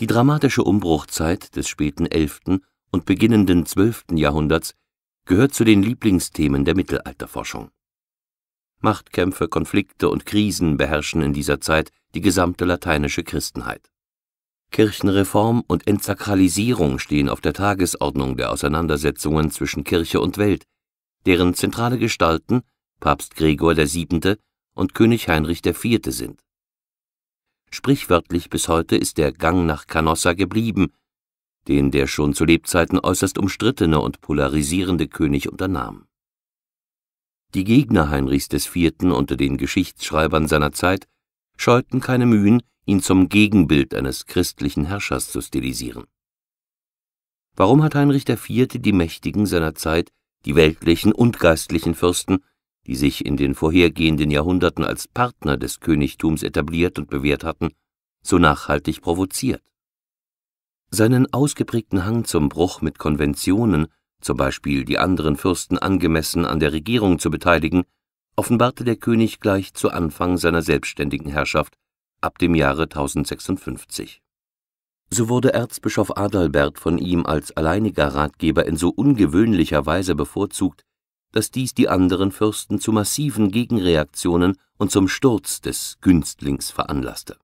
Die dramatische Umbruchzeit des späten 11. und beginnenden 12. Jahrhunderts gehört zu den Lieblingsthemen der Mittelalterforschung. Machtkämpfe, Konflikte und Krisen beherrschen in dieser Zeit die gesamte lateinische Christenheit. Kirchenreform und Entsakralisierung stehen auf der Tagesordnung der Auseinandersetzungen zwischen Kirche und Welt, deren zentrale Gestalten Papst Gregor VII. und König Heinrich IV. sind Sprichwörtlich bis heute ist der Gang nach Canossa geblieben, den der schon zu Lebzeiten äußerst umstrittene und polarisierende König unternahm. Die Gegner Heinrichs IV. unter den Geschichtsschreibern seiner Zeit scheuten keine Mühen, ihn zum Gegenbild eines christlichen Herrschers zu stilisieren. Warum hat Heinrich IV. die Mächtigen seiner Zeit, die weltlichen und geistlichen Fürsten, die sich in den vorhergehenden Jahrhunderten als Partner des Königtums etabliert und bewährt hatten, so nachhaltig provoziert. Seinen ausgeprägten Hang zum Bruch mit Konventionen, zum Beispiel die anderen Fürsten angemessen an der Regierung zu beteiligen, offenbarte der König gleich zu Anfang seiner selbstständigen Herrschaft ab dem Jahre 1056. So wurde Erzbischof Adalbert von ihm als alleiniger Ratgeber in so ungewöhnlicher Weise bevorzugt, dass dies die anderen Fürsten zu massiven Gegenreaktionen und zum Sturz des Günstlings veranlasste.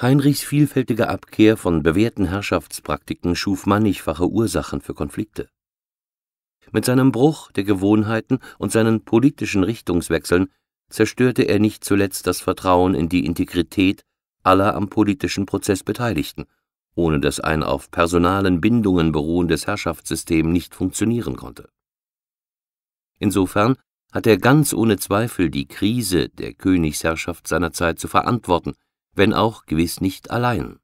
Heinrichs vielfältige Abkehr von bewährten Herrschaftspraktiken schuf mannigfache Ursachen für Konflikte. Mit seinem Bruch der Gewohnheiten und seinen politischen Richtungswechseln zerstörte er nicht zuletzt das Vertrauen in die Integrität aller am politischen Prozess Beteiligten, ohne dass ein auf personalen Bindungen beruhendes Herrschaftssystem nicht funktionieren konnte. Insofern hat er ganz ohne Zweifel die Krise der Königsherrschaft seiner Zeit zu verantworten, wenn auch gewiss nicht allein.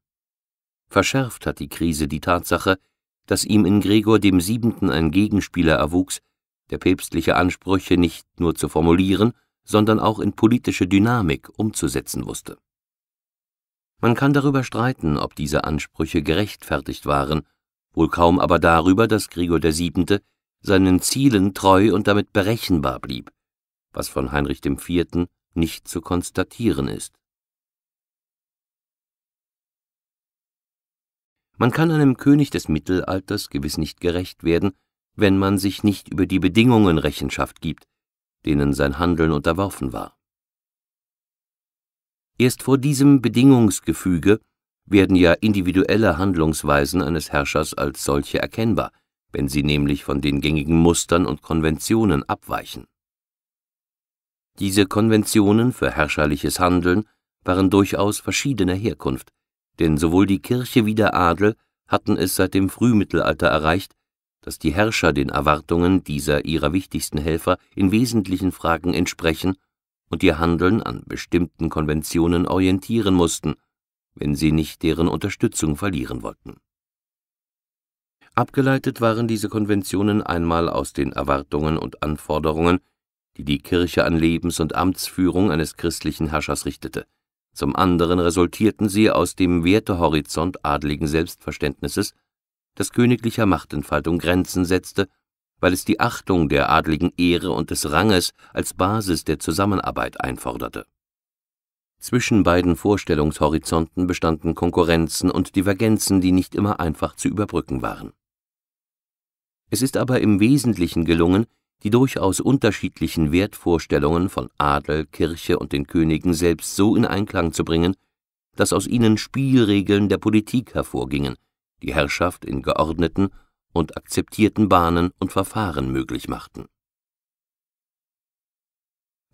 Verschärft hat die Krise die Tatsache, dass ihm in Gregor dem Siebenten ein Gegenspieler erwuchs, der päpstliche Ansprüche nicht nur zu formulieren, sondern auch in politische Dynamik umzusetzen wusste. Man kann darüber streiten, ob diese Ansprüche gerechtfertigt waren, wohl kaum aber darüber, dass Gregor VII seinen Zielen treu und damit berechenbar blieb, was von Heinrich IV. nicht zu konstatieren ist. Man kann einem König des Mittelalters gewiss nicht gerecht werden, wenn man sich nicht über die Bedingungen Rechenschaft gibt, denen sein Handeln unterworfen war. Erst vor diesem Bedingungsgefüge werden ja individuelle Handlungsweisen eines Herrschers als solche erkennbar, wenn sie nämlich von den gängigen Mustern und Konventionen abweichen. Diese Konventionen für herrscherliches Handeln waren durchaus verschiedener Herkunft, denn sowohl die Kirche wie der Adel hatten es seit dem Frühmittelalter erreicht, dass die Herrscher den Erwartungen dieser ihrer wichtigsten Helfer in wesentlichen Fragen entsprechen und ihr Handeln an bestimmten Konventionen orientieren mussten, wenn sie nicht deren Unterstützung verlieren wollten Abgeleitet waren diese Konventionen einmal aus den Erwartungen und Anforderungen, die die Kirche an Lebens- und Amtsführung eines christlichen Herrschers richtete. Zum anderen resultierten sie aus dem Wertehorizont adligen Selbstverständnisses, das königlicher Machtentfaltung Grenzen setzte, weil es die Achtung der adligen Ehre und des Ranges als Basis der Zusammenarbeit einforderte. Zwischen beiden Vorstellungshorizonten bestanden Konkurrenzen und Divergenzen, die nicht immer einfach zu überbrücken waren es ist aber im Wesentlichen gelungen, die durchaus unterschiedlichen Wertvorstellungen von Adel, Kirche und den Königen selbst so in Einklang zu bringen, dass aus ihnen Spielregeln der Politik hervorgingen, die Herrschaft in geordneten und akzeptierten Bahnen und Verfahren möglich machten.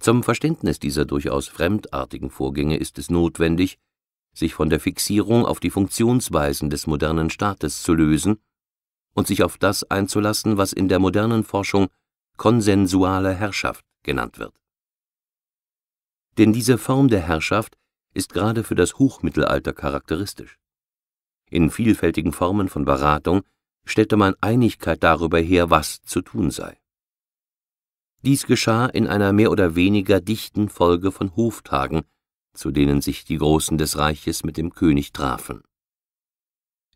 Zum Verständnis dieser durchaus fremdartigen Vorgänge ist es notwendig, sich von der Fixierung auf die Funktionsweisen des modernen Staates zu lösen und sich auf das einzulassen, was in der modernen Forschung konsensuale Herrschaft genannt wird. Denn diese Form der Herrschaft ist gerade für das Hochmittelalter charakteristisch. In vielfältigen Formen von Beratung stellte man Einigkeit darüber her, was zu tun sei. Dies geschah in einer mehr oder weniger dichten Folge von Hoftagen, zu denen sich die Großen des Reiches mit dem König trafen.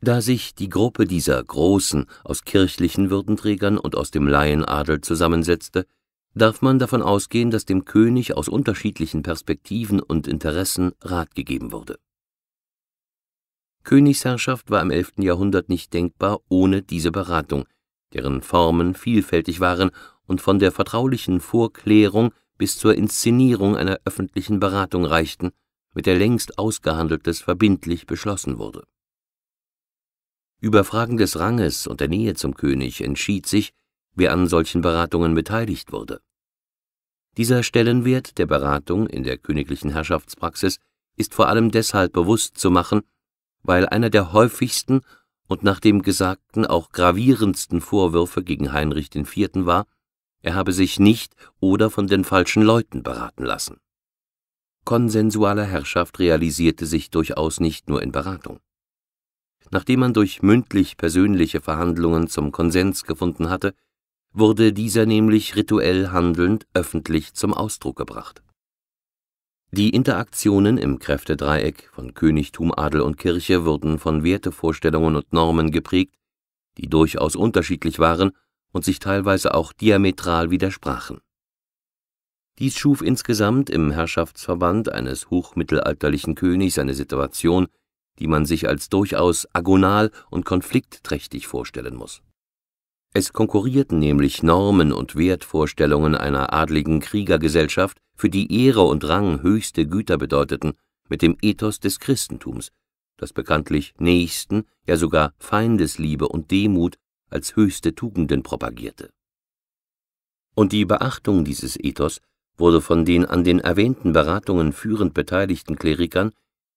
Da sich die Gruppe dieser Großen aus kirchlichen Würdenträgern und aus dem Laienadel zusammensetzte, darf man davon ausgehen, dass dem König aus unterschiedlichen Perspektiven und Interessen Rat gegeben wurde. Königsherrschaft war im 11. Jahrhundert nicht denkbar ohne diese Beratung, deren Formen vielfältig waren und von der vertraulichen Vorklärung bis zur Inszenierung einer öffentlichen Beratung reichten, mit der längst ausgehandeltes verbindlich beschlossen wurde über Fragen des Ranges und der Nähe zum König entschied sich, wer an solchen Beratungen beteiligt wurde. Dieser Stellenwert der Beratung in der königlichen Herrschaftspraxis ist vor allem deshalb bewusst zu machen, weil einer der häufigsten und nach dem Gesagten auch gravierendsten Vorwürfe gegen Heinrich IV. war, er habe sich nicht oder von den falschen Leuten beraten lassen. Konsensuale Herrschaft realisierte sich durchaus nicht nur in Beratung. Nachdem man durch mündlich persönliche Verhandlungen zum Konsens gefunden hatte, wurde dieser nämlich rituell handelnd öffentlich zum Ausdruck gebracht. Die Interaktionen im Kräftedreieck von Königtum, Adel und Kirche wurden von Wertevorstellungen und Normen geprägt, die durchaus unterschiedlich waren und sich teilweise auch diametral widersprachen. Dies schuf insgesamt im Herrschaftsverband eines hochmittelalterlichen Königs eine Situation, die man sich als durchaus agonal und konfliktträchtig vorstellen muss. Es konkurrierten nämlich Normen und Wertvorstellungen einer adligen Kriegergesellschaft, für die Ehre und Rang höchste Güter bedeuteten, mit dem Ethos des Christentums, das bekanntlich Nächsten, ja sogar Feindesliebe und Demut als höchste Tugenden propagierte. Und die Beachtung dieses Ethos wurde von den an den erwähnten Beratungen führend beteiligten Klerikern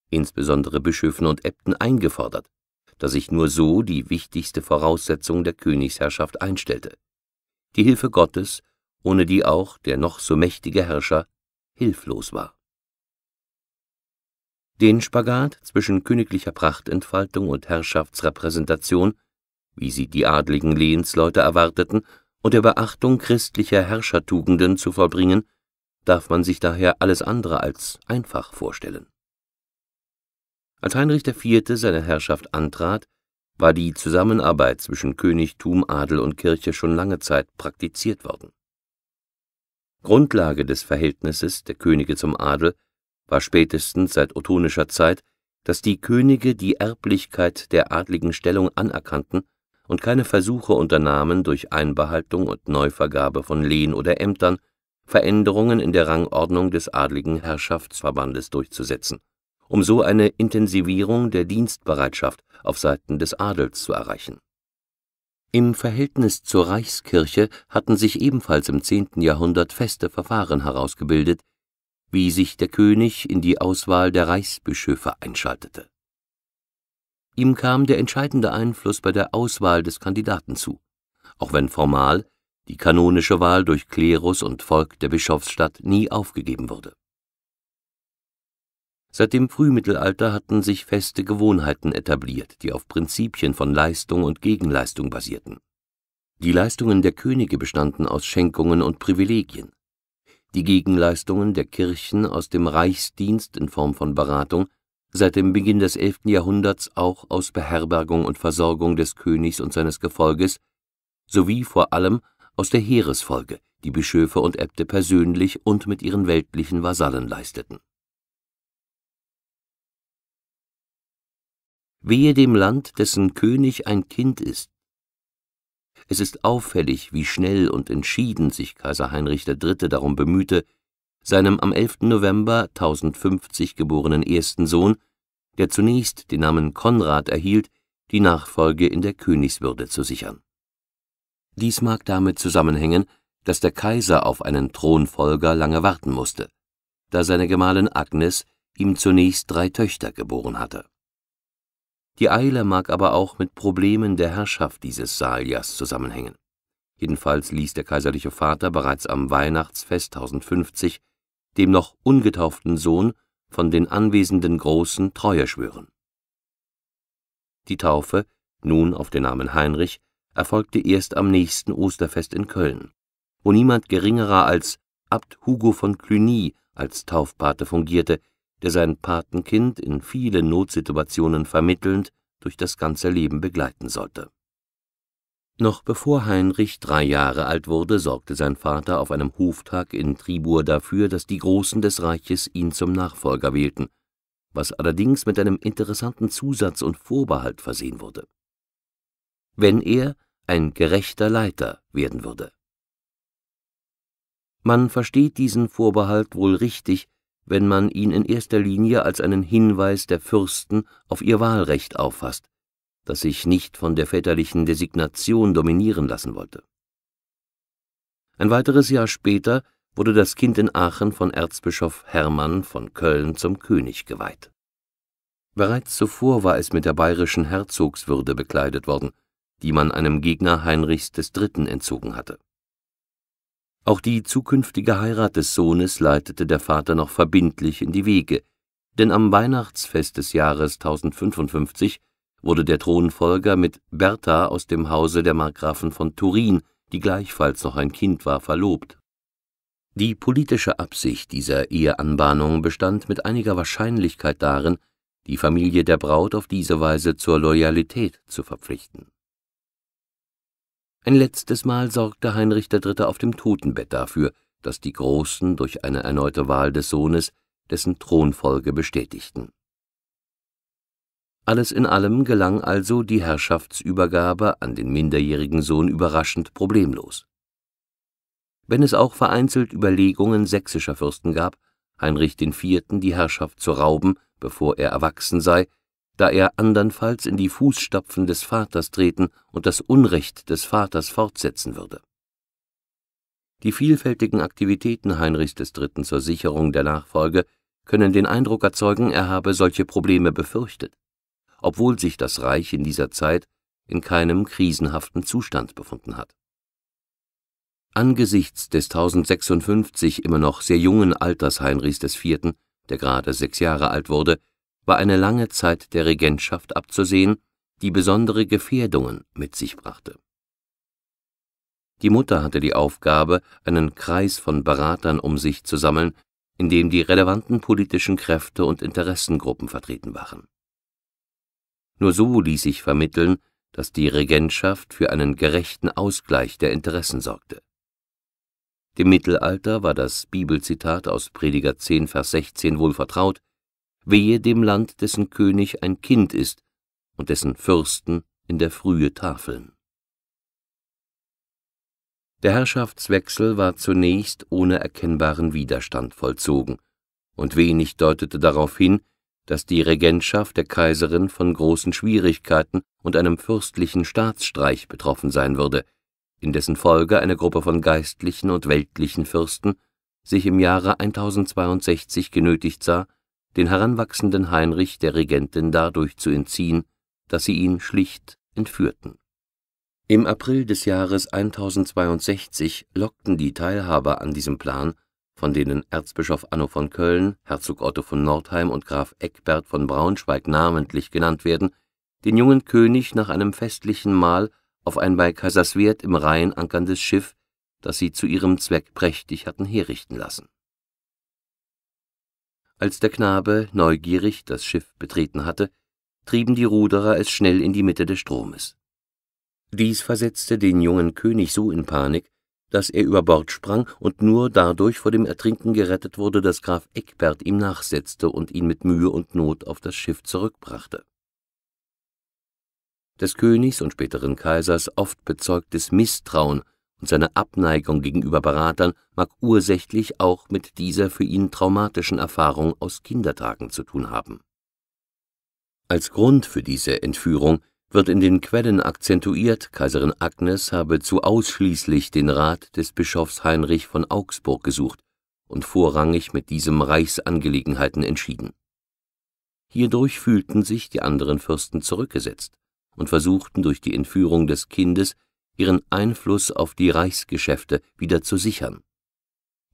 insbesondere Bischöfen und Äbten, eingefordert, da sich nur so die wichtigste Voraussetzung der Königsherrschaft einstellte. Die Hilfe Gottes, ohne die auch der noch so mächtige Herrscher hilflos war. Den Spagat zwischen königlicher Prachtentfaltung und Herrschaftsrepräsentation, wie sie die adligen Lehensleute erwarteten, und der Beachtung christlicher Herrschertugenden zu vollbringen, darf man sich daher alles andere als einfach vorstellen. Als Heinrich IV. seine Herrschaft antrat, war die Zusammenarbeit zwischen Königtum, Adel und Kirche schon lange Zeit praktiziert worden. Grundlage des Verhältnisses der Könige zum Adel war spätestens seit ottonischer Zeit, dass die Könige die Erblichkeit der adligen Stellung anerkannten und keine Versuche unternahmen, durch Einbehaltung und Neuvergabe von Lehen oder Ämtern Veränderungen in der Rangordnung des adligen Herrschaftsverbandes durchzusetzen um so eine Intensivierung der Dienstbereitschaft auf Seiten des Adels zu erreichen. Im Verhältnis zur Reichskirche hatten sich ebenfalls im 10. Jahrhundert feste Verfahren herausgebildet, wie sich der König in die Auswahl der Reichsbischöfe einschaltete. Ihm kam der entscheidende Einfluss bei der Auswahl des Kandidaten zu, auch wenn formal die kanonische Wahl durch Klerus und Volk der Bischofsstadt nie aufgegeben wurde. Seit dem Frühmittelalter hatten sich feste Gewohnheiten etabliert, die auf Prinzipien von Leistung und Gegenleistung basierten. Die Leistungen der Könige bestanden aus Schenkungen und Privilegien. Die Gegenleistungen der Kirchen aus dem Reichsdienst in Form von Beratung, seit dem Beginn des 11. Jahrhunderts auch aus Beherbergung und Versorgung des Königs und seines Gefolges, sowie vor allem aus der Heeresfolge, die Bischöfe und Äbte persönlich und mit ihren weltlichen Vasallen leisteten Wehe dem Land, dessen König ein Kind ist. Es ist auffällig, wie schnell und entschieden sich Kaiser Heinrich III. darum bemühte, seinem am 11. November 1050 geborenen ersten Sohn, der zunächst den Namen Konrad erhielt, die Nachfolge in der Königswürde zu sichern. Dies mag damit zusammenhängen, dass der Kaiser auf einen Thronfolger lange warten musste, da seine Gemahlin Agnes ihm zunächst drei Töchter geboren hatte die Eile mag aber auch mit Problemen der Herrschaft dieses Salias zusammenhängen. Jedenfalls ließ der kaiserliche Vater bereits am Weihnachtsfest 1050 dem noch ungetauften Sohn von den anwesenden Großen Treue schwören. Die Taufe, nun auf den Namen Heinrich, erfolgte erst am nächsten Osterfest in Köln, wo niemand geringerer als Abt Hugo von Cluny als Taufpate fungierte, der sein Patenkind in vielen Notsituationen vermittelnd durch das ganze Leben begleiten sollte. Noch bevor Heinrich drei Jahre alt wurde, sorgte sein Vater auf einem Hoftag in Tribur dafür, dass die Großen des Reiches ihn zum Nachfolger wählten, was allerdings mit einem interessanten Zusatz und Vorbehalt versehen wurde. Wenn er ein gerechter Leiter werden würde. Man versteht diesen Vorbehalt wohl richtig, wenn man ihn in erster Linie als einen Hinweis der Fürsten auf ihr Wahlrecht auffasst, das sich nicht von der väterlichen Designation dominieren lassen wollte. Ein weiteres Jahr später wurde das Kind in Aachen von Erzbischof Hermann von Köln zum König geweiht. Bereits zuvor war es mit der bayerischen Herzogswürde bekleidet worden, die man einem Gegner Heinrichs III. entzogen hatte. Auch die zukünftige Heirat des Sohnes leitete der Vater noch verbindlich in die Wege, denn am Weihnachtsfest des Jahres 1055 wurde der Thronfolger mit Bertha aus dem Hause der Markgrafen von Turin, die gleichfalls noch ein Kind war, verlobt. Die politische Absicht dieser Eheanbahnung bestand mit einiger Wahrscheinlichkeit darin, die Familie der Braut auf diese Weise zur Loyalität zu verpflichten ein letztes Mal sorgte Heinrich III. auf dem Totenbett dafür, dass die Großen durch eine erneute Wahl des Sohnes dessen Thronfolge bestätigten. Alles in allem gelang also die Herrschaftsübergabe an den minderjährigen Sohn überraschend problemlos. Wenn es auch vereinzelt Überlegungen sächsischer Fürsten gab, Heinrich IV. die Herrschaft zu rauben, bevor er erwachsen sei, da er andernfalls in die Fußstapfen des Vaters treten und das Unrecht des Vaters fortsetzen würde. Die vielfältigen Aktivitäten Heinrichs III. zur Sicherung der Nachfolge können den Eindruck erzeugen, er habe solche Probleme befürchtet, obwohl sich das Reich in dieser Zeit in keinem krisenhaften Zustand befunden hat. Angesichts des 1056 immer noch sehr jungen Alters Heinrichs IV., der gerade sechs Jahre alt wurde, war eine lange Zeit der Regentschaft abzusehen, die besondere Gefährdungen mit sich brachte. Die Mutter hatte die Aufgabe, einen Kreis von Beratern um sich zu sammeln, in dem die relevanten politischen Kräfte und Interessengruppen vertreten waren. Nur so ließ sich vermitteln, dass die Regentschaft für einen gerechten Ausgleich der Interessen sorgte. Dem Mittelalter war das Bibelzitat aus Prediger 10, Vers 16 wohl vertraut, wehe dem Land, dessen König ein Kind ist und dessen Fürsten in der Frühe tafeln. Der Herrschaftswechsel war zunächst ohne erkennbaren Widerstand vollzogen, und wenig deutete darauf hin, dass die Regentschaft der Kaiserin von großen Schwierigkeiten und einem fürstlichen Staatsstreich betroffen sein würde, in dessen Folge eine Gruppe von geistlichen und weltlichen Fürsten sich im Jahre 1062 genötigt sah, den heranwachsenden Heinrich der Regentin dadurch zu entziehen, dass sie ihn schlicht entführten. Im April des Jahres 1062 lockten die Teilhaber an diesem Plan, von denen Erzbischof Anno von Köln, Herzog Otto von Nordheim und Graf Eckbert von Braunschweig namentlich genannt werden, den jungen König nach einem festlichen Mahl auf ein bei Kaiserswerth im Rhein ankerndes Schiff, das sie zu ihrem Zweck prächtig hatten herrichten lassen als der Knabe neugierig das Schiff betreten hatte, trieben die Ruderer es schnell in die Mitte des Stromes. Dies versetzte den jungen König so in Panik, dass er über Bord sprang und nur dadurch vor dem Ertrinken gerettet wurde, dass Graf Eckbert ihm nachsetzte und ihn mit Mühe und Not auf das Schiff zurückbrachte. Des Königs und späteren Kaisers oft bezeugtes Misstrauen und seine Abneigung gegenüber Beratern mag ursächlich auch mit dieser für ihn traumatischen Erfahrung aus Kindertagen zu tun haben. Als Grund für diese Entführung wird in den Quellen akzentuiert, Kaiserin Agnes habe zu ausschließlich den Rat des Bischofs Heinrich von Augsburg gesucht und vorrangig mit diesem Reichsangelegenheiten entschieden. Hierdurch fühlten sich die anderen Fürsten zurückgesetzt und versuchten durch die Entführung des Kindes ihren Einfluss auf die Reichsgeschäfte wieder zu sichern.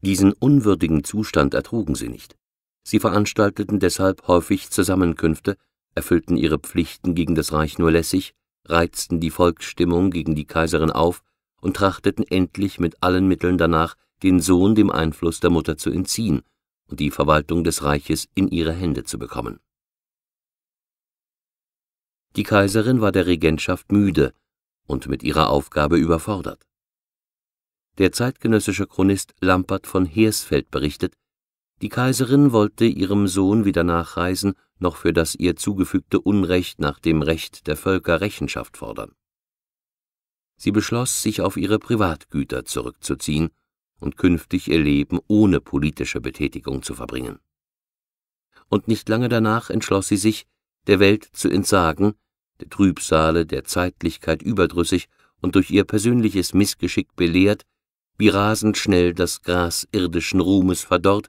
Diesen unwürdigen Zustand ertrugen sie nicht. Sie veranstalteten deshalb häufig Zusammenkünfte, erfüllten ihre Pflichten gegen das Reich nur lässig, reizten die Volksstimmung gegen die Kaiserin auf und trachteten endlich mit allen Mitteln danach, den Sohn dem Einfluss der Mutter zu entziehen und die Verwaltung des Reiches in ihre Hände zu bekommen. Die Kaiserin war der Regentschaft müde und mit ihrer Aufgabe überfordert. Der zeitgenössische Chronist Lampert von Hersfeld berichtet, die Kaiserin wollte ihrem Sohn weder nachreisen noch für das ihr zugefügte Unrecht nach dem Recht der Völker Rechenschaft fordern. Sie beschloss, sich auf ihre Privatgüter zurückzuziehen und künftig ihr Leben ohne politische Betätigung zu verbringen. Und nicht lange danach entschloss sie sich, der Welt zu entsagen der Trübsale, der Zeitlichkeit überdrüssig und durch ihr persönliches Missgeschick belehrt, wie rasend schnell das Gras irdischen Ruhmes verdorrt,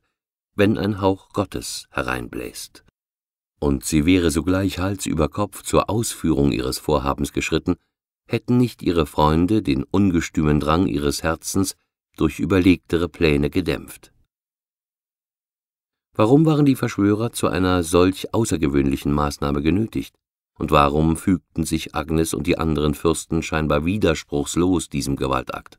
wenn ein Hauch Gottes hereinbläst. Und sie wäre sogleich Hals über Kopf zur Ausführung ihres Vorhabens geschritten, hätten nicht ihre Freunde den ungestümen Drang ihres Herzens durch überlegtere Pläne gedämpft. Warum waren die Verschwörer zu einer solch außergewöhnlichen Maßnahme genötigt? und warum fügten sich Agnes und die anderen Fürsten scheinbar widerspruchslos diesem Gewaltakt?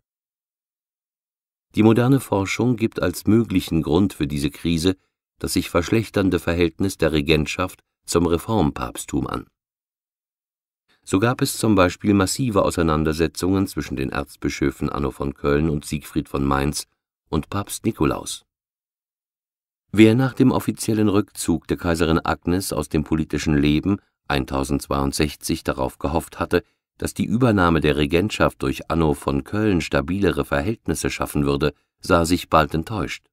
Die moderne Forschung gibt als möglichen Grund für diese Krise das sich verschlechternde Verhältnis der Regentschaft zum Reformpapsttum an. So gab es zum Beispiel massive Auseinandersetzungen zwischen den Erzbischöfen Anno von Köln und Siegfried von Mainz und Papst Nikolaus. Wer nach dem offiziellen Rückzug der Kaiserin Agnes aus dem politischen Leben 1062 darauf gehofft hatte, dass die Übernahme der Regentschaft durch Anno von Köln stabilere Verhältnisse schaffen würde, sah sich bald enttäuscht.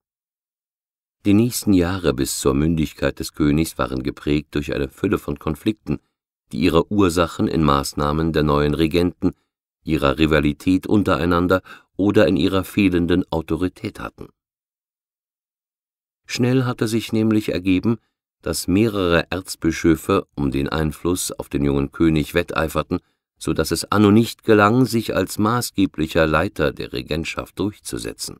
Die nächsten Jahre bis zur Mündigkeit des Königs waren geprägt durch eine Fülle von Konflikten, die ihre Ursachen in Maßnahmen der neuen Regenten, ihrer Rivalität untereinander oder in ihrer fehlenden Autorität hatten. Schnell hatte sich nämlich ergeben, dass mehrere Erzbischöfe um den Einfluss auf den jungen König wetteiferten, so dass es Anno nicht gelang, sich als maßgeblicher Leiter der Regentschaft durchzusetzen.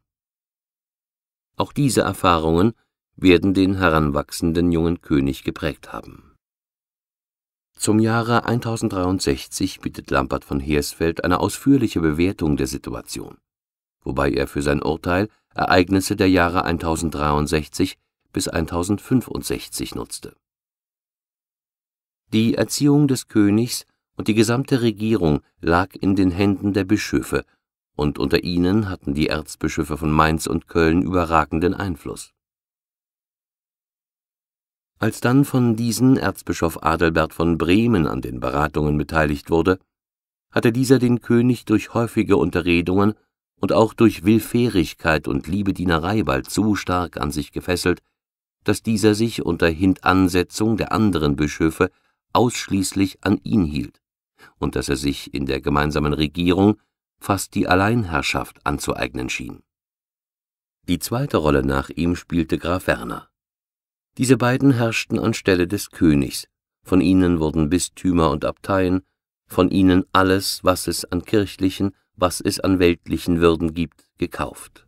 Auch diese Erfahrungen werden den heranwachsenden jungen König geprägt haben. Zum Jahre 1063 bietet Lampert von Hersfeld eine ausführliche Bewertung der Situation, wobei er für sein Urteil Ereignisse der Jahre 1063 bis 1065 nutzte. Die Erziehung des Königs und die gesamte Regierung lag in den Händen der Bischöfe, und unter ihnen hatten die Erzbischöfe von Mainz und Köln überragenden Einfluss. Als dann von diesen Erzbischof Adelbert von Bremen an den Beratungen beteiligt wurde, hatte dieser den König durch häufige Unterredungen und auch durch Willfährigkeit und Liebedienerei bald zu stark an sich gefesselt, dass dieser sich unter Hintansetzung der anderen Bischöfe ausschließlich an ihn hielt und dass er sich in der gemeinsamen Regierung fast die Alleinherrschaft anzueignen schien. Die zweite Rolle nach ihm spielte Graf Werner. Diese beiden herrschten anstelle des Königs, von ihnen wurden Bistümer und Abteien, von ihnen alles, was es an kirchlichen, was es an weltlichen Würden gibt, gekauft.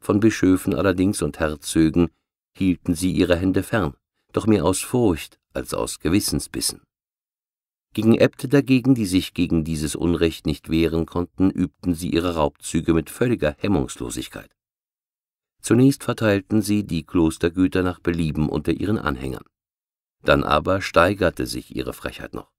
Von Bischöfen allerdings und Herzögen hielten sie ihre Hände fern, doch mehr aus Furcht als aus Gewissensbissen. Gegen Äbte dagegen, die sich gegen dieses Unrecht nicht wehren konnten, übten sie ihre Raubzüge mit völliger Hemmungslosigkeit. Zunächst verteilten sie die Klostergüter nach Belieben unter ihren Anhängern. Dann aber steigerte sich ihre Frechheit noch.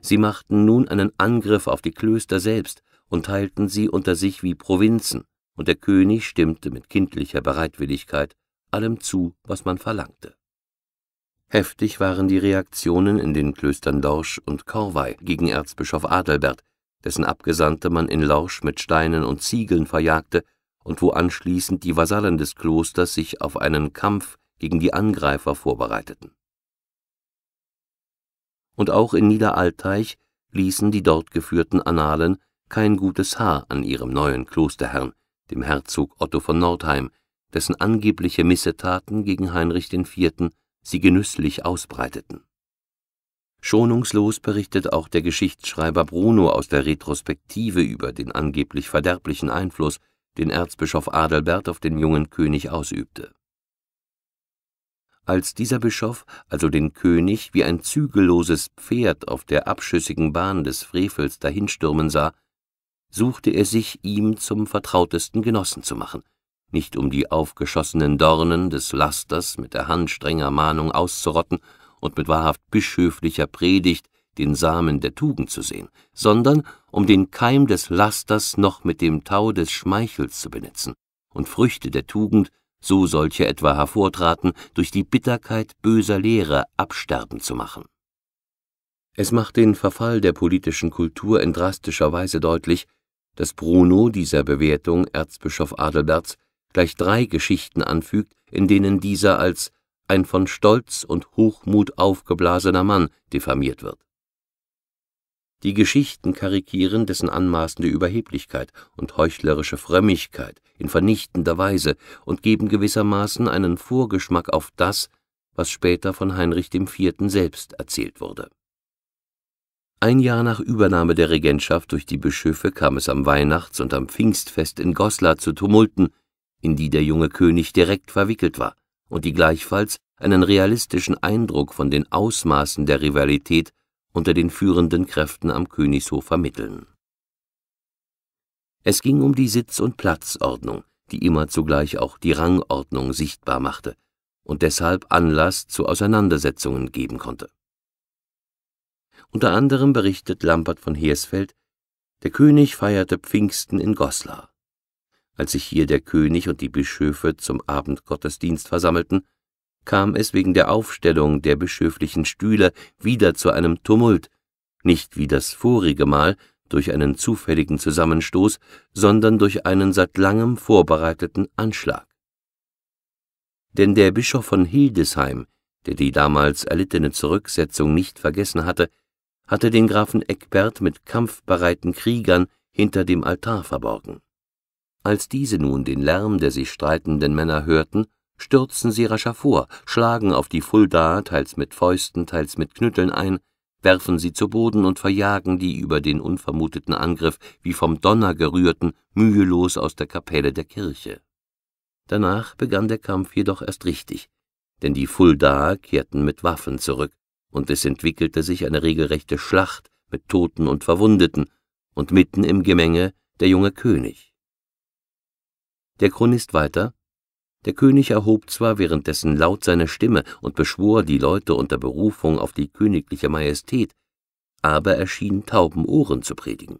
Sie machten nun einen Angriff auf die Klöster selbst und teilten sie unter sich wie Provinzen, und der König stimmte mit kindlicher Bereitwilligkeit allem zu, was man verlangte. Heftig waren die Reaktionen in den Klöstern Lorsch und Korwei gegen Erzbischof Adelbert, dessen Abgesandte man in Lorsch mit Steinen und Ziegeln verjagte und wo anschließend die Vasallen des Klosters sich auf einen Kampf gegen die Angreifer vorbereiteten. Und auch in Niederalteich ließen die dort geführten Annalen kein gutes Haar an ihrem neuen Klosterherrn, dem Herzog Otto von Nordheim, dessen angebliche Missetaten gegen Heinrich IV. sie genüsslich ausbreiteten. Schonungslos berichtet auch der Geschichtsschreiber Bruno aus der Retrospektive über den angeblich verderblichen Einfluss, den Erzbischof Adalbert auf den jungen König ausübte. Als dieser Bischof also den König wie ein zügelloses Pferd auf der abschüssigen Bahn des Frevels dahinstürmen sah, suchte er sich ihm zum vertrautesten Genossen zu machen – nicht um die aufgeschossenen Dornen des Lasters mit der Hand strenger Mahnung auszurotten und mit wahrhaft bischöflicher Predigt den Samen der Tugend zu sehen, sondern um den Keim des Lasters noch mit dem Tau des Schmeichels zu benetzen und Früchte der Tugend, so solche etwa hervortraten, durch die Bitterkeit böser Lehre absterben zu machen. Es macht den Verfall der politischen Kultur in drastischer Weise deutlich, dass Bruno dieser Bewertung Erzbischof Adelberts gleich drei Geschichten anfügt, in denen dieser als ein von Stolz und Hochmut aufgeblasener Mann diffamiert wird. Die Geschichten karikieren dessen anmaßende Überheblichkeit und heuchlerische Frömmigkeit in vernichtender Weise und geben gewissermaßen einen Vorgeschmack auf das, was später von Heinrich IV. selbst erzählt wurde. Ein Jahr nach Übernahme der Regentschaft durch die Bischöfe kam es am Weihnachts- und am Pfingstfest in Goslar zu Tumulten, in die der junge König direkt verwickelt war und die gleichfalls einen realistischen Eindruck von den Ausmaßen der Rivalität unter den führenden Kräften am Königshof vermitteln. Es ging um die Sitz- und Platzordnung, die immer zugleich auch die Rangordnung sichtbar machte und deshalb Anlass zu Auseinandersetzungen geben konnte. Unter anderem berichtet Lambert von Hersfeld, der König feierte Pfingsten in Goslar. Als sich hier der König und die Bischöfe zum Abendgottesdienst versammelten, kam es wegen der Aufstellung der bischöflichen Stühle wieder zu einem Tumult, nicht wie das vorige Mal durch einen zufälligen Zusammenstoß, sondern durch einen seit langem vorbereiteten Anschlag. Denn der Bischof von Hildesheim, der die damals erlittene Zurücksetzung nicht vergessen hatte, hatte den Grafen Eckbert mit kampfbereiten Kriegern hinter dem Altar verborgen. Als diese nun den Lärm der sich streitenden Männer hörten, stürzen sie rascher vor, schlagen auf die Fuldaer teils mit Fäusten, teils mit Knütteln ein, werfen sie zu Boden und verjagen die über den unvermuteten Angriff wie vom Donner gerührten mühelos aus der Kapelle der Kirche. Danach begann der Kampf jedoch erst richtig, denn die Fuldaer kehrten mit Waffen zurück, und es entwickelte sich eine regelrechte Schlacht mit Toten und Verwundeten, und mitten im Gemenge der junge König. Der Chronist weiter Der König erhob zwar währenddessen laut seine Stimme und beschwor die Leute unter Berufung auf die königliche Majestät, aber er schien tauben Ohren zu predigen.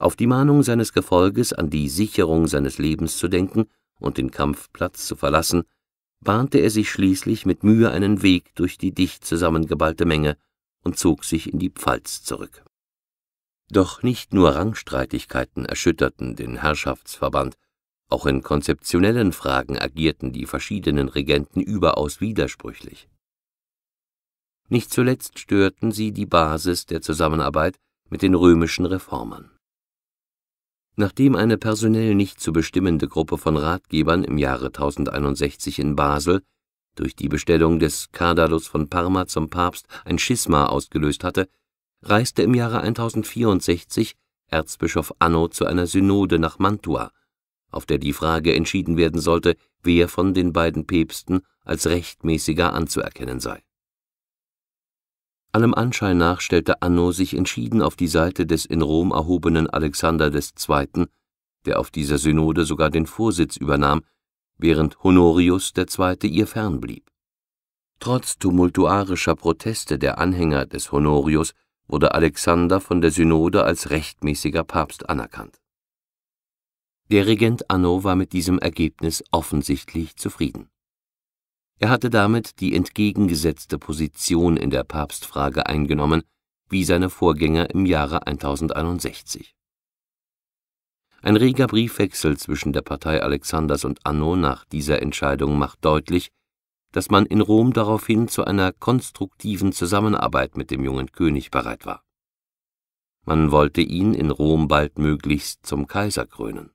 Auf die Mahnung seines Gefolges, an die Sicherung seines Lebens zu denken und den Kampfplatz zu verlassen, bahnte er sich schließlich mit Mühe einen Weg durch die dicht zusammengeballte Menge und zog sich in die Pfalz zurück. Doch nicht nur Rangstreitigkeiten erschütterten den Herrschaftsverband, auch in konzeptionellen Fragen agierten die verschiedenen Regenten überaus widersprüchlich. Nicht zuletzt störten sie die Basis der Zusammenarbeit mit den römischen Reformern. Nachdem eine personell nicht zu bestimmende Gruppe von Ratgebern im Jahre 1061 in Basel durch die Bestellung des Cardalus von Parma zum Papst ein Schisma ausgelöst hatte, reiste im Jahre 1064 Erzbischof Anno zu einer Synode nach Mantua, auf der die Frage entschieden werden sollte, wer von den beiden Päpsten als rechtmäßiger anzuerkennen sei. Allem Anschein nach stellte Anno sich entschieden auf die Seite des in Rom erhobenen Alexander II., der auf dieser Synode sogar den Vorsitz übernahm, während Honorius II. ihr fernblieb. Trotz tumultuarischer Proteste der Anhänger des Honorius wurde Alexander von der Synode als rechtmäßiger Papst anerkannt. Der Regent Anno war mit diesem Ergebnis offensichtlich zufrieden. Er hatte damit die entgegengesetzte Position in der Papstfrage eingenommen, wie seine Vorgänger im Jahre 1061. Ein reger Briefwechsel zwischen der Partei Alexanders und Anno nach dieser Entscheidung macht deutlich, dass man in Rom daraufhin zu einer konstruktiven Zusammenarbeit mit dem jungen König bereit war. Man wollte ihn in Rom baldmöglichst zum Kaiser krönen.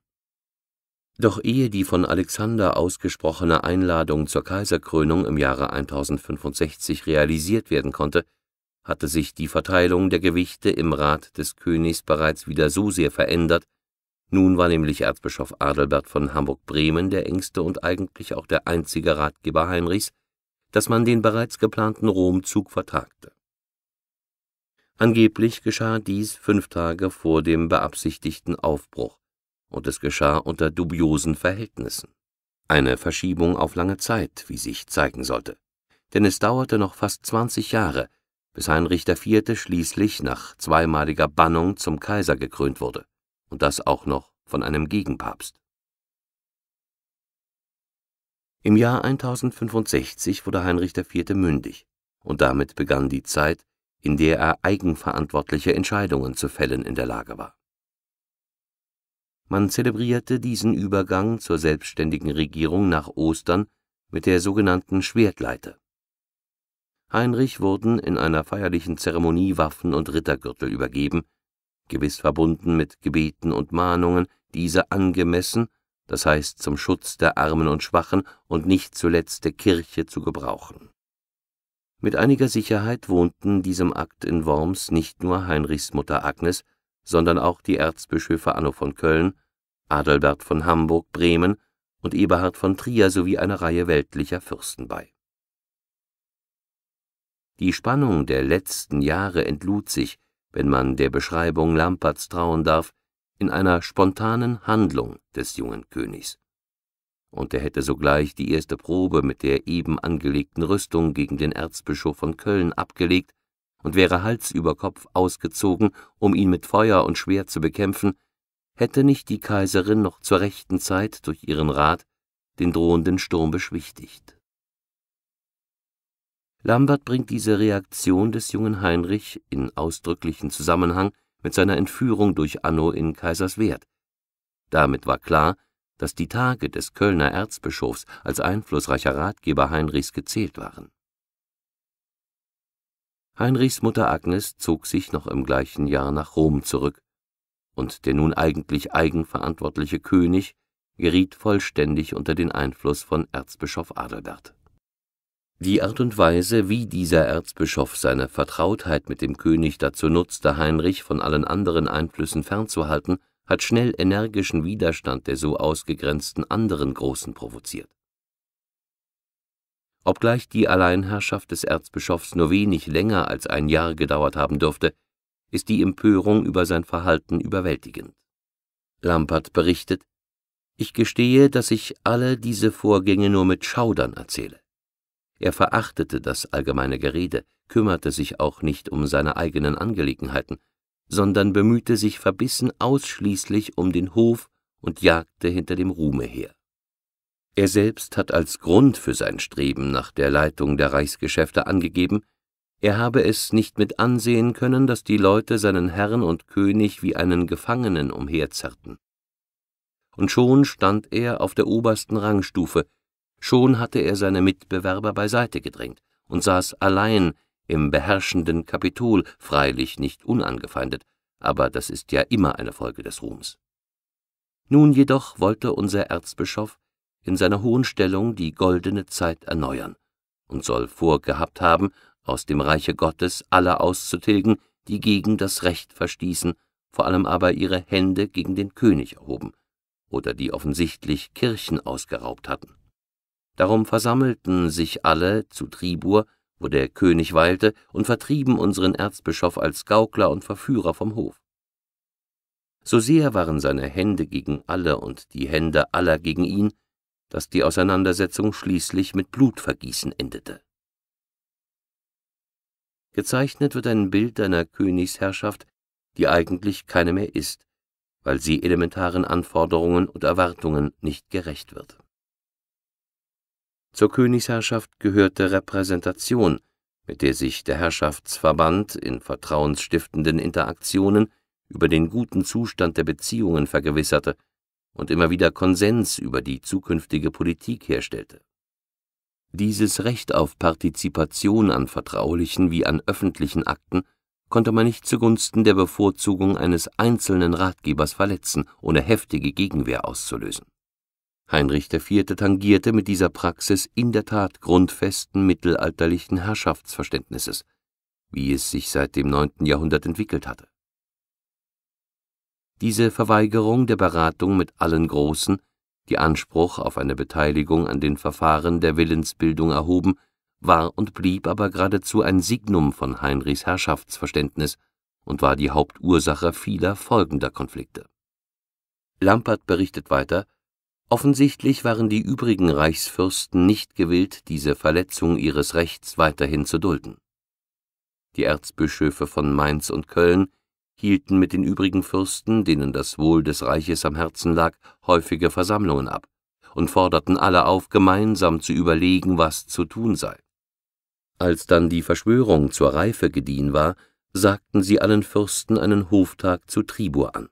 Doch ehe die von Alexander ausgesprochene Einladung zur Kaiserkrönung im Jahre 1065 realisiert werden konnte, hatte sich die Verteilung der Gewichte im Rat des Königs bereits wieder so sehr verändert, nun war nämlich Erzbischof Adelbert von Hamburg-Bremen der engste und eigentlich auch der einzige Ratgeber Heinrichs, dass man den bereits geplanten Romzug vertagte. Angeblich geschah dies fünf Tage vor dem beabsichtigten Aufbruch und es geschah unter dubiosen Verhältnissen. Eine Verschiebung auf lange Zeit, wie sich zeigen sollte. Denn es dauerte noch fast zwanzig Jahre, bis Heinrich IV. schließlich nach zweimaliger Bannung zum Kaiser gekrönt wurde, und das auch noch von einem Gegenpapst. Im Jahr 1065 wurde Heinrich IV. mündig, und damit begann die Zeit, in der er eigenverantwortliche Entscheidungen zu fällen in der Lage war. Man zelebrierte diesen Übergang zur selbstständigen Regierung nach Ostern mit der sogenannten Schwertleiter. Heinrich wurden in einer feierlichen Zeremonie Waffen und Rittergürtel übergeben, gewiss verbunden mit Gebeten und Mahnungen, diese angemessen, das heißt zum Schutz der Armen und Schwachen und nicht zuletzt der Kirche zu gebrauchen. Mit einiger Sicherheit wohnten diesem Akt in Worms nicht nur Heinrichs Mutter Agnes, sondern auch die Erzbischöfe Anno von Köln, Adalbert von Hamburg, Bremen und Eberhard von Trier sowie eine Reihe weltlicher Fürsten bei. Die Spannung der letzten Jahre entlud sich, wenn man der Beschreibung Lamperts trauen darf, in einer spontanen Handlung des jungen Königs. Und er hätte sogleich die erste Probe mit der eben angelegten Rüstung gegen den Erzbischof von Köln abgelegt, und wäre Hals über Kopf ausgezogen, um ihn mit Feuer und Schwert zu bekämpfen, hätte nicht die Kaiserin noch zur rechten Zeit durch ihren Rat den drohenden Sturm beschwichtigt. Lambert bringt diese Reaktion des jungen Heinrich in ausdrücklichen Zusammenhang mit seiner Entführung durch Anno in Kaiserswerth. Damit war klar, dass die Tage des Kölner Erzbischofs als einflussreicher Ratgeber Heinrichs gezählt waren. Heinrichs Mutter Agnes zog sich noch im gleichen Jahr nach Rom zurück, und der nun eigentlich eigenverantwortliche König geriet vollständig unter den Einfluss von Erzbischof Adalbert. Die Art und Weise, wie dieser Erzbischof seine Vertrautheit mit dem König dazu nutzte, Heinrich von allen anderen Einflüssen fernzuhalten, hat schnell energischen Widerstand der so ausgegrenzten anderen Großen provoziert. Obgleich die Alleinherrschaft des Erzbischofs nur wenig länger als ein Jahr gedauert haben dürfte, ist die Empörung über sein Verhalten überwältigend. Lampert berichtet, ich gestehe, dass ich alle diese Vorgänge nur mit Schaudern erzähle. Er verachtete das allgemeine Gerede, kümmerte sich auch nicht um seine eigenen Angelegenheiten, sondern bemühte sich verbissen ausschließlich um den Hof und jagte hinter dem Ruhme her. Er selbst hat als Grund für sein Streben nach der Leitung der Reichsgeschäfte angegeben, er habe es nicht mit ansehen können, dass die Leute seinen Herrn und König wie einen Gefangenen umherzerrten. Und schon stand er auf der obersten Rangstufe, schon hatte er seine Mitbewerber beiseite gedrängt und saß allein im beherrschenden Kapitol, freilich nicht unangefeindet, aber das ist ja immer eine Folge des Ruhms. Nun jedoch wollte unser Erzbischof in seiner hohen Stellung die goldene Zeit erneuern und soll vorgehabt haben, aus dem Reiche Gottes alle auszutilgen, die gegen das Recht verstießen, vor allem aber ihre Hände gegen den König erhoben oder die offensichtlich Kirchen ausgeraubt hatten. Darum versammelten sich alle zu Tribur, wo der König weilte, und vertrieben unseren Erzbischof als Gaukler und Verführer vom Hof. So sehr waren seine Hände gegen alle und die Hände aller gegen ihn, dass die Auseinandersetzung schließlich mit Blutvergießen endete. Gezeichnet wird ein Bild einer Königsherrschaft, die eigentlich keine mehr ist, weil sie elementaren Anforderungen und Erwartungen nicht gerecht wird. Zur Königsherrschaft gehörte Repräsentation, mit der sich der Herrschaftsverband in vertrauensstiftenden Interaktionen über den guten Zustand der Beziehungen vergewisserte und immer wieder Konsens über die zukünftige Politik herstellte. Dieses Recht auf Partizipation an vertraulichen wie an öffentlichen Akten konnte man nicht zugunsten der Bevorzugung eines einzelnen Ratgebers verletzen, ohne heftige Gegenwehr auszulösen. Heinrich IV. tangierte mit dieser Praxis in der Tat grundfesten mittelalterlichen Herrschaftsverständnisses, wie es sich seit dem 9. Jahrhundert entwickelt hatte. Diese Verweigerung der Beratung mit allen Großen, die Anspruch auf eine Beteiligung an den Verfahren der Willensbildung erhoben, war und blieb aber geradezu ein Signum von Heinrichs Herrschaftsverständnis und war die Hauptursache vieler folgender Konflikte. Lampert berichtet weiter, offensichtlich waren die übrigen Reichsfürsten nicht gewillt, diese Verletzung ihres Rechts weiterhin zu dulden. Die Erzbischöfe von Mainz und Köln hielten mit den übrigen Fürsten, denen das Wohl des Reiches am Herzen lag, häufige Versammlungen ab und forderten alle auf, gemeinsam zu überlegen, was zu tun sei. Als dann die Verschwörung zur Reife gediehen war, sagten sie allen Fürsten einen Hoftag zu Tribur an.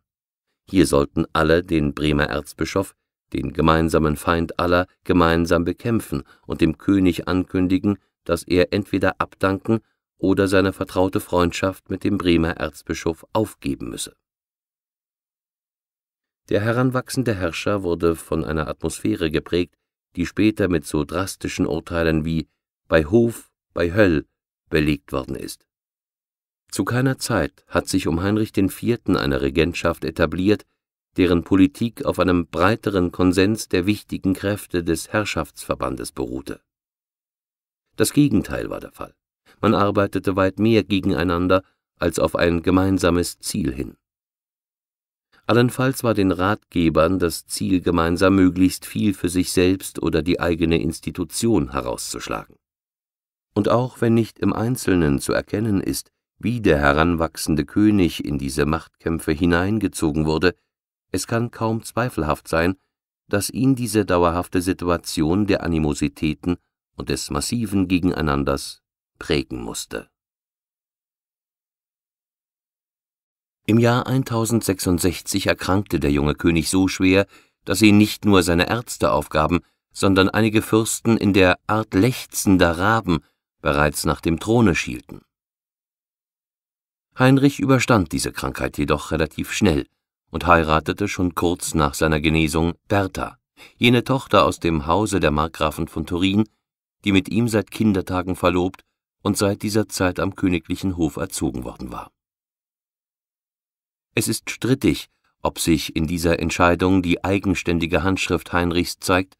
Hier sollten alle den Bremer Erzbischof, den gemeinsamen Feind aller, gemeinsam bekämpfen und dem König ankündigen, dass er entweder abdanken oder seine vertraute Freundschaft mit dem Bremer Erzbischof aufgeben müsse. Der heranwachsende Herrscher wurde von einer Atmosphäre geprägt, die später mit so drastischen Urteilen wie bei Hof, bei Höll belegt worden ist. Zu keiner Zeit hat sich um Heinrich IV. eine Regentschaft etabliert, deren Politik auf einem breiteren Konsens der wichtigen Kräfte des Herrschaftsverbandes beruhte. Das Gegenteil war der Fall man arbeitete weit mehr gegeneinander als auf ein gemeinsames Ziel hin. Allenfalls war den Ratgebern das Ziel gemeinsam, möglichst viel für sich selbst oder die eigene Institution herauszuschlagen. Und auch wenn nicht im Einzelnen zu erkennen ist, wie der heranwachsende König in diese Machtkämpfe hineingezogen wurde, es kann kaum zweifelhaft sein, dass ihn diese dauerhafte Situation der Animositäten und des massiven Gegeneinanders prägen musste. Im Jahr 1066 erkrankte der junge König so schwer, dass ihn nicht nur seine Ärzte aufgaben, sondern einige Fürsten in der Art lechzender Raben bereits nach dem Throne schielten. Heinrich überstand diese Krankheit jedoch relativ schnell und heiratete schon kurz nach seiner Genesung Bertha, jene Tochter aus dem Hause der Markgrafen von Turin, die mit ihm seit Kindertagen verlobt und seit dieser Zeit am königlichen Hof erzogen worden war. Es ist strittig, ob sich in dieser Entscheidung die eigenständige Handschrift Heinrichs zeigt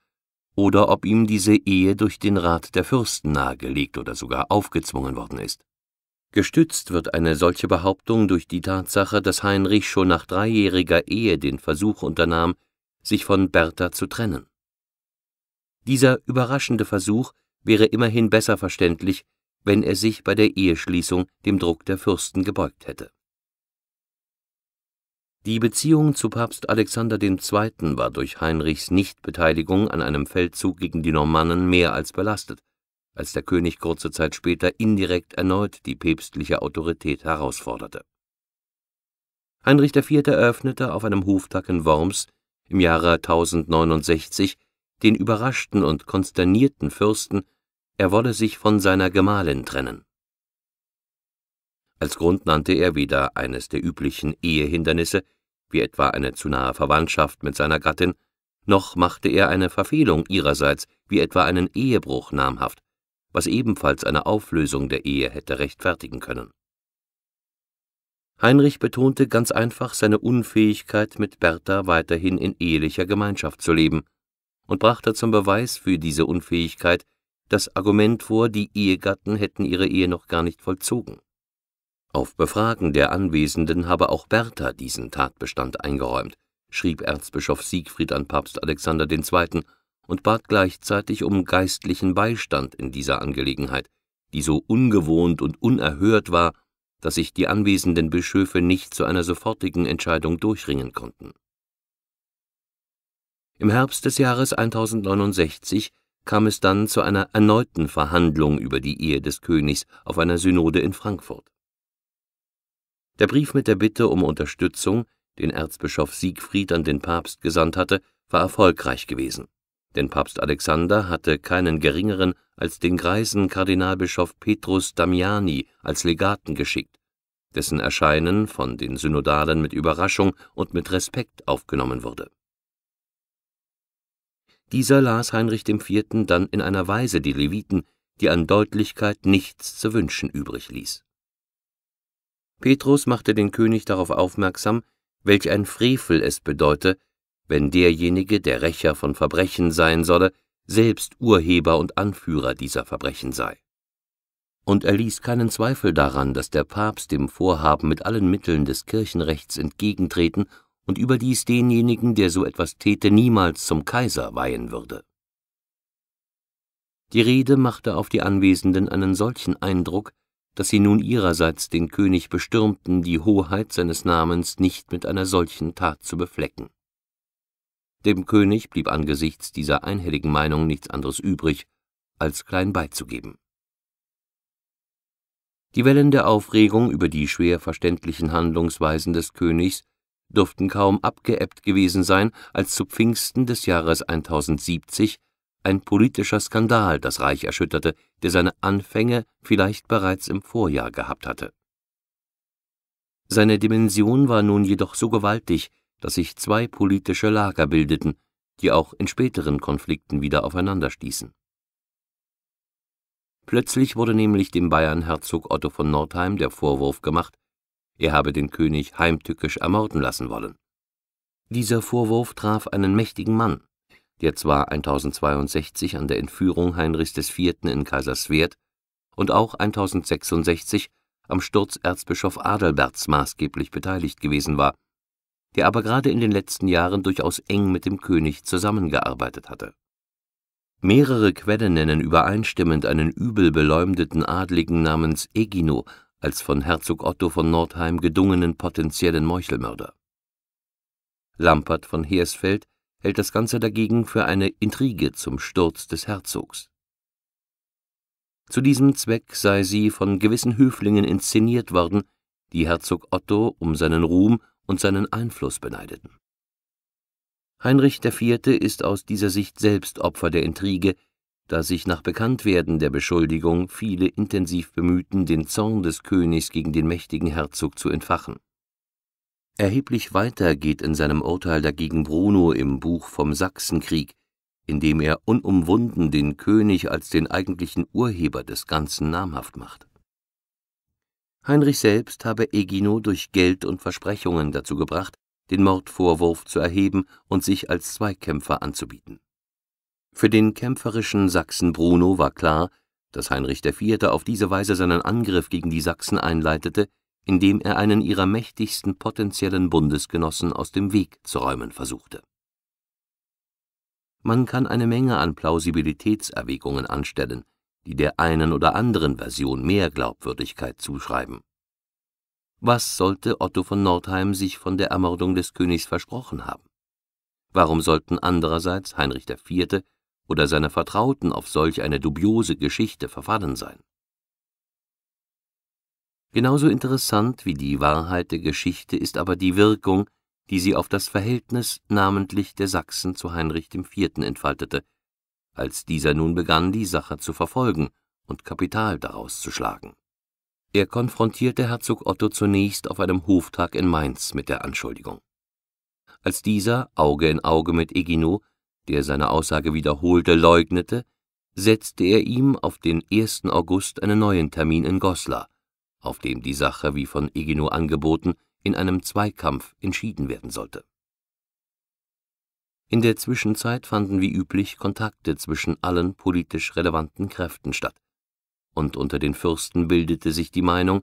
oder ob ihm diese Ehe durch den Rat der Fürsten nahegelegt oder sogar aufgezwungen worden ist. Gestützt wird eine solche Behauptung durch die Tatsache, dass Heinrich schon nach dreijähriger Ehe den Versuch unternahm, sich von Bertha zu trennen. Dieser überraschende Versuch wäre immerhin besser verständlich, wenn er sich bei der Eheschließung dem Druck der Fürsten gebeugt hätte. Die Beziehung zu Papst Alexander II. war durch Heinrichs Nichtbeteiligung an einem Feldzug gegen die Normannen mehr als belastet, als der König kurze Zeit später indirekt erneut die päpstliche Autorität herausforderte. Heinrich IV. eröffnete auf einem Hoftag in Worms im Jahre 1069 den überraschten und konsternierten Fürsten er wolle sich von seiner Gemahlin trennen. Als Grund nannte er wieder eines der üblichen Ehehindernisse, wie etwa eine zu nahe Verwandtschaft mit seiner Gattin, noch machte er eine Verfehlung ihrerseits, wie etwa einen Ehebruch namhaft, was ebenfalls eine Auflösung der Ehe hätte rechtfertigen können. Heinrich betonte ganz einfach seine Unfähigkeit, mit Bertha weiterhin in ehelicher Gemeinschaft zu leben und brachte zum Beweis für diese Unfähigkeit das Argument vor, die Ehegatten hätten ihre Ehe noch gar nicht vollzogen. Auf Befragen der Anwesenden habe auch Bertha diesen Tatbestand eingeräumt, schrieb Erzbischof Siegfried an Papst Alexander II. und bat gleichzeitig um geistlichen Beistand in dieser Angelegenheit, die so ungewohnt und unerhört war, dass sich die anwesenden Bischöfe nicht zu einer sofortigen Entscheidung durchringen konnten. Im Herbst des Jahres 1069 kam es dann zu einer erneuten Verhandlung über die Ehe des Königs auf einer Synode in Frankfurt. Der Brief mit der Bitte um Unterstützung, den Erzbischof Siegfried an den Papst gesandt hatte, war erfolgreich gewesen, denn Papst Alexander hatte keinen geringeren als den greisen Kardinalbischof Petrus Damiani als Legaten geschickt, dessen Erscheinen von den Synodalen mit Überraschung und mit Respekt aufgenommen wurde dieser las Heinrich IV. dann in einer Weise die Leviten, die an Deutlichkeit nichts zu wünschen übrig ließ. Petrus machte den König darauf aufmerksam, welch ein Frevel es bedeute, wenn derjenige, der Rächer von Verbrechen sein solle, selbst Urheber und Anführer dieser Verbrechen sei. Und er ließ keinen Zweifel daran, dass der Papst dem Vorhaben mit allen Mitteln des Kirchenrechts entgegentreten und überdies denjenigen, der so etwas täte, niemals zum Kaiser weihen würde. Die Rede machte auf die Anwesenden einen solchen Eindruck, dass sie nun ihrerseits den König bestürmten, die Hoheit seines Namens nicht mit einer solchen Tat zu beflecken. Dem König blieb angesichts dieser einhelligen Meinung nichts anderes übrig, als klein beizugeben. Die Wellen der Aufregung über die schwer verständlichen Handlungsweisen des Königs dürften kaum abgeebbt gewesen sein, als zu Pfingsten des Jahres 1070 ein politischer Skandal das Reich erschütterte, der seine Anfänge vielleicht bereits im Vorjahr gehabt hatte. Seine Dimension war nun jedoch so gewaltig, dass sich zwei politische Lager bildeten, die auch in späteren Konflikten wieder aufeinander stießen. Plötzlich wurde nämlich dem Bayernherzog Otto von Nordheim der Vorwurf gemacht, er habe den König heimtückisch ermorden lassen wollen. Dieser Vorwurf traf einen mächtigen Mann, der zwar 1062 an der Entführung Heinrichs IV. in Kaiserswerth und auch 1066 am Sturz Erzbischof Adalberts maßgeblich beteiligt gewesen war, der aber gerade in den letzten Jahren durchaus eng mit dem König zusammengearbeitet hatte. Mehrere Quellen nennen übereinstimmend einen übel beleumdeten Adligen namens Egino als von Herzog Otto von Nordheim gedungenen potenziellen Meuchelmörder. Lampert von Heersfeld hält das Ganze dagegen für eine Intrige zum Sturz des Herzogs. Zu diesem Zweck sei sie von gewissen Höflingen inszeniert worden, die Herzog Otto um seinen Ruhm und seinen Einfluss beneideten. Heinrich IV. ist aus dieser Sicht selbst Opfer der Intrige, da sich nach Bekanntwerden der Beschuldigung viele intensiv bemühten, den Zorn des Königs gegen den mächtigen Herzog zu entfachen. Erheblich weiter geht in seinem Urteil dagegen Bruno im Buch vom Sachsenkrieg, in dem er unumwunden den König als den eigentlichen Urheber des Ganzen namhaft macht. Heinrich selbst habe Egino durch Geld und Versprechungen dazu gebracht, den Mordvorwurf zu erheben und sich als Zweikämpfer anzubieten. Für den kämpferischen Sachsen Bruno war klar, dass Heinrich IV. auf diese Weise seinen Angriff gegen die Sachsen einleitete, indem er einen ihrer mächtigsten potenziellen Bundesgenossen aus dem Weg zu räumen versuchte. Man kann eine Menge an Plausibilitätserwägungen anstellen, die der einen oder anderen Version mehr Glaubwürdigkeit zuschreiben. Was sollte Otto von Nordheim sich von der Ermordung des Königs versprochen haben? Warum sollten andererseits Heinrich IV oder seine Vertrauten auf solch eine dubiose Geschichte verfallen sein. Genauso interessant wie die Wahrheit der Geschichte ist aber die Wirkung, die sie auf das Verhältnis namentlich der Sachsen zu Heinrich IV. entfaltete, als dieser nun begann, die Sache zu verfolgen und Kapital daraus zu schlagen. Er konfrontierte Herzog Otto zunächst auf einem Hoftag in Mainz mit der Anschuldigung. Als dieser Auge in Auge mit Egino der seine Aussage wiederholte, leugnete, setzte er ihm auf den 1. August einen neuen Termin in Goslar, auf dem die Sache, wie von Egino angeboten, in einem Zweikampf entschieden werden sollte. In der Zwischenzeit fanden wie üblich Kontakte zwischen allen politisch relevanten Kräften statt, und unter den Fürsten bildete sich die Meinung,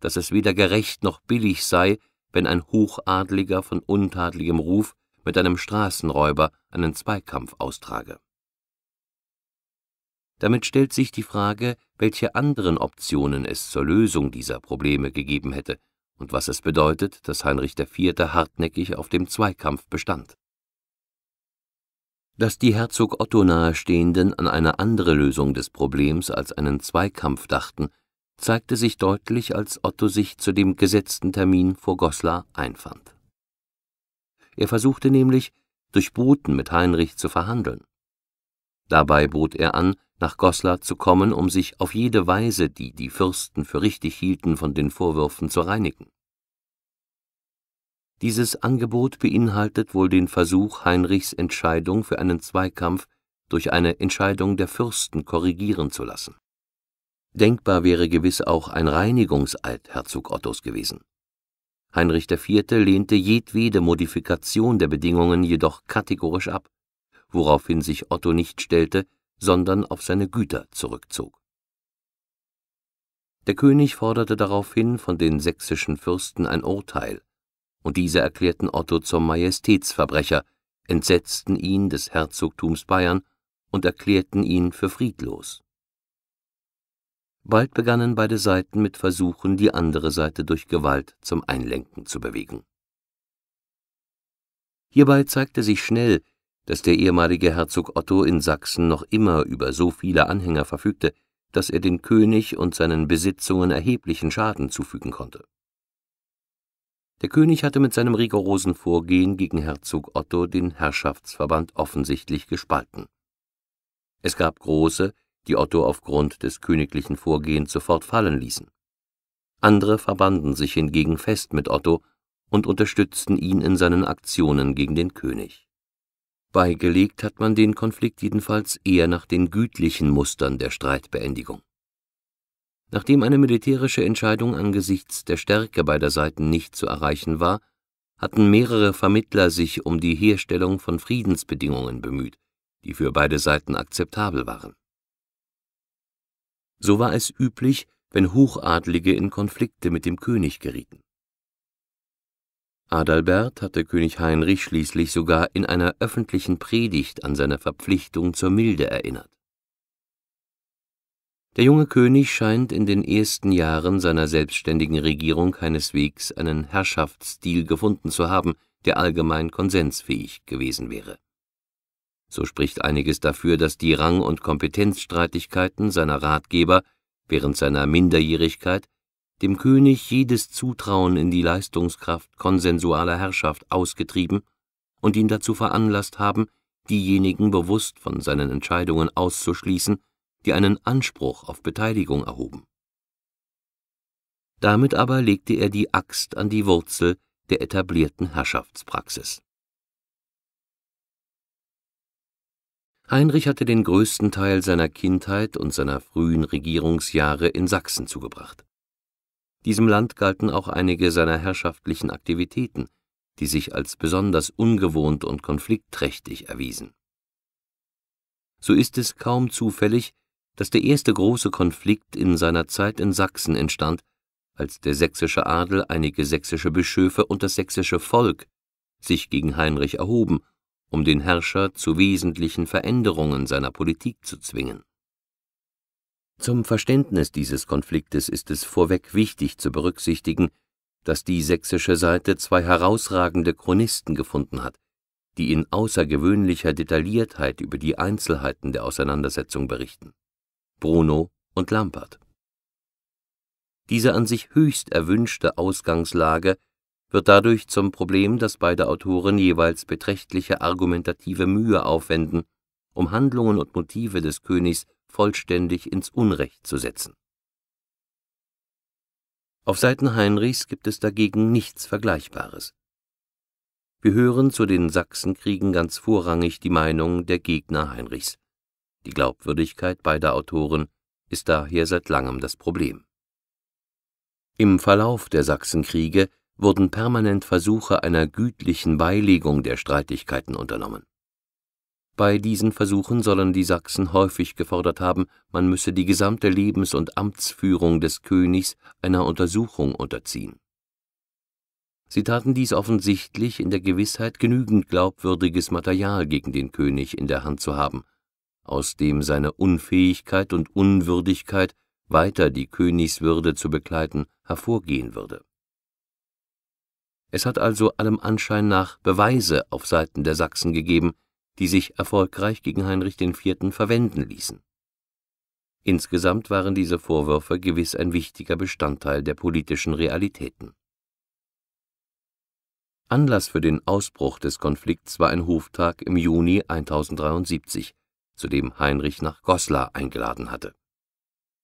dass es weder gerecht noch billig sei, wenn ein Hochadliger von untadligem Ruf mit einem Straßenräuber einen Zweikampf austrage. Damit stellt sich die Frage, welche anderen Optionen es zur Lösung dieser Probleme gegeben hätte und was es bedeutet, dass Heinrich IV. hartnäckig auf dem Zweikampf bestand. Dass die Herzog Otto nahestehenden an eine andere Lösung des Problems als einen Zweikampf dachten, zeigte sich deutlich, als Otto sich zu dem gesetzten Termin vor Goslar einfand er versuchte nämlich, durch Boten mit Heinrich zu verhandeln. Dabei bot er an, nach Goslar zu kommen, um sich auf jede Weise, die die Fürsten für richtig hielten, von den Vorwürfen zu reinigen. Dieses Angebot beinhaltet wohl den Versuch, Heinrichs Entscheidung für einen Zweikampf durch eine Entscheidung der Fürsten korrigieren zu lassen. Denkbar wäre gewiss auch ein Reinigungseid Herzog Ottos gewesen. Heinrich IV. lehnte jedwede Modifikation der Bedingungen jedoch kategorisch ab, woraufhin sich Otto nicht stellte, sondern auf seine Güter zurückzog. Der König forderte daraufhin von den sächsischen Fürsten ein Urteil, und diese erklärten Otto zum Majestätsverbrecher, entsetzten ihn des Herzogtums Bayern und erklärten ihn für friedlos. Bald begannen beide Seiten mit Versuchen, die andere Seite durch Gewalt zum Einlenken zu bewegen. Hierbei zeigte sich schnell, dass der ehemalige Herzog Otto in Sachsen noch immer über so viele Anhänger verfügte, dass er den König und seinen Besitzungen erheblichen Schaden zufügen konnte. Der König hatte mit seinem rigorosen Vorgehen gegen Herzog Otto den Herrschaftsverband offensichtlich gespalten. Es gab große, die Otto aufgrund des königlichen Vorgehens sofort fallen ließen. Andere verbanden sich hingegen fest mit Otto und unterstützten ihn in seinen Aktionen gegen den König. Beigelegt hat man den Konflikt jedenfalls eher nach den gütlichen Mustern der Streitbeendigung. Nachdem eine militärische Entscheidung angesichts der Stärke beider Seiten nicht zu erreichen war, hatten mehrere Vermittler sich um die Herstellung von Friedensbedingungen bemüht, die für beide Seiten akzeptabel waren. So war es üblich, wenn Hochadlige in Konflikte mit dem König gerieten. Adalbert hatte König Heinrich schließlich sogar in einer öffentlichen Predigt an seine Verpflichtung zur Milde erinnert. Der junge König scheint in den ersten Jahren seiner selbstständigen Regierung keineswegs einen Herrschaftsstil gefunden zu haben, der allgemein konsensfähig gewesen wäre. So spricht einiges dafür, dass die Rang- und Kompetenzstreitigkeiten seiner Ratgeber während seiner Minderjährigkeit dem König jedes Zutrauen in die Leistungskraft konsensualer Herrschaft ausgetrieben und ihn dazu veranlasst haben, diejenigen bewusst von seinen Entscheidungen auszuschließen, die einen Anspruch auf Beteiligung erhoben. Damit aber legte er die Axt an die Wurzel der etablierten Herrschaftspraxis. Heinrich hatte den größten Teil seiner Kindheit und seiner frühen Regierungsjahre in Sachsen zugebracht. Diesem Land galten auch einige seiner herrschaftlichen Aktivitäten, die sich als besonders ungewohnt und konfliktträchtig erwiesen. So ist es kaum zufällig, dass der erste große Konflikt in seiner Zeit in Sachsen entstand, als der sächsische Adel, einige sächsische Bischöfe und das sächsische Volk sich gegen Heinrich erhoben um den Herrscher zu wesentlichen Veränderungen seiner Politik zu zwingen. Zum Verständnis dieses Konfliktes ist es vorweg wichtig zu berücksichtigen, dass die sächsische Seite zwei herausragende Chronisten gefunden hat, die in außergewöhnlicher Detailliertheit über die Einzelheiten der Auseinandersetzung berichten. Bruno und Lampert. Diese an sich höchst erwünschte Ausgangslage wird dadurch zum Problem, dass beide Autoren jeweils beträchtliche argumentative Mühe aufwenden, um Handlungen und Motive des Königs vollständig ins Unrecht zu setzen. Auf Seiten Heinrichs gibt es dagegen nichts Vergleichbares. Wir hören zu den Sachsenkriegen ganz vorrangig die Meinung der Gegner Heinrichs. Die Glaubwürdigkeit beider Autoren ist daher seit langem das Problem. Im Verlauf der Sachsenkriege wurden permanent Versuche einer gütlichen Beilegung der Streitigkeiten unternommen. Bei diesen Versuchen sollen die Sachsen häufig gefordert haben, man müsse die gesamte Lebens- und Amtsführung des Königs einer Untersuchung unterziehen. Sie taten dies offensichtlich in der Gewissheit, genügend glaubwürdiges Material gegen den König in der Hand zu haben, aus dem seine Unfähigkeit und Unwürdigkeit, weiter die Königswürde zu begleiten, hervorgehen würde es hat also allem Anschein nach Beweise auf Seiten der Sachsen gegeben, die sich erfolgreich gegen Heinrich IV. verwenden ließen. Insgesamt waren diese Vorwürfe gewiss ein wichtiger Bestandteil der politischen Realitäten. Anlass für den Ausbruch des Konflikts war ein Hoftag im Juni 1073, zu dem Heinrich nach Goslar eingeladen hatte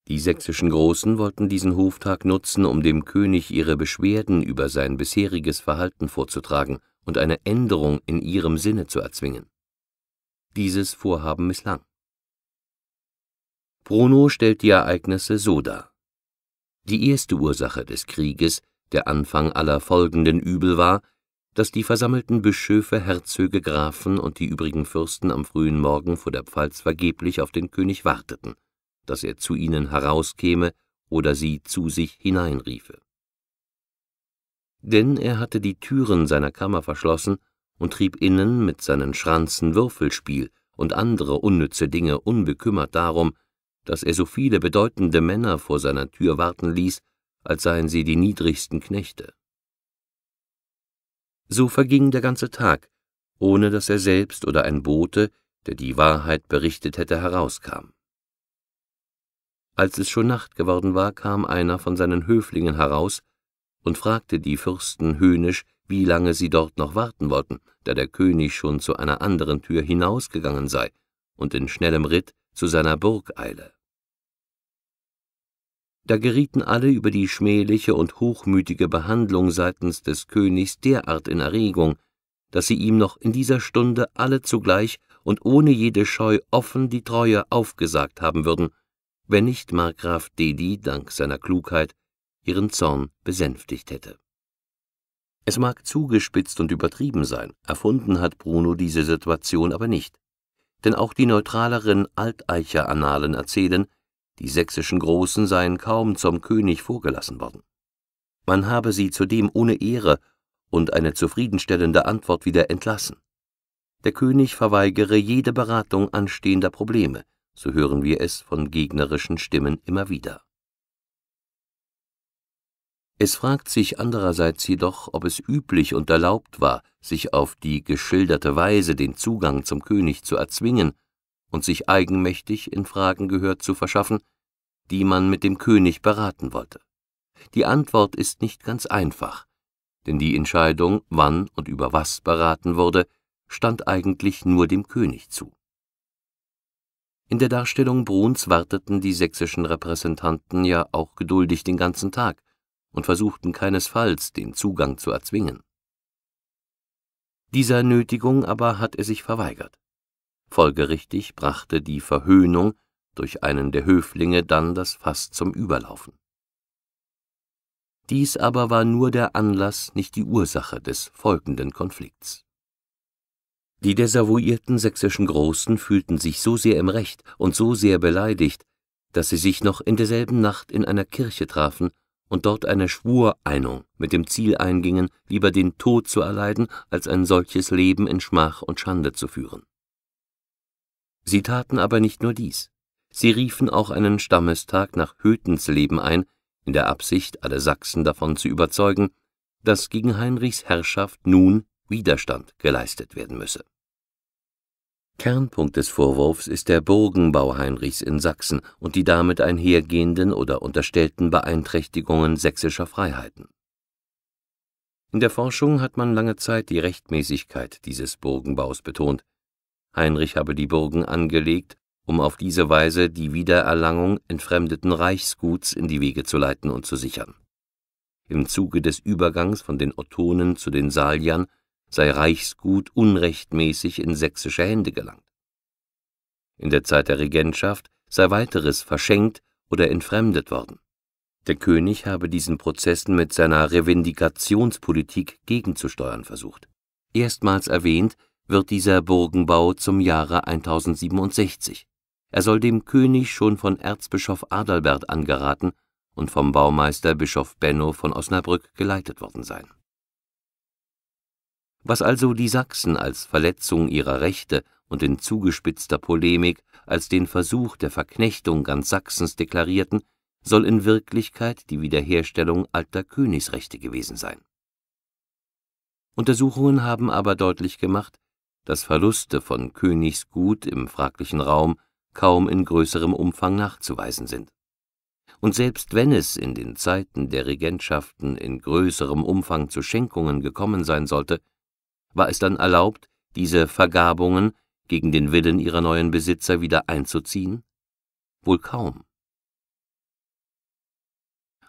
die sächsischen Großen wollten diesen Hoftag nutzen, um dem König ihre Beschwerden über sein bisheriges Verhalten vorzutragen und eine Änderung in ihrem Sinne zu erzwingen. Dieses Vorhaben misslang. Bruno stellt die Ereignisse so dar. Die erste Ursache des Krieges, der Anfang aller folgenden Übel war, dass die versammelten Bischöfe, Herzöge, Grafen und die übrigen Fürsten am frühen Morgen vor der Pfalz vergeblich auf den König warteten dass er zu ihnen herauskäme oder sie zu sich hineinriefe. Denn er hatte die Türen seiner Kammer verschlossen und trieb innen mit seinen Schranzen Würfelspiel und andere unnütze Dinge unbekümmert darum, dass er so viele bedeutende Männer vor seiner Tür warten ließ, als seien sie die niedrigsten Knechte. So verging der ganze Tag, ohne dass er selbst oder ein Bote, der die Wahrheit berichtet hätte, herauskam. Als es schon Nacht geworden war, kam einer von seinen Höflingen heraus und fragte die Fürsten höhnisch, wie lange sie dort noch warten wollten, da der König schon zu einer anderen Tür hinausgegangen sei und in schnellem Ritt zu seiner Burg eile. Da gerieten alle über die schmähliche und hochmütige Behandlung seitens des Königs derart in Erregung, dass sie ihm noch in dieser Stunde alle zugleich und ohne jede Scheu offen die Treue aufgesagt haben würden, wenn nicht Markgraf Dedi dank seiner Klugheit ihren Zorn besänftigt hätte. Es mag zugespitzt und übertrieben sein, erfunden hat Bruno diese Situation aber nicht. Denn auch die neutraleren Alteicher Annalen erzählen, die sächsischen Großen seien kaum zum König vorgelassen worden. Man habe sie zudem ohne Ehre und eine zufriedenstellende Antwort wieder entlassen. Der König verweigere jede Beratung anstehender Probleme, so hören wir es von gegnerischen Stimmen immer wieder. Es fragt sich andererseits jedoch, ob es üblich und erlaubt war, sich auf die geschilderte Weise den Zugang zum König zu erzwingen und sich eigenmächtig in Fragen gehört zu verschaffen, die man mit dem König beraten wollte. Die Antwort ist nicht ganz einfach, denn die Entscheidung, wann und über was beraten wurde, stand eigentlich nur dem König zu. In der Darstellung Bruns warteten die sächsischen Repräsentanten ja auch geduldig den ganzen Tag und versuchten keinesfalls, den Zugang zu erzwingen. Dieser Nötigung aber hat er sich verweigert. Folgerichtig brachte die Verhöhnung durch einen der Höflinge dann das Fass zum Überlaufen. Dies aber war nur der Anlass, nicht die Ursache des folgenden Konflikts die desavouierten sächsischen Großen fühlten sich so sehr im Recht und so sehr beleidigt, dass sie sich noch in derselben Nacht in einer Kirche trafen und dort eine Schwureinung mit dem Ziel eingingen, lieber den Tod zu erleiden, als ein solches Leben in Schmach und Schande zu führen. Sie taten aber nicht nur dies. Sie riefen auch einen Stammestag nach Hötensleben ein, in der Absicht, alle Sachsen davon zu überzeugen, dass gegen Heinrichs Herrschaft nun Widerstand geleistet werden müsse. Kernpunkt des Vorwurfs ist der Burgenbau Heinrichs in Sachsen und die damit einhergehenden oder unterstellten Beeinträchtigungen sächsischer Freiheiten. In der Forschung hat man lange Zeit die Rechtmäßigkeit dieses Burgenbaus betont. Heinrich habe die Burgen angelegt, um auf diese Weise die Wiedererlangung entfremdeten Reichsguts in die Wege zu leiten und zu sichern. Im Zuge des Übergangs von den Ottonen zu den Saliern sei Reichsgut unrechtmäßig in sächsische Hände gelangt. In der Zeit der Regentschaft sei weiteres verschenkt oder entfremdet worden. Der König habe diesen Prozessen mit seiner Revendikationspolitik gegenzusteuern versucht. Erstmals erwähnt wird dieser Burgenbau zum Jahre 1067. Er soll dem König schon von Erzbischof Adalbert angeraten und vom Baumeister Bischof Benno von Osnabrück geleitet worden sein was also die Sachsen als Verletzung ihrer Rechte und in zugespitzter Polemik als den Versuch der Verknechtung ganz Sachsens deklarierten, soll in Wirklichkeit die Wiederherstellung alter Königsrechte gewesen sein. Untersuchungen haben aber deutlich gemacht, dass Verluste von Königsgut im fraglichen Raum kaum in größerem Umfang nachzuweisen sind. Und selbst wenn es in den Zeiten der Regentschaften in größerem Umfang zu Schenkungen gekommen sein sollte, war es dann erlaubt, diese Vergabungen gegen den Willen ihrer neuen Besitzer wieder einzuziehen? Wohl kaum.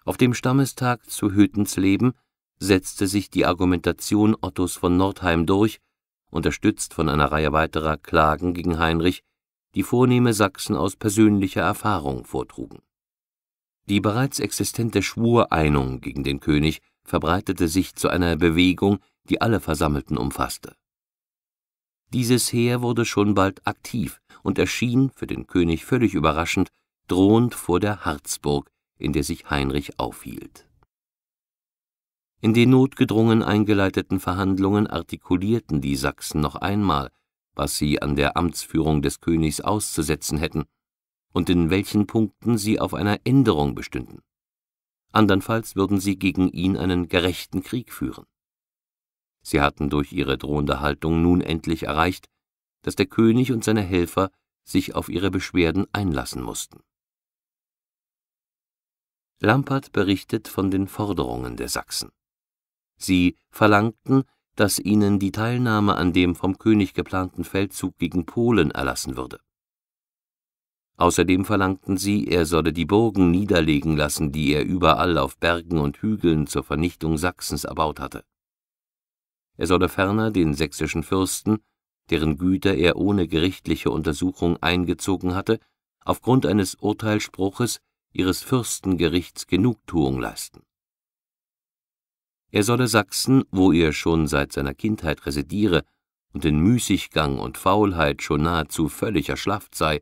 Auf dem Stammestag zu Hüttensleben setzte sich die Argumentation Ottos von Nordheim durch, unterstützt von einer Reihe weiterer Klagen gegen Heinrich, die vornehme Sachsen aus persönlicher Erfahrung vortrugen. Die bereits existente Schwureinung gegen den König verbreitete sich zu einer Bewegung, die alle Versammelten umfasste. Dieses Heer wurde schon bald aktiv und erschien, für den König völlig überraschend, drohend vor der Harzburg, in der sich Heinrich aufhielt. In den notgedrungen eingeleiteten Verhandlungen artikulierten die Sachsen noch einmal, was sie an der Amtsführung des Königs auszusetzen hätten und in welchen Punkten sie auf einer Änderung bestünden. Andernfalls würden sie gegen ihn einen gerechten Krieg führen. Sie hatten durch ihre drohende Haltung nun endlich erreicht, dass der König und seine Helfer sich auf ihre Beschwerden einlassen mussten. Lampert berichtet von den Forderungen der Sachsen. Sie verlangten, dass ihnen die Teilnahme an dem vom König geplanten Feldzug gegen Polen erlassen würde. Außerdem verlangten sie, er solle die Burgen niederlegen lassen, die er überall auf Bergen und Hügeln zur Vernichtung Sachsens erbaut hatte. Er solle ferner den sächsischen Fürsten, deren Güter er ohne gerichtliche Untersuchung eingezogen hatte, aufgrund eines Urteilsspruches ihres Fürstengerichts Genugtuung leisten. Er solle Sachsen, wo er schon seit seiner Kindheit residiere und in Müßiggang und Faulheit schon nahezu völlig erschlafft sei,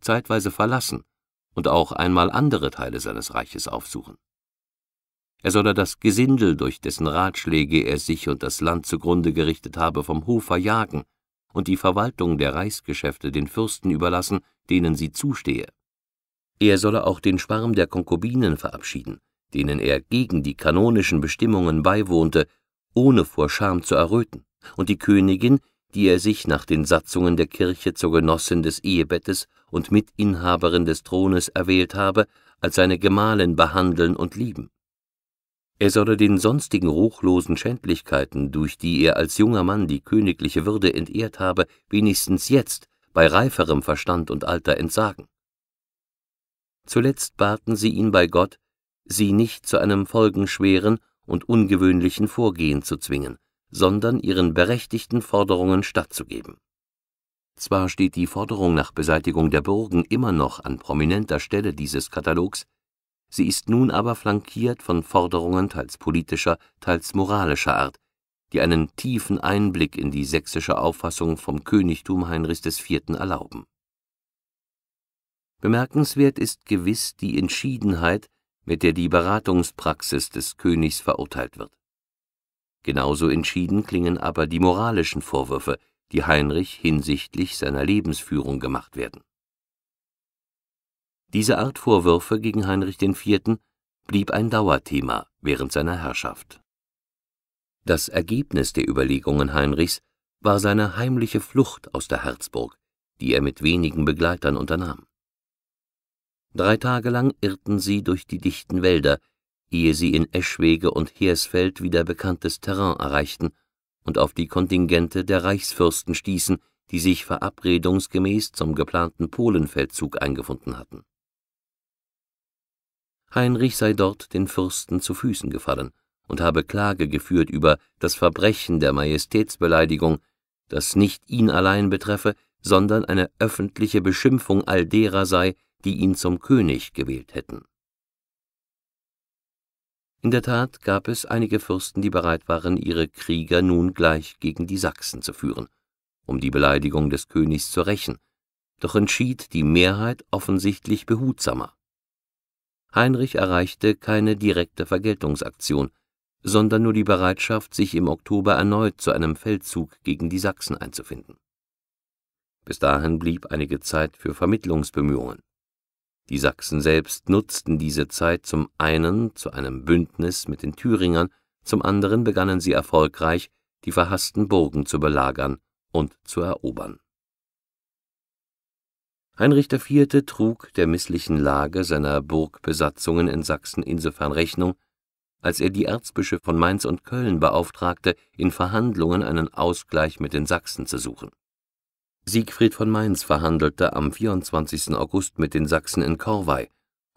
zeitweise verlassen und auch einmal andere Teile seines Reiches aufsuchen er solle das Gesindel, durch dessen Ratschläge er sich und das Land zugrunde gerichtet habe, vom Hof jagen und die Verwaltung der Reichsgeschäfte den Fürsten überlassen, denen sie zustehe. Er solle auch den Schwarm der Konkubinen verabschieden, denen er gegen die kanonischen Bestimmungen beiwohnte, ohne vor Scham zu erröten, und die Königin, die er sich nach den Satzungen der Kirche zur Genossin des Ehebettes und Mitinhaberin des Thrones erwählt habe, als seine Gemahlin behandeln und lieben. Er solle den sonstigen ruchlosen Schändlichkeiten, durch die er als junger Mann die königliche Würde entehrt habe, wenigstens jetzt, bei reiferem Verstand und Alter, entsagen. Zuletzt baten sie ihn bei Gott, sie nicht zu einem folgenschweren und ungewöhnlichen Vorgehen zu zwingen, sondern ihren berechtigten Forderungen stattzugeben. Zwar steht die Forderung nach Beseitigung der Burgen immer noch an prominenter Stelle dieses Katalogs, Sie ist nun aber flankiert von Forderungen teils politischer, teils moralischer Art, die einen tiefen Einblick in die sächsische Auffassung vom Königtum Heinrichs IV. erlauben. Bemerkenswert ist gewiss die Entschiedenheit, mit der die Beratungspraxis des Königs verurteilt wird. Genauso entschieden klingen aber die moralischen Vorwürfe, die Heinrich hinsichtlich seiner Lebensführung gemacht werden. Diese Art Vorwürfe gegen Heinrich IV. blieb ein Dauerthema während seiner Herrschaft. Das Ergebnis der Überlegungen Heinrichs war seine heimliche Flucht aus der Herzburg, die er mit wenigen Begleitern unternahm. Drei Tage lang irrten sie durch die dichten Wälder, ehe sie in Eschwege und Heersfeld wieder bekanntes Terrain erreichten und auf die Kontingente der Reichsfürsten stießen, die sich verabredungsgemäß zum geplanten Polenfeldzug eingefunden hatten. Heinrich sei dort den Fürsten zu Füßen gefallen und habe Klage geführt über das Verbrechen der Majestätsbeleidigung, das nicht ihn allein betreffe, sondern eine öffentliche Beschimpfung all derer sei, die ihn zum König gewählt hätten. In der Tat gab es einige Fürsten, die bereit waren, ihre Krieger nun gleich gegen die Sachsen zu führen, um die Beleidigung des Königs zu rächen, doch entschied die Mehrheit offensichtlich behutsamer. Heinrich erreichte keine direkte Vergeltungsaktion, sondern nur die Bereitschaft, sich im Oktober erneut zu einem Feldzug gegen die Sachsen einzufinden. Bis dahin blieb einige Zeit für Vermittlungsbemühungen. Die Sachsen selbst nutzten diese Zeit zum einen zu einem Bündnis mit den Thüringern, zum anderen begannen sie erfolgreich, die verhassten Burgen zu belagern und zu erobern Heinrich IV. trug der misslichen Lage seiner Burgbesatzungen in Sachsen insofern Rechnung, als er die Erzbischöfe von Mainz und Köln beauftragte, in Verhandlungen einen Ausgleich mit den Sachsen zu suchen. Siegfried von Mainz verhandelte am 24. August mit den Sachsen in Korwei,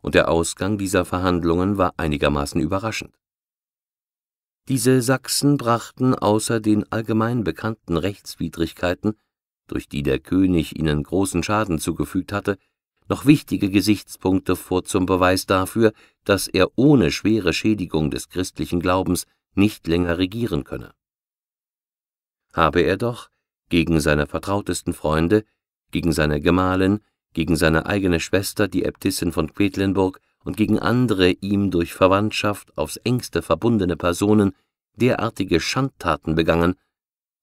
und der Ausgang dieser Verhandlungen war einigermaßen überraschend. Diese Sachsen brachten außer den allgemein bekannten Rechtswidrigkeiten durch die der König ihnen großen Schaden zugefügt hatte, noch wichtige Gesichtspunkte vor zum Beweis dafür, dass er ohne schwere Schädigung des christlichen Glaubens nicht länger regieren könne. Habe er doch gegen seine vertrautesten Freunde, gegen seine Gemahlin, gegen seine eigene Schwester, die Äbtissin von Quedlinburg, und gegen andere ihm durch Verwandtschaft aufs engste verbundene Personen derartige Schandtaten begangen,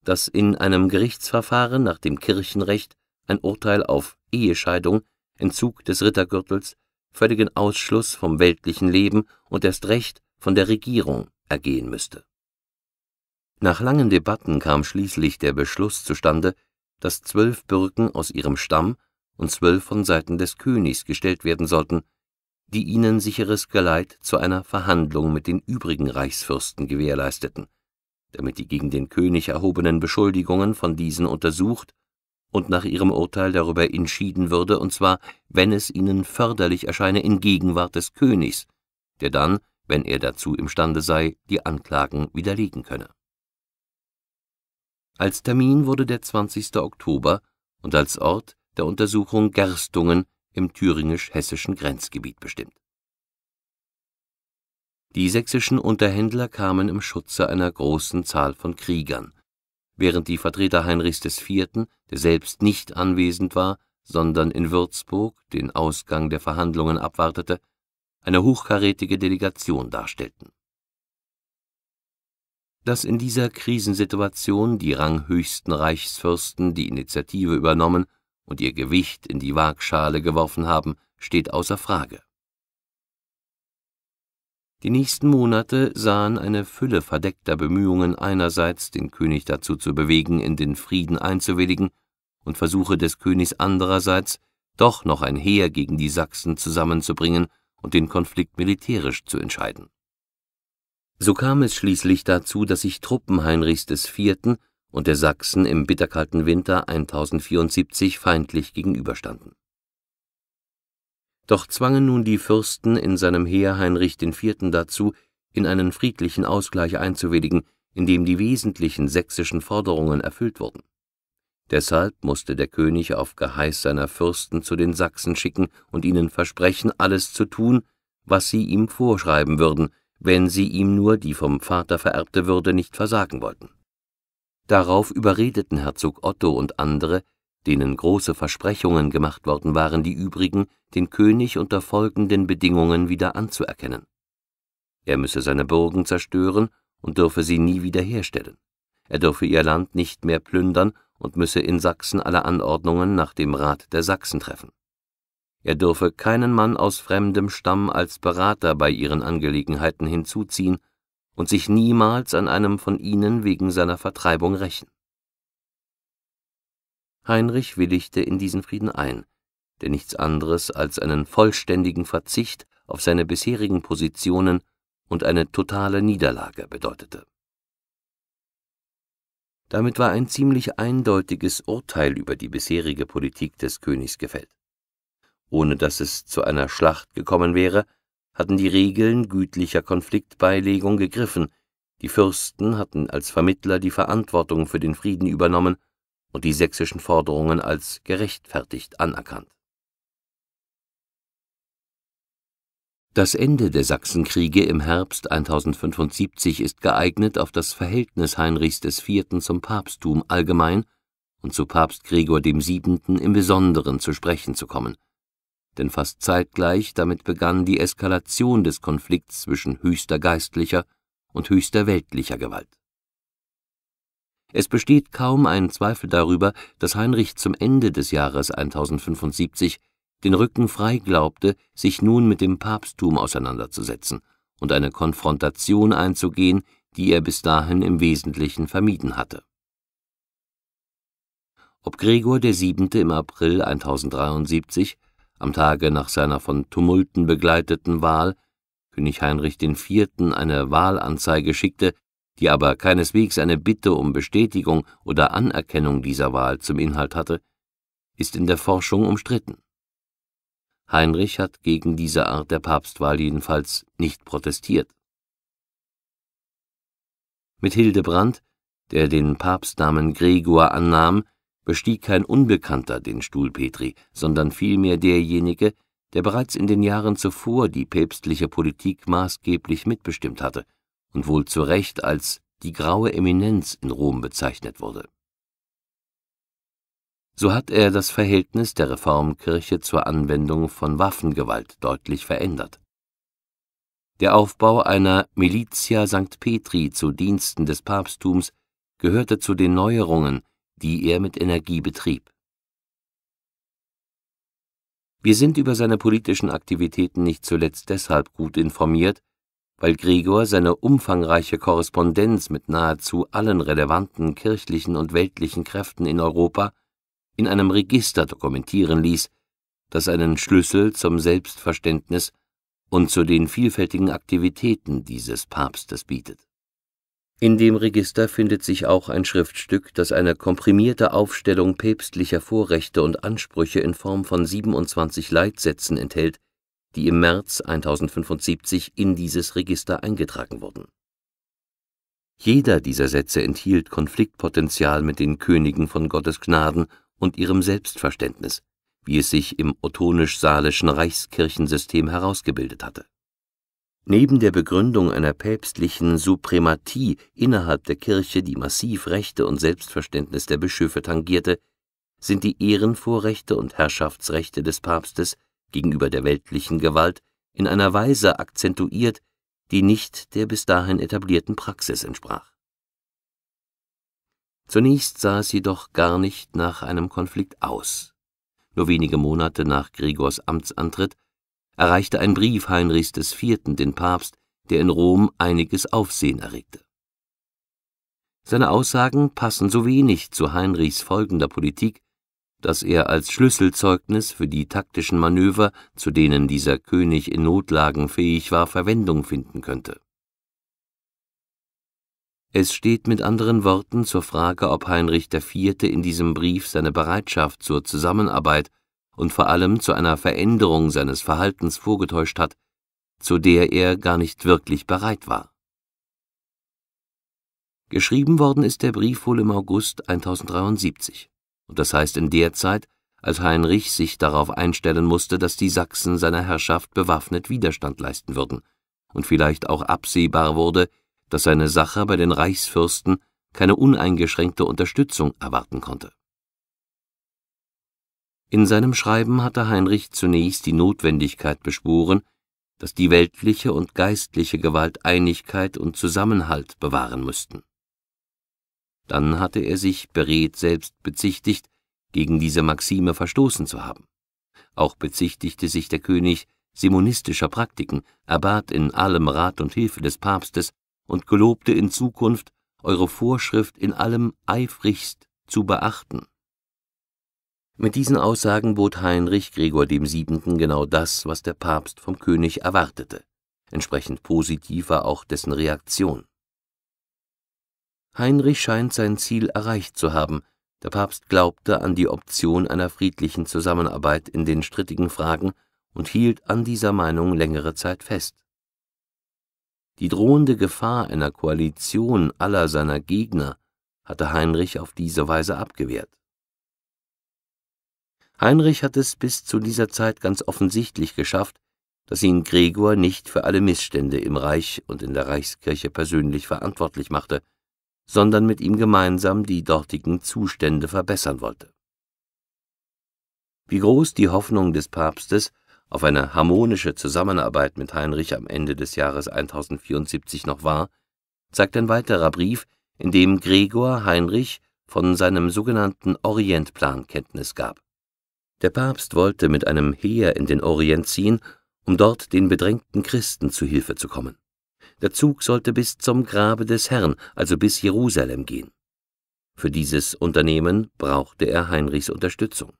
dass in einem Gerichtsverfahren nach dem Kirchenrecht ein Urteil auf Ehescheidung, Entzug des Rittergürtels, völligen Ausschluss vom weltlichen Leben und erst recht von der Regierung ergehen müsste. Nach langen Debatten kam schließlich der Beschluss zustande, dass zwölf Bürgen aus ihrem Stamm und zwölf von Seiten des Königs gestellt werden sollten, die ihnen sicheres Geleit zu einer Verhandlung mit den übrigen Reichsfürsten gewährleisteten damit die gegen den König erhobenen Beschuldigungen von diesen untersucht und nach ihrem Urteil darüber entschieden würde, und zwar, wenn es ihnen förderlich erscheine in Gegenwart des Königs, der dann, wenn er dazu imstande sei, die Anklagen widerlegen könne. Als Termin wurde der 20. Oktober und als Ort der Untersuchung Gerstungen im thüringisch-hessischen Grenzgebiet bestimmt die sächsischen Unterhändler kamen im Schutze einer großen Zahl von Kriegern, während die Vertreter Heinrichs IV., der selbst nicht anwesend war, sondern in Würzburg den Ausgang der Verhandlungen abwartete, eine hochkarätige Delegation darstellten. Dass in dieser Krisensituation die ranghöchsten Reichsfürsten die Initiative übernommen und ihr Gewicht in die Waagschale geworfen haben, steht außer Frage die nächsten Monate sahen eine Fülle verdeckter Bemühungen einerseits, den König dazu zu bewegen, in den Frieden einzuwilligen, und Versuche des Königs andererseits, doch noch ein Heer gegen die Sachsen zusammenzubringen und den Konflikt militärisch zu entscheiden. So kam es schließlich dazu, dass sich Truppen Heinrichs IV. und der Sachsen im bitterkalten Winter 1074 feindlich gegenüberstanden. Doch zwangen nun die Fürsten in seinem Heer Heinrich IV. dazu, in einen friedlichen Ausgleich einzuwilligen, in dem die wesentlichen sächsischen Forderungen erfüllt wurden. Deshalb musste der König auf Geheiß seiner Fürsten zu den Sachsen schicken und ihnen versprechen, alles zu tun, was sie ihm vorschreiben würden, wenn sie ihm nur die vom Vater vererbte Würde nicht versagen wollten. Darauf überredeten Herzog Otto und andere, denen große Versprechungen gemacht worden waren, die übrigen, den König unter folgenden Bedingungen wieder anzuerkennen. Er müsse seine Burgen zerstören und dürfe sie nie wiederherstellen. Er dürfe ihr Land nicht mehr plündern und müsse in Sachsen alle Anordnungen nach dem Rat der Sachsen treffen. Er dürfe keinen Mann aus fremdem Stamm als Berater bei ihren Angelegenheiten hinzuziehen und sich niemals an einem von ihnen wegen seiner Vertreibung rächen. Heinrich willigte in diesen Frieden ein, der nichts anderes als einen vollständigen Verzicht auf seine bisherigen Positionen und eine totale Niederlage bedeutete. Damit war ein ziemlich eindeutiges Urteil über die bisherige Politik des Königs gefällt. Ohne dass es zu einer Schlacht gekommen wäre, hatten die Regeln gütlicher Konfliktbeilegung gegriffen, die Fürsten hatten als Vermittler die Verantwortung für den Frieden übernommen und die sächsischen Forderungen als gerechtfertigt anerkannt. Das Ende der Sachsenkriege im Herbst 1075 ist geeignet, auf das Verhältnis Heinrichs IV. zum Papsttum allgemein und zu Papst Gregor VII. im Besonderen zu sprechen zu kommen. Denn fast zeitgleich damit begann die Eskalation des Konflikts zwischen höchster geistlicher und höchster weltlicher Gewalt. Es besteht kaum ein Zweifel darüber, dass Heinrich zum Ende des Jahres 1075 den Rücken frei glaubte, sich nun mit dem Papsttum auseinanderzusetzen und eine Konfrontation einzugehen, die er bis dahin im Wesentlichen vermieden hatte. Ob Gregor VII. im April 1073, am Tage nach seiner von Tumulten begleiteten Wahl, König Heinrich IV. eine Wahlanzeige schickte, die aber keineswegs eine Bitte um Bestätigung oder Anerkennung dieser Wahl zum Inhalt hatte, ist in der Forschung umstritten. Heinrich hat gegen diese Art der Papstwahl jedenfalls nicht protestiert. Mit Hildebrand, der den Papstnamen Gregor annahm, bestieg kein Unbekannter den Stuhl Petri, sondern vielmehr derjenige, der bereits in den Jahren zuvor die päpstliche Politik maßgeblich mitbestimmt hatte und wohl zu Recht als die graue Eminenz in Rom bezeichnet wurde. So hat er das Verhältnis der Reformkirche zur Anwendung von Waffengewalt deutlich verändert. Der Aufbau einer Militia St. Petri zu Diensten des Papsttums gehörte zu den Neuerungen, die er mit Energie betrieb. Wir sind über seine politischen Aktivitäten nicht zuletzt deshalb gut informiert, weil Gregor seine umfangreiche Korrespondenz mit nahezu allen relevanten kirchlichen und weltlichen Kräften in Europa in einem Register dokumentieren ließ, das einen Schlüssel zum Selbstverständnis und zu den vielfältigen Aktivitäten dieses Papstes bietet. In dem Register findet sich auch ein Schriftstück, das eine komprimierte Aufstellung päpstlicher Vorrechte und Ansprüche in Form von 27 Leitsätzen enthält, die im März 1075 in dieses Register eingetragen wurden. Jeder dieser Sätze enthielt Konfliktpotenzial mit den Königen von Gottes Gnaden und ihrem Selbstverständnis, wie es sich im ottonisch salischen Reichskirchensystem herausgebildet hatte. Neben der Begründung einer päpstlichen Suprematie innerhalb der Kirche, die massiv Rechte und Selbstverständnis der Bischöfe tangierte, sind die Ehrenvorrechte und Herrschaftsrechte des Papstes gegenüber der weltlichen Gewalt in einer Weise akzentuiert, die nicht der bis dahin etablierten Praxis entsprach. Zunächst sah es jedoch gar nicht nach einem Konflikt aus. Nur wenige Monate nach Gregors Amtsantritt erreichte ein Brief Heinrichs IV. den Papst, der in Rom einiges Aufsehen erregte. Seine Aussagen passen so wenig zu Heinrichs folgender Politik, dass er als Schlüsselzeugnis für die taktischen Manöver, zu denen dieser König in Notlagen fähig war, Verwendung finden könnte. Es steht mit anderen Worten zur Frage, ob Heinrich IV. in diesem Brief seine Bereitschaft zur Zusammenarbeit und vor allem zu einer Veränderung seines Verhaltens vorgetäuscht hat, zu der er gar nicht wirklich bereit war. Geschrieben worden ist der Brief wohl im August 1073 und das heißt in der Zeit, als Heinrich sich darauf einstellen musste, dass die Sachsen seiner Herrschaft bewaffnet Widerstand leisten würden, und vielleicht auch absehbar wurde, dass seine Sache bei den Reichsfürsten keine uneingeschränkte Unterstützung erwarten konnte. In seinem Schreiben hatte Heinrich zunächst die Notwendigkeit beschworen, dass die weltliche und geistliche Gewalt Einigkeit und Zusammenhalt bewahren müssten. Dann hatte er sich beredt selbst bezichtigt, gegen diese Maxime verstoßen zu haben. Auch bezichtigte sich der König simonistischer Praktiken, erbat in allem Rat und Hilfe des Papstes und gelobte in Zukunft, eure Vorschrift in allem eifrigst zu beachten. Mit diesen Aussagen bot Heinrich Gregor VII. genau das, was der Papst vom König erwartete. Entsprechend positiver auch dessen Reaktion. Heinrich scheint sein Ziel erreicht zu haben. Der Papst glaubte an die Option einer friedlichen Zusammenarbeit in den strittigen Fragen und hielt an dieser Meinung längere Zeit fest. Die drohende Gefahr einer Koalition aller seiner Gegner hatte Heinrich auf diese Weise abgewehrt. Heinrich hat es bis zu dieser Zeit ganz offensichtlich geschafft, dass ihn Gregor nicht für alle Missstände im Reich und in der Reichskirche persönlich verantwortlich machte, sondern mit ihm gemeinsam die dortigen Zustände verbessern wollte. Wie groß die Hoffnung des Papstes auf eine harmonische Zusammenarbeit mit Heinrich am Ende des Jahres 1074 noch war, zeigt ein weiterer Brief, in dem Gregor Heinrich von seinem sogenannten Orientplan Kenntnis gab. Der Papst wollte mit einem Heer in den Orient ziehen, um dort den bedrängten Christen zu Hilfe zu kommen. Der Zug sollte bis zum Grabe des Herrn, also bis Jerusalem gehen. Für dieses Unternehmen brauchte er Heinrichs Unterstützung.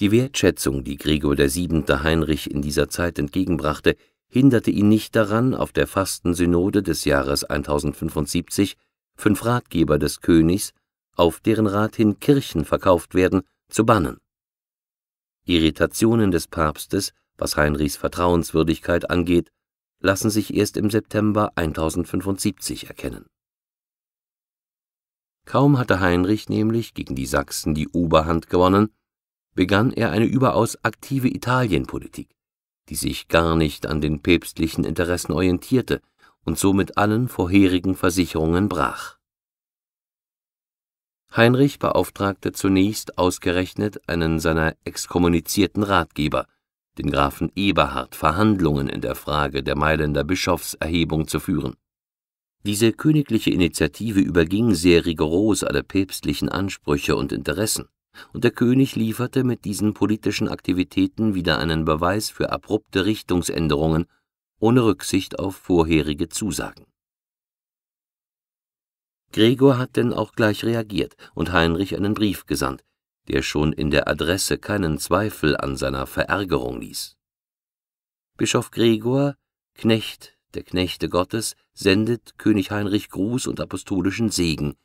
Die Wertschätzung, die Gregor VII. Heinrich in dieser Zeit entgegenbrachte, hinderte ihn nicht daran, auf der Fastensynode des Jahres 1075 fünf Ratgeber des Königs, auf deren Rat hin Kirchen verkauft werden, zu bannen. Irritationen des Papstes, was Heinrichs Vertrauenswürdigkeit angeht, lassen sich erst im September 1075 erkennen. Kaum hatte Heinrich nämlich gegen die Sachsen die Oberhand gewonnen, begann er eine überaus aktive Italienpolitik, die sich gar nicht an den päpstlichen Interessen orientierte und somit allen vorherigen Versicherungen brach. Heinrich beauftragte zunächst ausgerechnet einen seiner exkommunizierten Ratgeber – den Grafen Eberhard, Verhandlungen in der Frage der Mailänder Bischofserhebung zu führen. Diese königliche Initiative überging sehr rigoros alle päpstlichen Ansprüche und Interessen, und der König lieferte mit diesen politischen Aktivitäten wieder einen Beweis für abrupte Richtungsänderungen ohne Rücksicht auf vorherige Zusagen. Gregor hat denn auch gleich reagiert und Heinrich einen Brief gesandt, der schon in der Adresse keinen Zweifel an seiner Verärgerung ließ. Bischof Gregor, Knecht der Knechte Gottes, sendet König Heinrich Gruß und apostolischen Segen,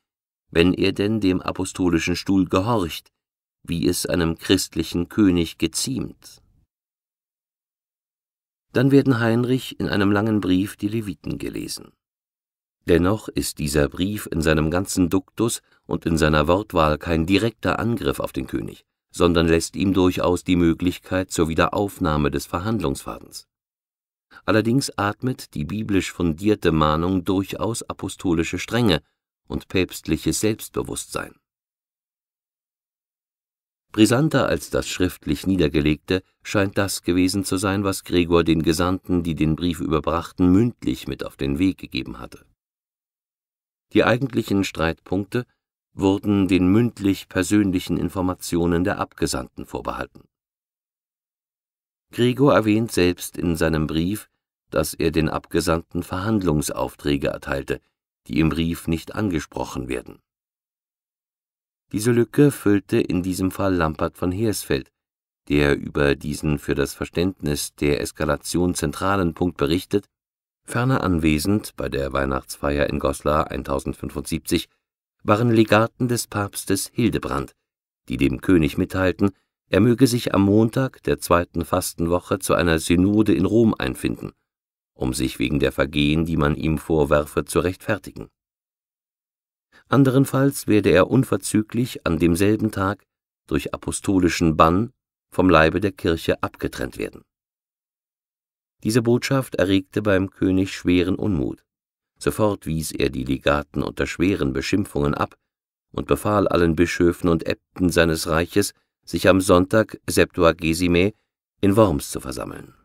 wenn er denn dem apostolischen Stuhl gehorcht, wie es einem christlichen König geziemt. Dann werden Heinrich in einem langen Brief die Leviten gelesen. Dennoch ist dieser Brief in seinem ganzen Duktus und in seiner Wortwahl kein direkter Angriff auf den König, sondern lässt ihm durchaus die Möglichkeit zur Wiederaufnahme des Verhandlungsfadens. Allerdings atmet die biblisch fundierte Mahnung durchaus apostolische Strenge und päpstliches Selbstbewusstsein. Brisanter als das schriftlich Niedergelegte scheint das gewesen zu sein, was Gregor den Gesandten, die den Brief überbrachten, mündlich mit auf den Weg gegeben hatte die eigentlichen Streitpunkte wurden den mündlich persönlichen Informationen der Abgesandten vorbehalten. Gregor erwähnt selbst in seinem Brief, dass er den Abgesandten Verhandlungsaufträge erteilte, die im Brief nicht angesprochen werden. Diese Lücke füllte in diesem Fall Lampert von Hersfeld, der über diesen für das Verständnis der Eskalation zentralen Punkt berichtet Ferner anwesend bei der Weihnachtsfeier in Goslar 1075 waren Legaten des Papstes Hildebrand, die dem König mitteilten, er möge sich am Montag der zweiten Fastenwoche zu einer Synode in Rom einfinden, um sich wegen der Vergehen, die man ihm vorwerfe, zu rechtfertigen. Anderenfalls werde er unverzüglich an demselben Tag durch apostolischen Bann vom Leibe der Kirche abgetrennt werden diese Botschaft erregte beim König schweren Unmut. Sofort wies er die Legaten unter schweren Beschimpfungen ab und befahl allen Bischöfen und Äbten seines Reiches, sich am Sonntag Septuagesime in Worms zu versammeln.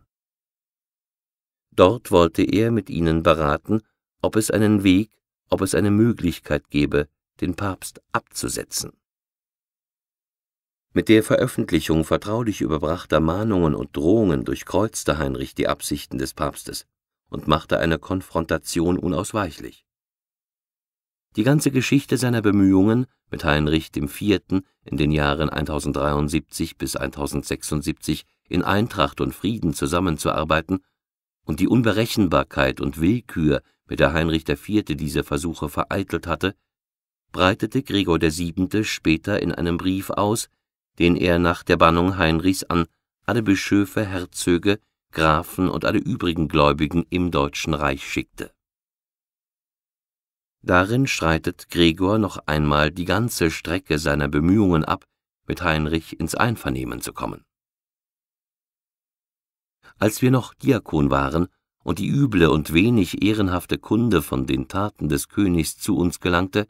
Dort wollte er mit ihnen beraten, ob es einen Weg, ob es eine Möglichkeit gebe, den Papst abzusetzen. Mit der Veröffentlichung vertraulich überbrachter Mahnungen und Drohungen durchkreuzte Heinrich die Absichten des Papstes und machte eine Konfrontation unausweichlich. Die ganze Geschichte seiner Bemühungen, mit Heinrich IV. in den Jahren 1073 bis 1076 in Eintracht und Frieden zusammenzuarbeiten, und die Unberechenbarkeit und Willkür, mit der Heinrich IV. diese Versuche vereitelt hatte, breitete Gregor VII. später in einem Brief aus, den er nach der Bannung Heinrichs an alle Bischöfe, Herzöge, Grafen und alle übrigen Gläubigen im Deutschen Reich schickte. Darin schreitet Gregor noch einmal die ganze Strecke seiner Bemühungen ab, mit Heinrich ins Einvernehmen zu kommen. Als wir noch Diakon waren und die üble und wenig ehrenhafte Kunde von den Taten des Königs zu uns gelangte,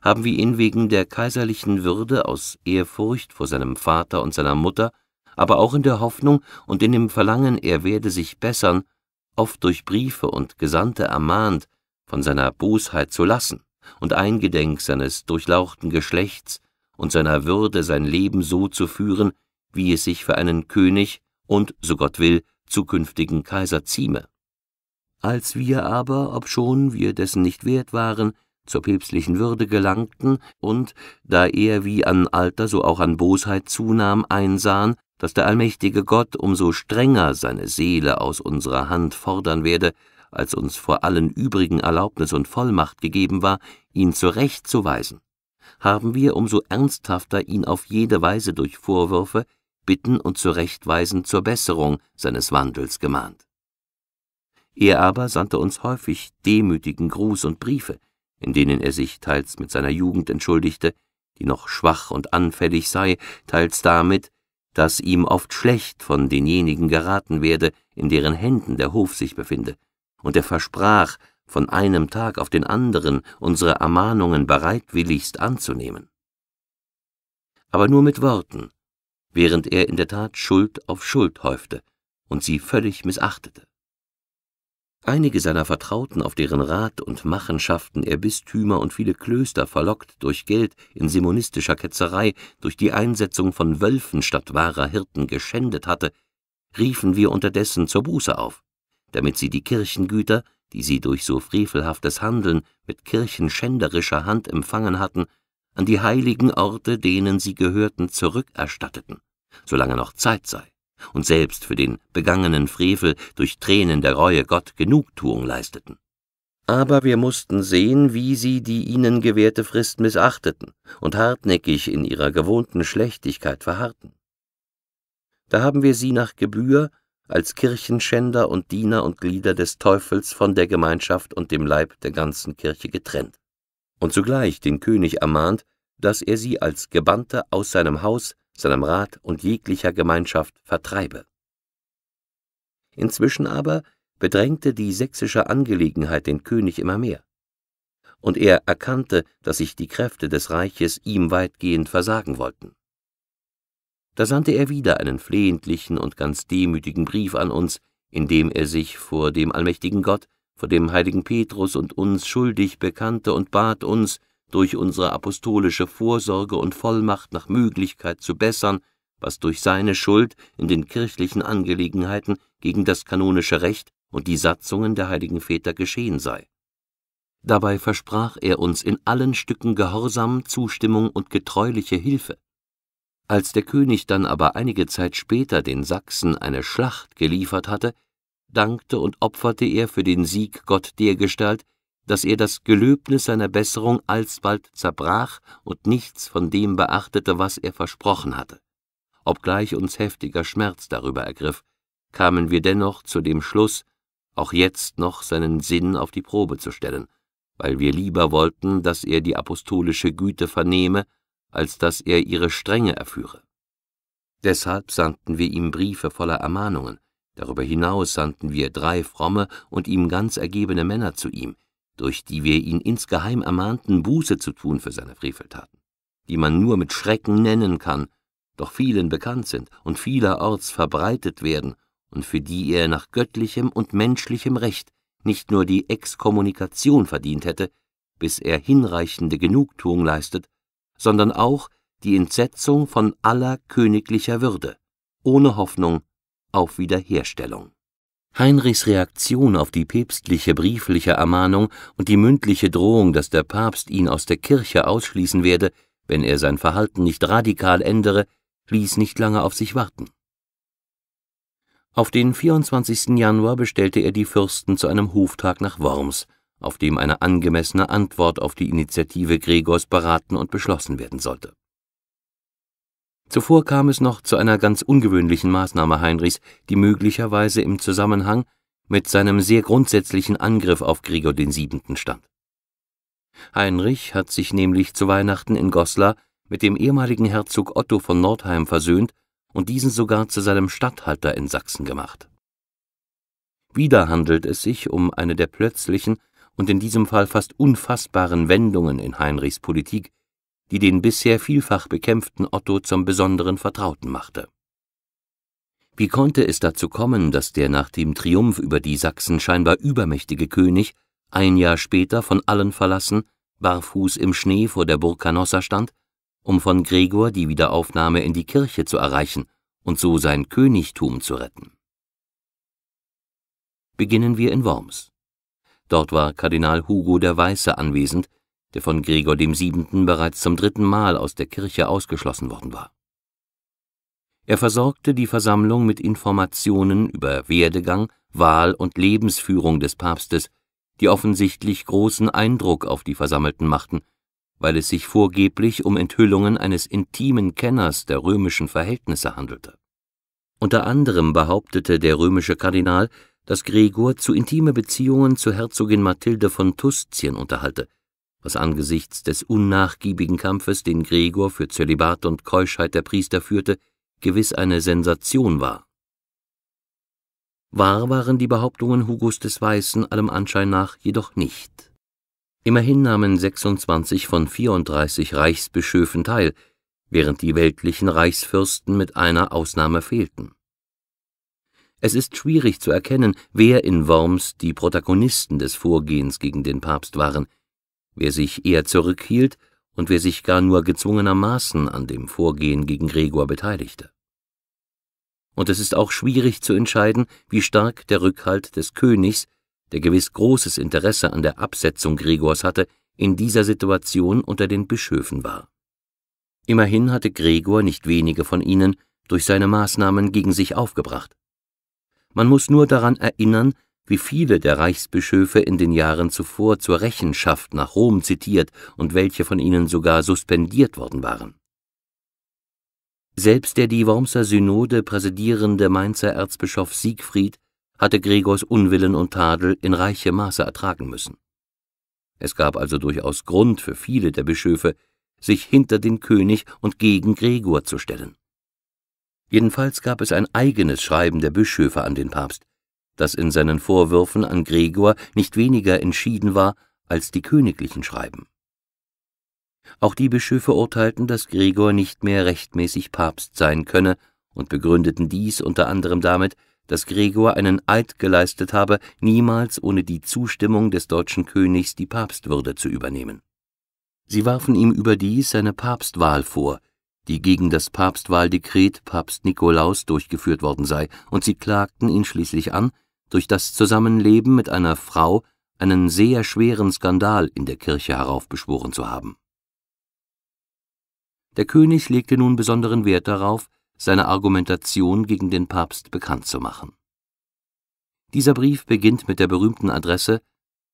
haben wir ihn wegen der kaiserlichen Würde aus Ehrfurcht vor seinem Vater und seiner Mutter, aber auch in der Hoffnung und in dem Verlangen, er werde sich bessern, oft durch Briefe und Gesandte ermahnt, von seiner Bosheit zu lassen und eingedenk seines durchlauchten Geschlechts und seiner Würde sein Leben so zu führen, wie es sich für einen König und, so Gott will, zukünftigen Kaiser zieme. Als wir aber, obschon wir dessen nicht wert waren, zur päpstlichen Würde gelangten und, da er wie an Alter so auch an Bosheit zunahm, einsahen, dass der allmächtige Gott umso strenger seine Seele aus unserer Hand fordern werde, als uns vor allen übrigen Erlaubnis und Vollmacht gegeben war, ihn zurechtzuweisen, haben wir umso ernsthafter ihn auf jede Weise durch Vorwürfe, Bitten und Zurechtweisen zur Besserung seines Wandels gemahnt. Er aber sandte uns häufig demütigen Gruß und Briefe, in denen er sich teils mit seiner Jugend entschuldigte, die noch schwach und anfällig sei, teils damit, dass ihm oft schlecht von denjenigen geraten werde, in deren Händen der Hof sich befinde, und er versprach, von einem Tag auf den anderen unsere Ermahnungen bereitwilligst anzunehmen. Aber nur mit Worten, während er in der Tat Schuld auf Schuld häufte und sie völlig missachtete. Einige seiner Vertrauten, auf deren Rat und Machenschaften er Bistümer und viele Klöster verlockt, durch Geld in simonistischer Ketzerei, durch die Einsetzung von Wölfen statt wahrer Hirten geschändet hatte, riefen wir unterdessen zur Buße auf, damit sie die Kirchengüter, die sie durch so frevelhaftes Handeln mit kirchenschänderischer Hand empfangen hatten, an die heiligen Orte, denen sie gehörten, zurückerstatteten, solange noch Zeit sei und selbst für den begangenen Frevel durch Tränen der Reue Gott Genugtuung leisteten. Aber wir mussten sehen, wie sie die ihnen gewährte Frist missachteten und hartnäckig in ihrer gewohnten Schlechtigkeit verharrten. Da haben wir sie nach Gebühr als Kirchenschänder und Diener und Glieder des Teufels von der Gemeinschaft und dem Leib der ganzen Kirche getrennt, und zugleich den König ermahnt, dass er sie als Gebannte aus seinem Haus seinem Rat und jeglicher Gemeinschaft vertreibe. Inzwischen aber bedrängte die sächsische Angelegenheit den König immer mehr, und er erkannte, dass sich die Kräfte des Reiches ihm weitgehend versagen wollten. Da sandte er wieder einen flehentlichen und ganz demütigen Brief an uns, in dem er sich vor dem allmächtigen Gott, vor dem heiligen Petrus und uns schuldig bekannte und bat uns, durch unsere apostolische Vorsorge und Vollmacht nach Möglichkeit zu bessern, was durch seine Schuld in den kirchlichen Angelegenheiten gegen das kanonische Recht und die Satzungen der heiligen Väter geschehen sei. Dabei versprach er uns in allen Stücken Gehorsam, Zustimmung und getreuliche Hilfe. Als der König dann aber einige Zeit später den Sachsen eine Schlacht geliefert hatte, dankte und opferte er für den Sieg Gott dergestalt, dass er das Gelöbnis seiner Besserung alsbald zerbrach und nichts von dem beachtete, was er versprochen hatte. Obgleich uns heftiger Schmerz darüber ergriff, kamen wir dennoch zu dem Schluss, auch jetzt noch seinen Sinn auf die Probe zu stellen, weil wir lieber wollten, dass er die apostolische Güte vernehme, als dass er ihre Strenge erführe. Deshalb sandten wir ihm Briefe voller Ermahnungen, darüber hinaus sandten wir drei fromme und ihm ganz ergebene Männer zu ihm, durch die wir ihn insgeheim ermahnten, Buße zu tun für seine Freveltaten, die man nur mit Schrecken nennen kann, doch vielen bekannt sind und vielerorts verbreitet werden und für die er nach göttlichem und menschlichem Recht nicht nur die Exkommunikation verdient hätte, bis er hinreichende Genugtuung leistet, sondern auch die Entsetzung von aller königlicher Würde, ohne Hoffnung auf Wiederherstellung. Heinrichs Reaktion auf die päpstliche briefliche Ermahnung und die mündliche Drohung, dass der Papst ihn aus der Kirche ausschließen werde, wenn er sein Verhalten nicht radikal ändere, ließ nicht lange auf sich warten. Auf den 24. Januar bestellte er die Fürsten zu einem Hoftag nach Worms, auf dem eine angemessene Antwort auf die Initiative Gregors beraten und beschlossen werden sollte Zuvor kam es noch zu einer ganz ungewöhnlichen Maßnahme Heinrichs, die möglicherweise im Zusammenhang mit seinem sehr grundsätzlichen Angriff auf Gregor VII. stand. Heinrich hat sich nämlich zu Weihnachten in Goslar mit dem ehemaligen Herzog Otto von Nordheim versöhnt und diesen sogar zu seinem Statthalter in Sachsen gemacht. Wieder handelt es sich um eine der plötzlichen und in diesem Fall fast unfassbaren Wendungen in Heinrichs Politik, die den bisher vielfach bekämpften Otto zum besonderen Vertrauten machte. Wie konnte es dazu kommen, dass der nach dem Triumph über die Sachsen scheinbar übermächtige König ein Jahr später von allen verlassen, barfuß im Schnee vor der Burg Canossa stand, um von Gregor die Wiederaufnahme in die Kirche zu erreichen und so sein Königtum zu retten? Beginnen wir in Worms. Dort war Kardinal Hugo der Weiße anwesend, der von Gregor VII. bereits zum dritten Mal aus der Kirche ausgeschlossen worden war. Er versorgte die Versammlung mit Informationen über Werdegang, Wahl und Lebensführung des Papstes, die offensichtlich großen Eindruck auf die Versammelten machten, weil es sich vorgeblich um Enthüllungen eines intimen Kenners der römischen Verhältnisse handelte. Unter anderem behauptete der römische Kardinal, dass Gregor zu intime Beziehungen zur Herzogin Mathilde von Tuszien unterhalte, was angesichts des unnachgiebigen Kampfes, den Gregor für Zölibat und Keuschheit der Priester führte, gewiss eine Sensation war. Wahr waren die Behauptungen Hugos des Weißen allem Anschein nach jedoch nicht. Immerhin nahmen 26 von 34 Reichsbischöfen teil, während die weltlichen Reichsfürsten mit einer Ausnahme fehlten. Es ist schwierig zu erkennen, wer in Worms die Protagonisten des Vorgehens gegen den Papst waren – Wer sich eher zurückhielt und wer sich gar nur gezwungenermaßen an dem Vorgehen gegen Gregor beteiligte. Und es ist auch schwierig zu entscheiden, wie stark der Rückhalt des Königs, der gewiss großes Interesse an der Absetzung Gregors hatte, in dieser Situation unter den Bischöfen war. Immerhin hatte Gregor nicht wenige von ihnen durch seine Maßnahmen gegen sich aufgebracht. Man muss nur daran erinnern, wie viele der Reichsbischöfe in den Jahren zuvor zur Rechenschaft nach Rom zitiert und welche von ihnen sogar suspendiert worden waren. Selbst der die Wormser Synode präsidierende Mainzer Erzbischof Siegfried hatte Gregors Unwillen und Tadel in reichem Maße ertragen müssen. Es gab also durchaus Grund für viele der Bischöfe, sich hinter den König und gegen Gregor zu stellen. Jedenfalls gab es ein eigenes Schreiben der Bischöfe an den Papst, das in seinen Vorwürfen an Gregor nicht weniger entschieden war als die königlichen Schreiben. Auch die Bischöfe urteilten, dass Gregor nicht mehr rechtmäßig Papst sein könne und begründeten dies unter anderem damit, dass Gregor einen Eid geleistet habe, niemals ohne die Zustimmung des deutschen Königs die Papstwürde zu übernehmen. Sie warfen ihm überdies seine Papstwahl vor, die gegen das Papstwahldekret Papst Nikolaus durchgeführt worden sei, und sie klagten ihn schließlich an, durch das Zusammenleben mit einer Frau einen sehr schweren Skandal in der Kirche heraufbeschworen zu haben. Der König legte nun besonderen Wert darauf, seine Argumentation gegen den Papst bekannt zu machen. Dieser Brief beginnt mit der berühmten Adresse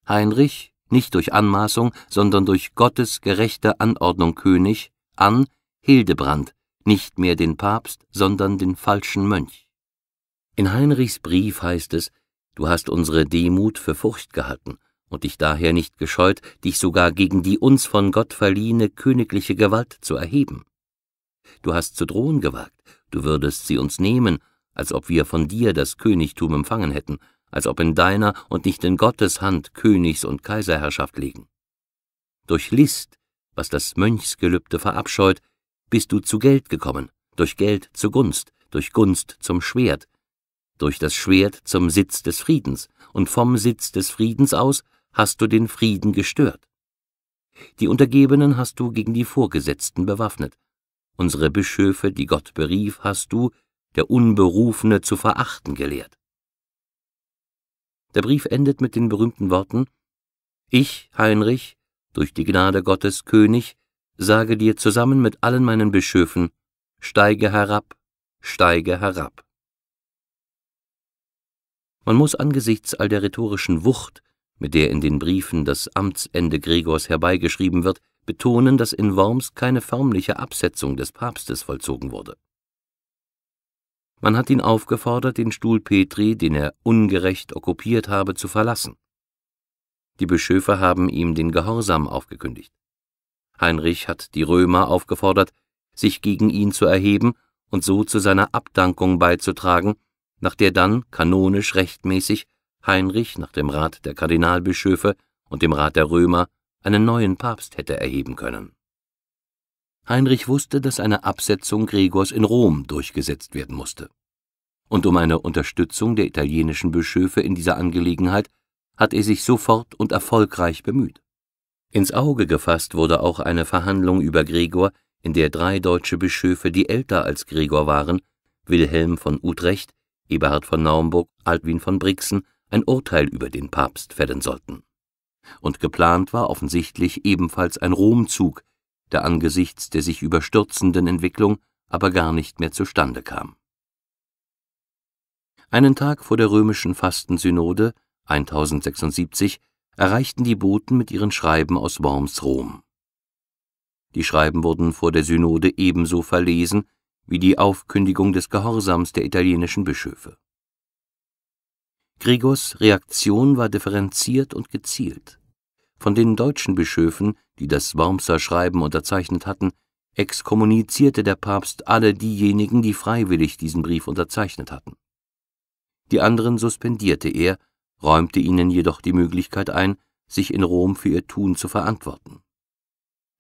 Heinrich, nicht durch Anmaßung, sondern durch Gottes gerechte Anordnung König, an Hildebrand, nicht mehr den Papst, sondern den falschen Mönch. In Heinrichs Brief heißt es, Du hast unsere Demut für Furcht gehalten und dich daher nicht gescheut, dich sogar gegen die uns von Gott verliehene königliche Gewalt zu erheben. Du hast zu drohen gewagt, du würdest sie uns nehmen, als ob wir von dir das Königtum empfangen hätten, als ob in deiner und nicht in Gottes Hand Königs- und Kaiserherrschaft liegen. Durch List, was das Mönchsgelübde verabscheut, bist du zu Geld gekommen, durch Geld zu Gunst, durch Gunst zum Schwert, durch das Schwert zum Sitz des Friedens, und vom Sitz des Friedens aus hast du den Frieden gestört. Die Untergebenen hast du gegen die Vorgesetzten bewaffnet, unsere Bischöfe, die Gott berief, hast du, der Unberufene zu verachten gelehrt. Der Brief endet mit den berühmten Worten Ich, Heinrich, durch die Gnade Gottes König, sage dir zusammen mit allen meinen Bischöfen, steige herab, steige herab. Man muss angesichts all der rhetorischen Wucht, mit der in den Briefen das Amtsende Gregors herbeigeschrieben wird, betonen, dass in Worms keine förmliche Absetzung des Papstes vollzogen wurde. Man hat ihn aufgefordert, den Stuhl Petri, den er ungerecht okkupiert habe, zu verlassen. Die Bischöfe haben ihm den Gehorsam aufgekündigt. Heinrich hat die Römer aufgefordert, sich gegen ihn zu erheben und so zu seiner Abdankung beizutragen nach der dann kanonisch rechtmäßig Heinrich nach dem Rat der Kardinalbischöfe und dem Rat der Römer einen neuen Papst hätte erheben können. Heinrich wusste, dass eine Absetzung Gregors in Rom durchgesetzt werden musste. Und um eine Unterstützung der italienischen Bischöfe in dieser Angelegenheit hat er sich sofort und erfolgreich bemüht. Ins Auge gefasst wurde auch eine Verhandlung über Gregor, in der drei deutsche Bischöfe, die älter als Gregor waren, Wilhelm von Utrecht, Eberhard von Naumburg, Altwin von Brixen, ein Urteil über den Papst fällen sollten. Und geplant war offensichtlich ebenfalls ein Romzug, der angesichts der sich überstürzenden Entwicklung aber gar nicht mehr zustande kam. Einen Tag vor der römischen Fastensynode 1076 erreichten die Boten mit ihren Schreiben aus Worms Rom. Die Schreiben wurden vor der Synode ebenso verlesen wie die Aufkündigung des Gehorsams der italienischen Bischöfe. Gregors Reaktion war differenziert und gezielt. Von den deutschen Bischöfen, die das Wormser Schreiben unterzeichnet hatten, exkommunizierte der Papst alle diejenigen, die freiwillig diesen Brief unterzeichnet hatten. Die anderen suspendierte er, räumte ihnen jedoch die Möglichkeit ein, sich in Rom für ihr Tun zu verantworten.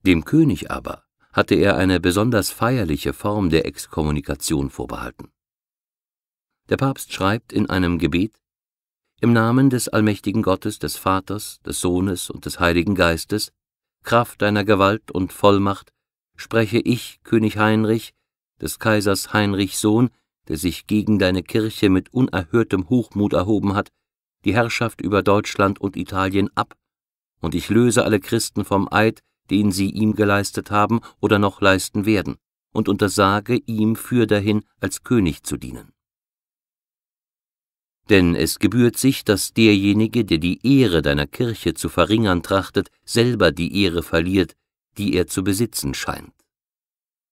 Dem König aber hatte er eine besonders feierliche Form der Exkommunikation vorbehalten. Der Papst schreibt in einem Gebet Im Namen des allmächtigen Gottes, des Vaters, des Sohnes und des Heiligen Geistes, Kraft deiner Gewalt und Vollmacht, spreche ich, König Heinrich, des Kaisers Heinrich Sohn, der sich gegen deine Kirche mit unerhörtem Hochmut erhoben hat, die Herrschaft über Deutschland und Italien ab, und ich löse alle Christen vom Eid, den sie ihm geleistet haben oder noch leisten werden, und untersage ihm für dahin als König zu dienen. Denn es gebührt sich, dass derjenige, der die Ehre deiner Kirche zu verringern trachtet, selber die Ehre verliert, die er zu besitzen scheint.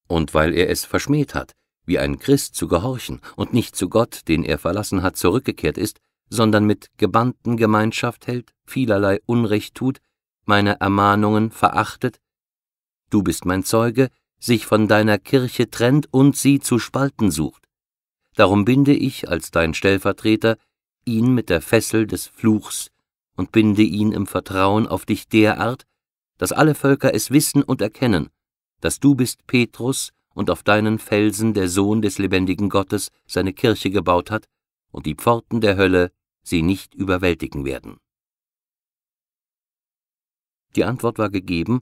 Und weil er es verschmäht hat, wie ein Christ zu gehorchen und nicht zu Gott, den er verlassen hat, zurückgekehrt ist, sondern mit gebannten Gemeinschaft hält, vielerlei Unrecht tut, meine Ermahnungen verachtet? Du bist mein Zeuge, sich von deiner Kirche trennt und sie zu spalten sucht. Darum binde ich als dein Stellvertreter ihn mit der Fessel des Fluchs und binde ihn im Vertrauen auf dich derart, dass alle Völker es wissen und erkennen, dass du bist Petrus und auf deinen Felsen der Sohn des lebendigen Gottes seine Kirche gebaut hat und die Pforten der Hölle sie nicht überwältigen werden. Die Antwort war gegeben,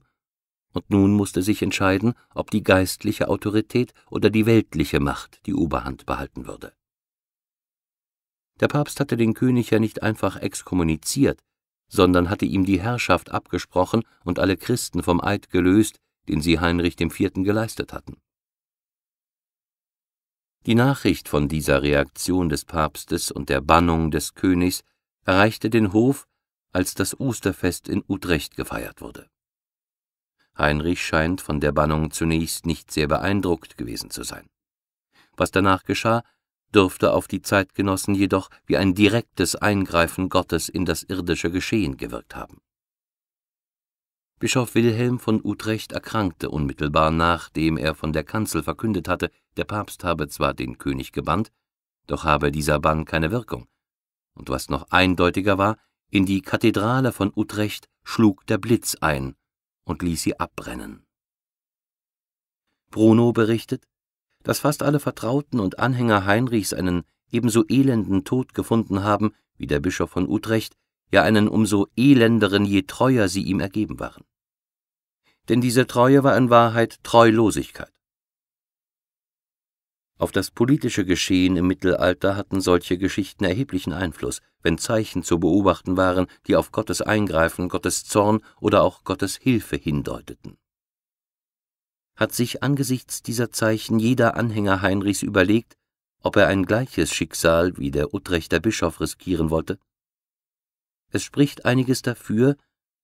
und nun musste sich entscheiden, ob die geistliche Autorität oder die weltliche Macht die Oberhand behalten würde. Der Papst hatte den König ja nicht einfach exkommuniziert, sondern hatte ihm die Herrschaft abgesprochen und alle Christen vom Eid gelöst, den sie Heinrich IV. geleistet hatten. Die Nachricht von dieser Reaktion des Papstes und der Bannung des Königs erreichte den Hof als das Osterfest in Utrecht gefeiert wurde. Heinrich scheint von der Bannung zunächst nicht sehr beeindruckt gewesen zu sein. Was danach geschah, dürfte auf die Zeitgenossen jedoch wie ein direktes Eingreifen Gottes in das irdische Geschehen gewirkt haben. Bischof Wilhelm von Utrecht erkrankte unmittelbar nachdem er von der Kanzel verkündet hatte, der Papst habe zwar den König gebannt, doch habe dieser Bann keine Wirkung. Und was noch eindeutiger war, in die Kathedrale von Utrecht schlug der Blitz ein und ließ sie abbrennen. Bruno berichtet, dass fast alle Vertrauten und Anhänger Heinrichs einen ebenso elenden Tod gefunden haben wie der Bischof von Utrecht, ja einen umso elenderen, je treuer sie ihm ergeben waren. Denn diese Treue war in Wahrheit Treulosigkeit. Auf das politische Geschehen im Mittelalter hatten solche Geschichten erheblichen Einfluss, wenn Zeichen zu beobachten waren, die auf Gottes Eingreifen, Gottes Zorn oder auch Gottes Hilfe hindeuteten. Hat sich angesichts dieser Zeichen jeder Anhänger Heinrichs überlegt, ob er ein gleiches Schicksal wie der Utrechter Bischof riskieren wollte? Es spricht einiges dafür,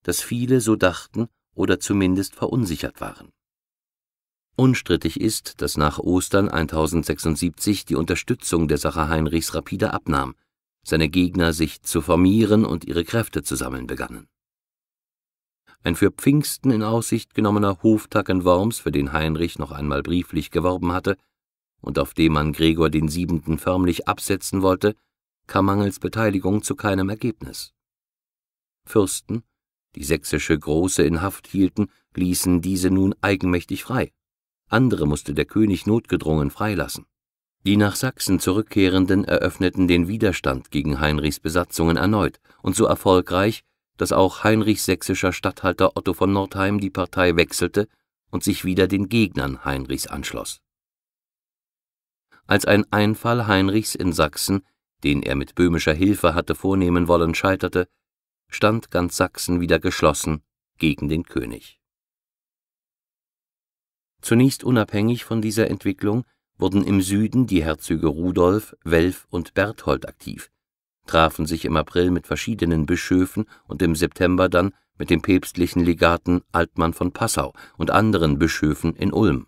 dass viele so dachten oder zumindest verunsichert waren. Unstrittig ist, dass nach Ostern 1076 die Unterstützung der Sache Heinrichs rapide abnahm, seine Gegner sich zu formieren und ihre Kräfte zu sammeln begannen. Ein für Pfingsten in Aussicht genommener Hoftag in Worms, für den Heinrich noch einmal brieflich geworben hatte und auf dem man Gregor den Siebenten förmlich absetzen wollte, kam mangels Beteiligung zu keinem Ergebnis. Fürsten, die sächsische Große in Haft hielten, ließen diese nun eigenmächtig frei andere musste der König notgedrungen freilassen. Die nach Sachsen zurückkehrenden eröffneten den Widerstand gegen Heinrichs Besatzungen erneut und so erfolgreich, dass auch Heinrichs sächsischer Statthalter Otto von Nordheim die Partei wechselte und sich wieder den Gegnern Heinrichs anschloss. Als ein Einfall Heinrichs in Sachsen, den er mit böhmischer Hilfe hatte vornehmen wollen, scheiterte, stand ganz Sachsen wieder geschlossen gegen den König Zunächst unabhängig von dieser Entwicklung wurden im Süden die Herzöge Rudolf, Welf und Berthold aktiv, trafen sich im April mit verschiedenen Bischöfen und im September dann mit dem päpstlichen Legaten Altmann von Passau und anderen Bischöfen in Ulm.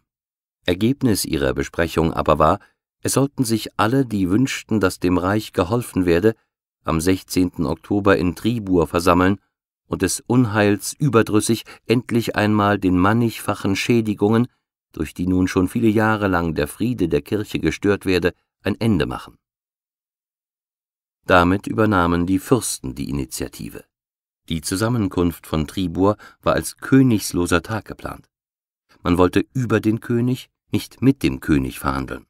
Ergebnis ihrer Besprechung aber war, es sollten sich alle, die wünschten, dass dem Reich geholfen werde, am 16. Oktober in Tribur versammeln und des Unheils überdrüssig endlich einmal den mannigfachen Schädigungen, durch die nun schon viele Jahre lang der Friede der Kirche gestört werde, ein Ende machen. Damit übernahmen die Fürsten die Initiative. Die Zusammenkunft von Tribur war als königsloser Tag geplant. Man wollte über den König, nicht mit dem König verhandeln.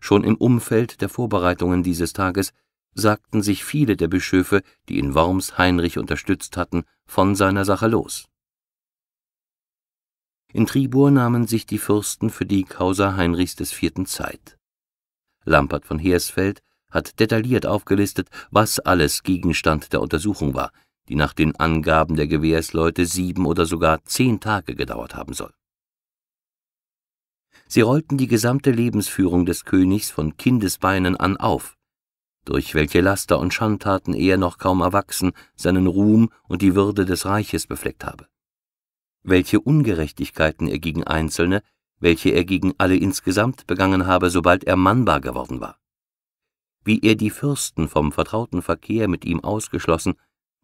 Schon im Umfeld der Vorbereitungen dieses Tages sagten sich viele der Bischöfe, die in Worms Heinrich unterstützt hatten, von seiner Sache los. In Tribur nahmen sich die Fürsten für die Causa Heinrichs IV. Zeit. Lampert von Hersfeld hat detailliert aufgelistet, was alles Gegenstand der Untersuchung war, die nach den Angaben der Gewehrsleute sieben oder sogar zehn Tage gedauert haben soll. Sie rollten die gesamte Lebensführung des Königs von Kindesbeinen an auf, durch welche Laster und Schandtaten er noch kaum erwachsen seinen Ruhm und die Würde des Reiches befleckt habe welche Ungerechtigkeiten er gegen Einzelne, welche er gegen alle insgesamt begangen habe, sobald er mannbar geworden war. Wie er die Fürsten vom vertrauten Verkehr mit ihm ausgeschlossen,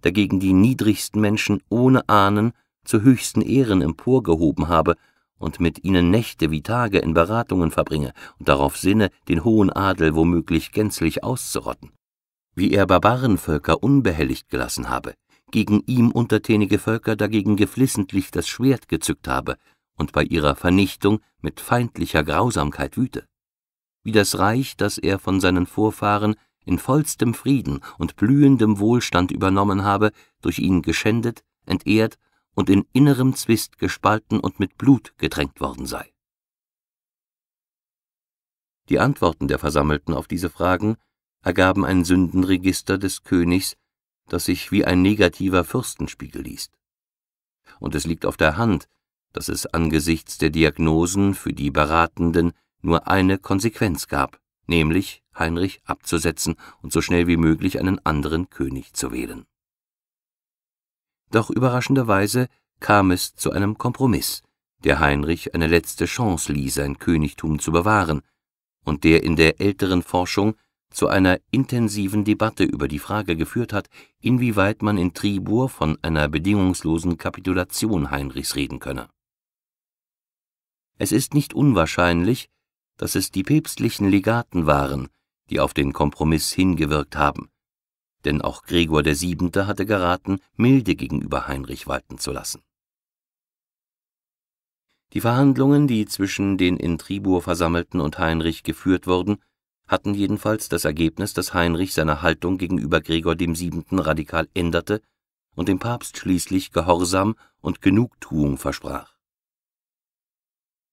dagegen die niedrigsten Menschen ohne Ahnen zu höchsten Ehren emporgehoben habe und mit ihnen Nächte wie Tage in Beratungen verbringe und darauf sinne, den hohen Adel womöglich gänzlich auszurotten. Wie er Barbarenvölker unbehelligt gelassen habe, gegen ihm untertänige Völker dagegen geflissentlich das Schwert gezückt habe und bei ihrer Vernichtung mit feindlicher Grausamkeit wüte. Wie das Reich, das er von seinen Vorfahren in vollstem Frieden und blühendem Wohlstand übernommen habe, durch ihn geschändet, entehrt und in innerem Zwist gespalten und mit Blut gedrängt worden sei. Die Antworten der Versammelten auf diese Fragen ergaben ein Sündenregister des Königs das sich wie ein negativer Fürstenspiegel liest. Und es liegt auf der Hand, dass es angesichts der Diagnosen für die Beratenden nur eine Konsequenz gab, nämlich Heinrich abzusetzen und so schnell wie möglich einen anderen König zu wählen. Doch überraschenderweise kam es zu einem Kompromiss, der Heinrich eine letzte Chance lieh, sein Königtum zu bewahren, und der in der älteren Forschung zu einer intensiven Debatte über die Frage geführt hat, inwieweit man in Tribur von einer bedingungslosen Kapitulation Heinrichs reden könne. Es ist nicht unwahrscheinlich, dass es die päpstlichen Legaten waren, die auf den Kompromiss hingewirkt haben, denn auch Gregor VII. hatte geraten, milde gegenüber Heinrich walten zu lassen. Die Verhandlungen, die zwischen den in Tribur versammelten und Heinrich geführt wurden, hatten jedenfalls das Ergebnis, dass Heinrich seine Haltung gegenüber Gregor VII. radikal änderte und dem Papst schließlich Gehorsam und Genugtuung versprach.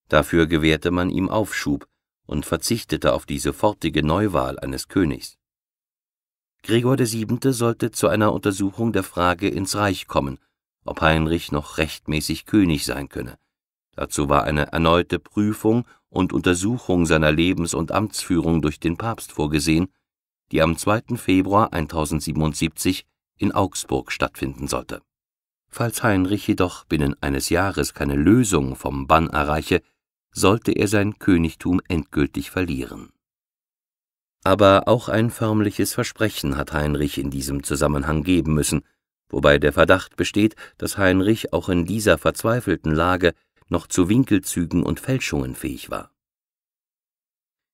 Dafür gewährte man ihm Aufschub und verzichtete auf die sofortige Neuwahl eines Königs. Gregor VII. sollte zu einer Untersuchung der Frage ins Reich kommen, ob Heinrich noch rechtmäßig König sein könne. Dazu war eine erneute Prüfung und Untersuchung seiner Lebens- und Amtsführung durch den Papst vorgesehen, die am 2. Februar 1077 in Augsburg stattfinden sollte. Falls Heinrich jedoch binnen eines Jahres keine Lösung vom Bann erreiche, sollte er sein Königtum endgültig verlieren. Aber auch ein förmliches Versprechen hat Heinrich in diesem Zusammenhang geben müssen, wobei der Verdacht besteht, dass Heinrich auch in dieser verzweifelten Lage noch zu Winkelzügen und Fälschungen fähig war.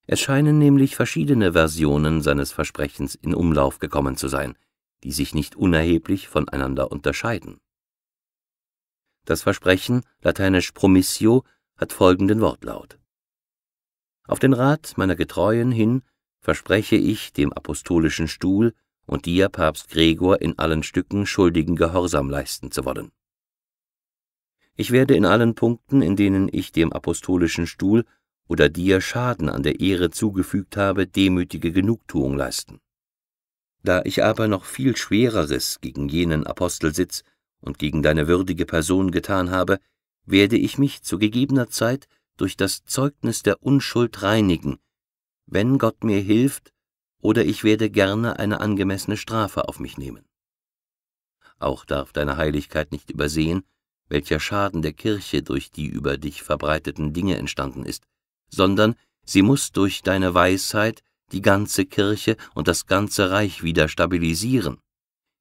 Es scheinen nämlich verschiedene Versionen seines Versprechens in Umlauf gekommen zu sein, die sich nicht unerheblich voneinander unterscheiden. Das Versprechen, lateinisch promissio, hat folgenden Wortlaut. Auf den Rat meiner Getreuen hin verspreche ich dem apostolischen Stuhl und dir, Papst Gregor, in allen Stücken schuldigen Gehorsam leisten zu wollen. Ich werde in allen Punkten, in denen ich dem apostolischen Stuhl oder dir Schaden an der Ehre zugefügt habe, demütige Genugtuung leisten. Da ich aber noch viel Schwereres gegen jenen Apostelsitz und gegen deine würdige Person getan habe, werde ich mich zu gegebener Zeit durch das Zeugnis der Unschuld reinigen, wenn Gott mir hilft, oder ich werde gerne eine angemessene Strafe auf mich nehmen. Auch darf deine Heiligkeit nicht übersehen, welcher Schaden der Kirche durch die über dich verbreiteten Dinge entstanden ist, sondern sie muss durch deine Weisheit die ganze Kirche und das ganze Reich wieder stabilisieren,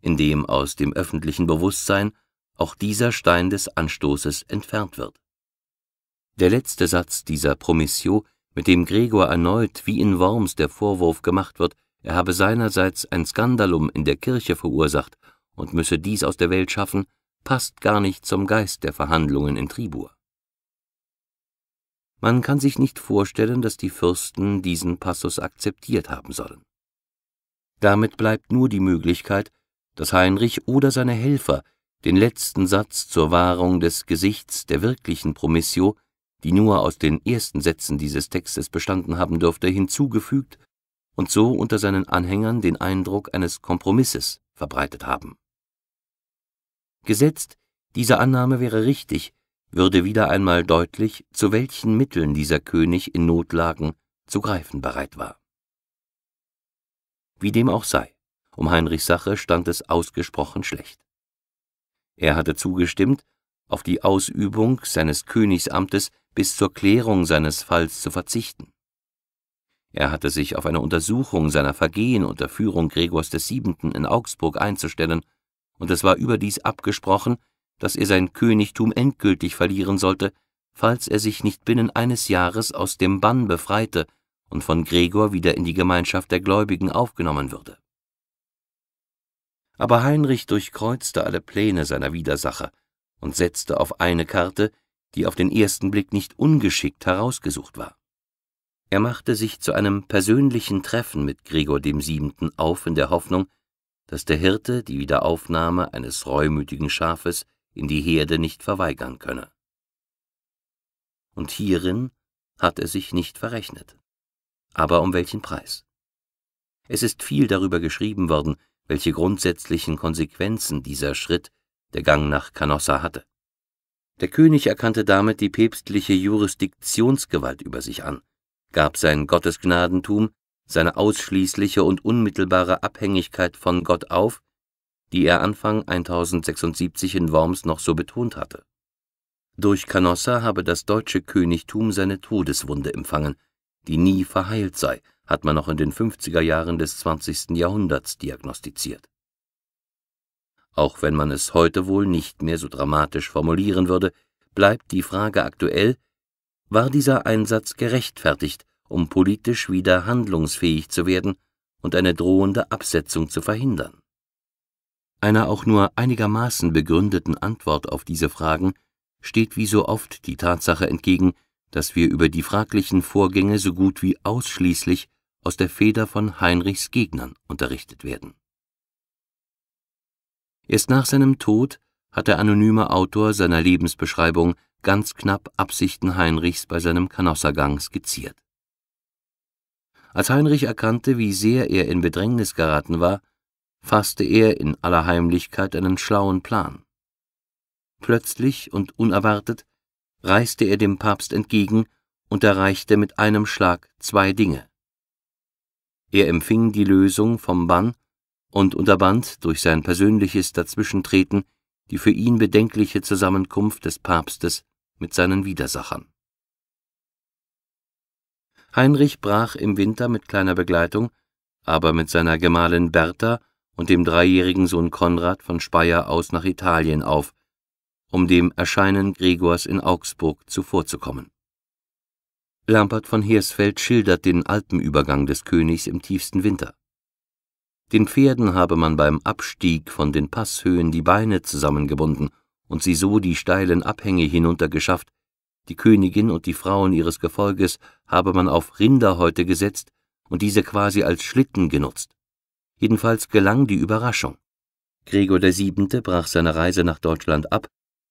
indem aus dem öffentlichen Bewusstsein auch dieser Stein des Anstoßes entfernt wird. Der letzte Satz dieser Promissio, mit dem Gregor erneut wie in Worms der Vorwurf gemacht wird, er habe seinerseits ein Skandalum in der Kirche verursacht und müsse dies aus der Welt schaffen, passt gar nicht zum Geist der Verhandlungen in Tribur. Man kann sich nicht vorstellen, dass die Fürsten diesen Passus akzeptiert haben sollen. Damit bleibt nur die Möglichkeit, dass Heinrich oder seine Helfer den letzten Satz zur Wahrung des Gesichts der wirklichen Promissio, die nur aus den ersten Sätzen dieses Textes bestanden haben dürfte, hinzugefügt und so unter seinen Anhängern den Eindruck eines Kompromisses verbreitet haben Gesetzt, diese Annahme wäre richtig, würde wieder einmal deutlich, zu welchen Mitteln dieser König in Notlagen zu greifen bereit war. Wie dem auch sei, um Heinrichs Sache stand es ausgesprochen schlecht. Er hatte zugestimmt, auf die Ausübung seines Königsamtes bis zur Klärung seines Falls zu verzichten. Er hatte sich auf eine Untersuchung seiner Vergehen unter Führung Gregors VII. in Augsburg einzustellen und es war überdies abgesprochen, dass er sein Königtum endgültig verlieren sollte, falls er sich nicht binnen eines Jahres aus dem Bann befreite und von Gregor wieder in die Gemeinschaft der Gläubigen aufgenommen würde. Aber Heinrich durchkreuzte alle Pläne seiner Widersacher und setzte auf eine Karte, die auf den ersten Blick nicht ungeschickt herausgesucht war. Er machte sich zu einem persönlichen Treffen mit Gregor dem Siebenten auf in der Hoffnung, dass der Hirte die Wiederaufnahme eines reumütigen Schafes in die Herde nicht verweigern könne. Und hierin hat er sich nicht verrechnet. Aber um welchen Preis? Es ist viel darüber geschrieben worden, welche grundsätzlichen Konsequenzen dieser Schritt, der Gang nach Canossa hatte. Der König erkannte damit die päpstliche Jurisdiktionsgewalt über sich an, gab sein Gottesgnadentum seine ausschließliche und unmittelbare Abhängigkeit von Gott auf, die er Anfang 1076 in Worms noch so betont hatte. Durch Canossa habe das deutsche Königtum seine Todeswunde empfangen, die nie verheilt sei, hat man noch in den 50er Jahren des 20. Jahrhunderts diagnostiziert. Auch wenn man es heute wohl nicht mehr so dramatisch formulieren würde, bleibt die Frage aktuell, war dieser Einsatz gerechtfertigt um politisch wieder handlungsfähig zu werden und eine drohende Absetzung zu verhindern. Einer auch nur einigermaßen begründeten Antwort auf diese Fragen steht wie so oft die Tatsache entgegen, dass wir über die fraglichen Vorgänge so gut wie ausschließlich aus der Feder von Heinrichs Gegnern unterrichtet werden. Erst nach seinem Tod hat der anonyme Autor seiner Lebensbeschreibung ganz knapp Absichten Heinrichs bei seinem Kanossergang skizziert. Als Heinrich erkannte, wie sehr er in Bedrängnis geraten war, fasste er in aller Heimlichkeit einen schlauen Plan. Plötzlich und unerwartet reiste er dem Papst entgegen und erreichte mit einem Schlag zwei Dinge. Er empfing die Lösung vom Bann und unterband durch sein persönliches Dazwischentreten die für ihn bedenkliche Zusammenkunft des Papstes mit seinen Widersachern. Heinrich brach im Winter mit kleiner Begleitung, aber mit seiner Gemahlin Bertha und dem dreijährigen Sohn Konrad von Speyer aus nach Italien auf, um dem Erscheinen Gregors in Augsburg zuvorzukommen. Lampert von Hersfeld schildert den Alpenübergang des Königs im tiefsten Winter. Den Pferden habe man beim Abstieg von den Passhöhen die Beine zusammengebunden und sie so die steilen Abhänge hinuntergeschafft, die Königin und die Frauen ihres Gefolges habe man auf Rinderhäute gesetzt und diese quasi als Schlitten genutzt. Jedenfalls gelang die Überraschung. Gregor VII. brach seine Reise nach Deutschland ab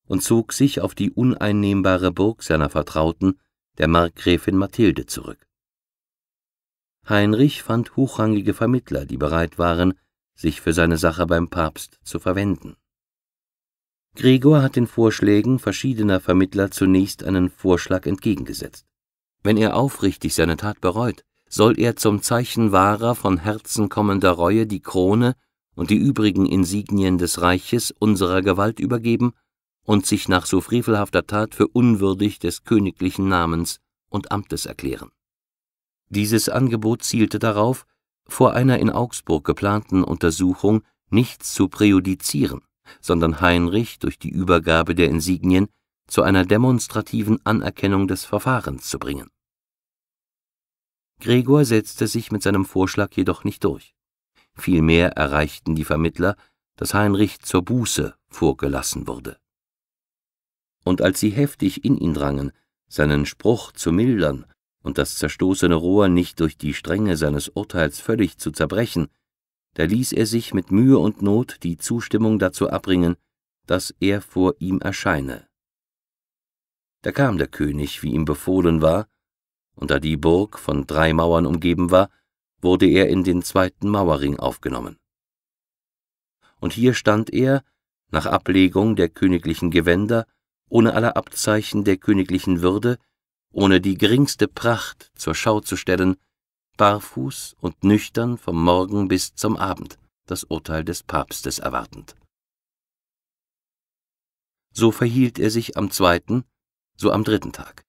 und zog sich auf die uneinnehmbare Burg seiner Vertrauten, der Markgräfin Mathilde, zurück. Heinrich fand hochrangige Vermittler, die bereit waren, sich für seine Sache beim Papst zu verwenden. Gregor hat den Vorschlägen verschiedener Vermittler zunächst einen Vorschlag entgegengesetzt. Wenn er aufrichtig seine Tat bereut, soll er zum Zeichen wahrer, von Herzen kommender Reue die Krone und die übrigen Insignien des Reiches unserer Gewalt übergeben und sich nach so frevelhafter Tat für unwürdig des königlichen Namens und Amtes erklären. Dieses Angebot zielte darauf, vor einer in Augsburg geplanten Untersuchung nichts zu präjudizieren sondern Heinrich durch die Übergabe der Insignien zu einer demonstrativen Anerkennung des Verfahrens zu bringen. Gregor setzte sich mit seinem Vorschlag jedoch nicht durch. Vielmehr erreichten die Vermittler, dass Heinrich zur Buße vorgelassen wurde. Und als sie heftig in ihn drangen, seinen Spruch zu mildern und das zerstoßene Rohr nicht durch die Strenge seines Urteils völlig zu zerbrechen, da ließ er sich mit Mühe und Not die Zustimmung dazu abbringen, dass er vor ihm erscheine. Da kam der König, wie ihm befohlen war, und da die Burg von drei Mauern umgeben war, wurde er in den zweiten Mauerring aufgenommen. Und hier stand er, nach Ablegung der königlichen Gewänder, ohne alle Abzeichen der königlichen Würde, ohne die geringste Pracht zur Schau zu stellen, barfuß und nüchtern vom Morgen bis zum Abend, das Urteil des Papstes erwartend. So verhielt er sich am zweiten, so am dritten Tag.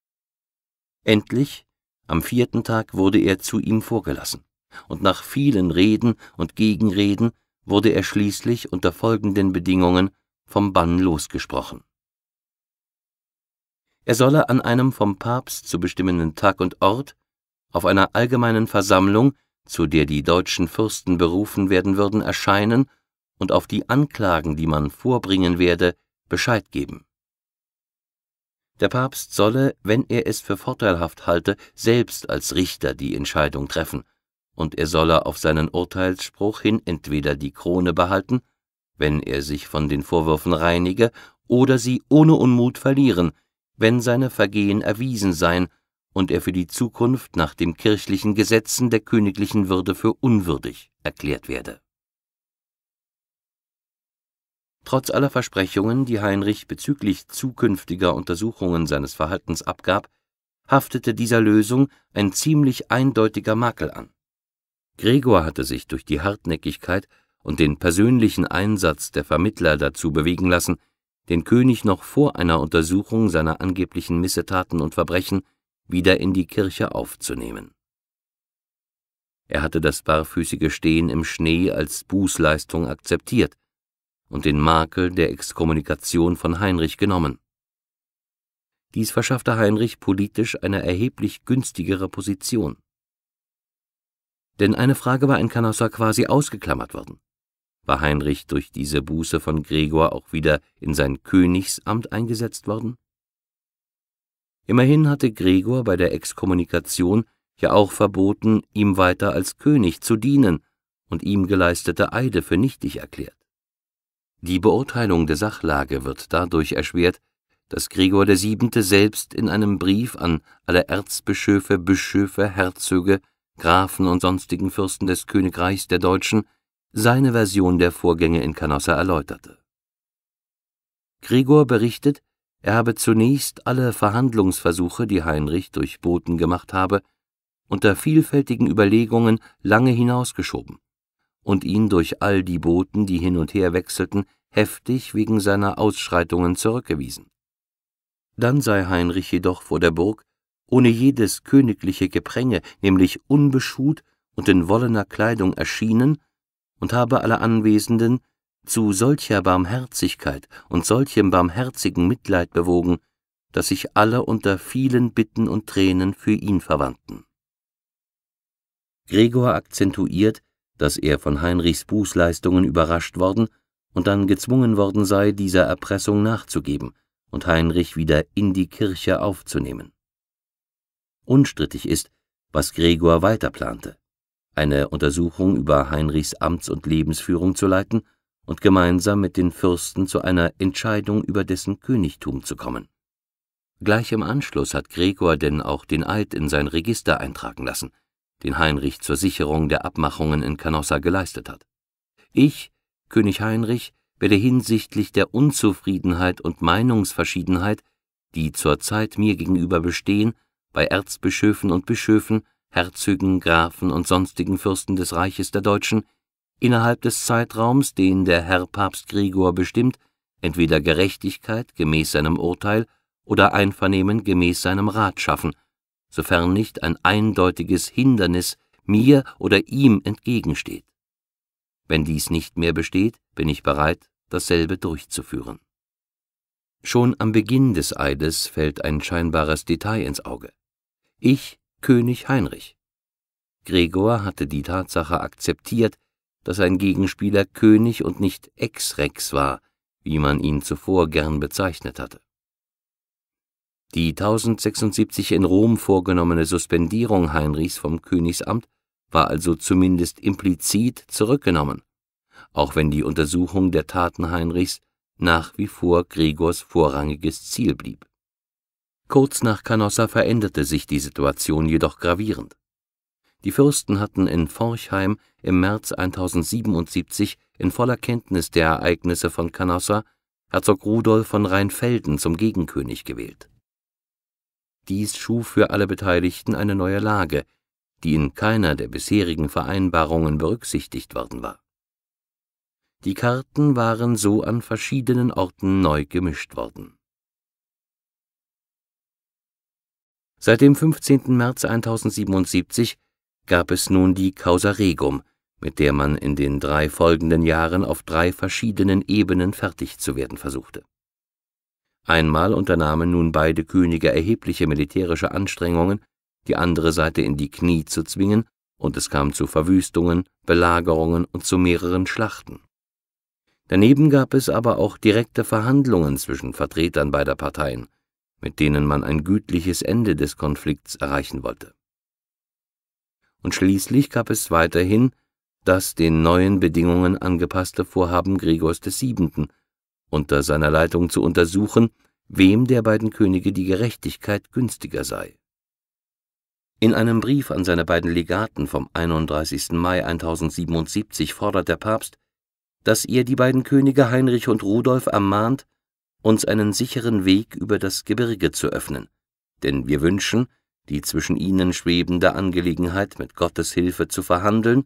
Endlich, am vierten Tag wurde er zu ihm vorgelassen, und nach vielen Reden und Gegenreden wurde er schließlich unter folgenden Bedingungen vom Bann losgesprochen. Er solle an einem vom Papst zu bestimmenden Tag und Ort auf einer allgemeinen Versammlung, zu der die deutschen Fürsten berufen werden würden, erscheinen und auf die Anklagen, die man vorbringen werde, Bescheid geben. Der Papst solle, wenn er es für vorteilhaft halte, selbst als Richter die Entscheidung treffen, und er solle auf seinen Urteilsspruch hin entweder die Krone behalten, wenn er sich von den Vorwürfen reinige, oder sie ohne Unmut verlieren, wenn seine Vergehen erwiesen seien und er für die Zukunft nach den kirchlichen Gesetzen der königlichen Würde für unwürdig erklärt werde. Trotz aller Versprechungen, die Heinrich bezüglich zukünftiger Untersuchungen seines Verhaltens abgab, haftete dieser Lösung ein ziemlich eindeutiger Makel an. Gregor hatte sich durch die Hartnäckigkeit und den persönlichen Einsatz der Vermittler dazu bewegen lassen, den König noch vor einer Untersuchung seiner angeblichen Missetaten und Verbrechen wieder in die Kirche aufzunehmen. Er hatte das barfüßige Stehen im Schnee als Bußleistung akzeptiert und den Makel der Exkommunikation von Heinrich genommen. Dies verschaffte Heinrich politisch eine erheblich günstigere Position. Denn eine Frage war in Canossa quasi ausgeklammert worden. War Heinrich durch diese Buße von Gregor auch wieder in sein Königsamt eingesetzt worden? Immerhin hatte Gregor bei der Exkommunikation ja auch verboten, ihm weiter als König zu dienen und ihm geleistete Eide für nichtig erklärt. Die Beurteilung der Sachlage wird dadurch erschwert, dass Gregor VII. selbst in einem Brief an alle Erzbischöfe, Bischöfe, Herzöge, Grafen und sonstigen Fürsten des Königreichs der Deutschen seine Version der Vorgänge in Canossa erläuterte. Gregor berichtet, er habe zunächst alle Verhandlungsversuche, die Heinrich durch Boten gemacht habe, unter vielfältigen Überlegungen lange hinausgeschoben und ihn durch all die Boten, die hin und her wechselten, heftig wegen seiner Ausschreitungen zurückgewiesen. Dann sei Heinrich jedoch vor der Burg, ohne jedes königliche Gepränge, nämlich unbeschuht und in wollener Kleidung erschienen und habe alle Anwesenden zu solcher Barmherzigkeit und solchem barmherzigen Mitleid bewogen, dass sich alle unter vielen Bitten und Tränen für ihn verwandten. Gregor akzentuiert, dass er von Heinrichs Bußleistungen überrascht worden und dann gezwungen worden sei, dieser Erpressung nachzugeben und Heinrich wieder in die Kirche aufzunehmen. Unstrittig ist, was Gregor weiter plante, eine Untersuchung über Heinrichs Amts- und Lebensführung zu leiten und gemeinsam mit den Fürsten zu einer Entscheidung über dessen Königtum zu kommen. Gleich im Anschluss hat Gregor denn auch den Eid in sein Register eintragen lassen, den Heinrich zur Sicherung der Abmachungen in Canossa geleistet hat. Ich, König Heinrich, werde hinsichtlich der Unzufriedenheit und Meinungsverschiedenheit, die zurzeit mir gegenüber bestehen, bei Erzbischöfen und Bischöfen, Herzögen, Grafen und sonstigen Fürsten des Reiches der Deutschen, innerhalb des Zeitraums, den der Herr Papst Gregor bestimmt, entweder Gerechtigkeit gemäß seinem Urteil oder Einvernehmen gemäß seinem Rat schaffen, sofern nicht ein eindeutiges Hindernis mir oder ihm entgegensteht. Wenn dies nicht mehr besteht, bin ich bereit, dasselbe durchzuführen. Schon am Beginn des Eides fällt ein scheinbares Detail ins Auge. Ich, König Heinrich. Gregor hatte die Tatsache akzeptiert, dass sein Gegenspieler König und nicht Ex-Rex war, wie man ihn zuvor gern bezeichnet hatte. Die 1076 in Rom vorgenommene Suspendierung Heinrichs vom Königsamt war also zumindest implizit zurückgenommen, auch wenn die Untersuchung der Taten Heinrichs nach wie vor Gregors vorrangiges Ziel blieb. Kurz nach Canossa veränderte sich die Situation jedoch gravierend. Die Fürsten hatten in Forchheim im März 1077 in voller Kenntnis der Ereignisse von Canossa Herzog Rudolf von Rheinfelden zum Gegenkönig gewählt. Dies schuf für alle Beteiligten eine neue Lage, die in keiner der bisherigen Vereinbarungen berücksichtigt worden war. Die Karten waren so an verschiedenen Orten neu gemischt worden. Seit dem 15. März 1077 gab es nun die Causa Regum, mit der man in den drei folgenden Jahren auf drei verschiedenen Ebenen fertig zu werden versuchte. Einmal unternahmen nun beide Könige erhebliche militärische Anstrengungen, die andere Seite in die Knie zu zwingen, und es kam zu Verwüstungen, Belagerungen und zu mehreren Schlachten. Daneben gab es aber auch direkte Verhandlungen zwischen Vertretern beider Parteien, mit denen man ein gütliches Ende des Konflikts erreichen wollte und schließlich gab es weiterhin das den neuen Bedingungen angepasste Vorhaben Gregors VII., unter seiner Leitung zu untersuchen, wem der beiden Könige die Gerechtigkeit günstiger sei. In einem Brief an seine beiden Legaten vom 31. Mai 1077 fordert der Papst, dass ihr die beiden Könige Heinrich und Rudolf ermahnt, uns einen sicheren Weg über das Gebirge zu öffnen, denn wir wünschen, die zwischen ihnen schwebende Angelegenheit mit Gottes Hilfe zu verhandeln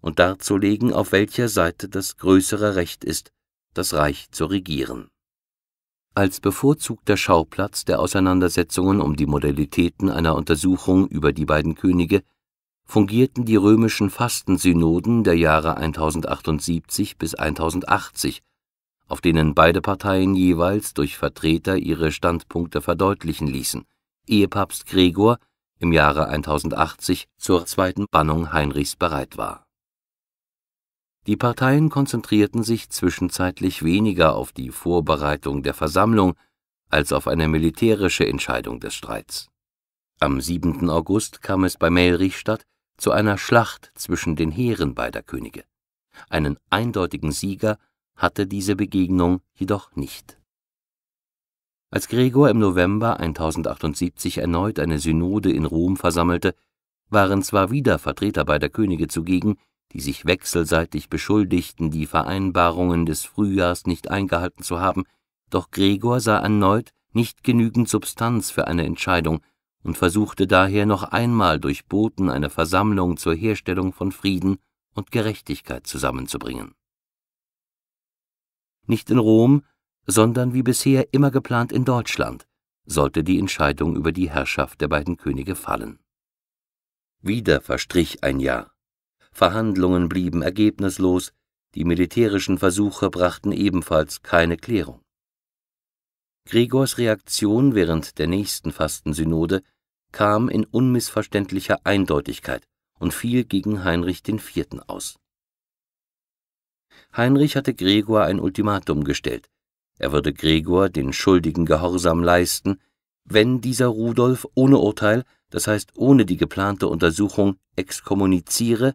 und darzulegen, auf welcher Seite das größere Recht ist, das Reich zu regieren. Als bevorzugter Schauplatz der Auseinandersetzungen um die Modalitäten einer Untersuchung über die beiden Könige fungierten die römischen Fastensynoden der Jahre 1078 bis 1080, auf denen beide Parteien jeweils durch Vertreter ihre Standpunkte verdeutlichen ließen Ehepapst Gregor im Jahre 1080 zur zweiten Bannung Heinrichs bereit war. Die Parteien konzentrierten sich zwischenzeitlich weniger auf die Vorbereitung der Versammlung als auf eine militärische Entscheidung des Streits. Am 7. August kam es bei Melrichstadt zu einer Schlacht zwischen den Heeren beider Könige. Einen eindeutigen Sieger hatte diese Begegnung jedoch nicht als Gregor im November 1078 erneut eine Synode in Rom versammelte, waren zwar wieder Vertreter beider Könige zugegen, die sich wechselseitig beschuldigten, die Vereinbarungen des Frühjahrs nicht eingehalten zu haben, doch Gregor sah erneut nicht genügend Substanz für eine Entscheidung und versuchte daher noch einmal durch Boten eine Versammlung zur Herstellung von Frieden und Gerechtigkeit zusammenzubringen. Nicht in Rom, sondern wie bisher immer geplant in Deutschland, sollte die Entscheidung über die Herrschaft der beiden Könige fallen. Wieder verstrich ein Jahr. Verhandlungen blieben ergebnislos, die militärischen Versuche brachten ebenfalls keine Klärung. Gregors Reaktion während der nächsten Fastensynode kam in unmissverständlicher Eindeutigkeit und fiel gegen Heinrich IV. aus. Heinrich hatte Gregor ein Ultimatum gestellt, er würde Gregor den Schuldigen Gehorsam leisten, wenn dieser Rudolf ohne Urteil, das heißt ohne die geplante Untersuchung, exkommuniziere,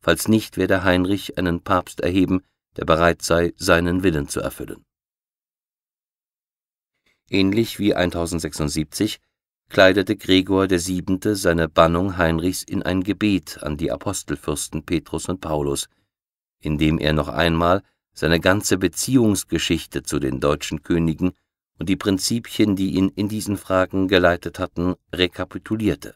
falls nicht werde Heinrich einen Papst erheben, der bereit sei, seinen Willen zu erfüllen. Ähnlich wie 1076 kleidete Gregor VII. seine Bannung Heinrichs in ein Gebet an die Apostelfürsten Petrus und Paulus, indem er noch einmal seine ganze Beziehungsgeschichte zu den deutschen Königen und die Prinzipien, die ihn in diesen Fragen geleitet hatten, rekapitulierte.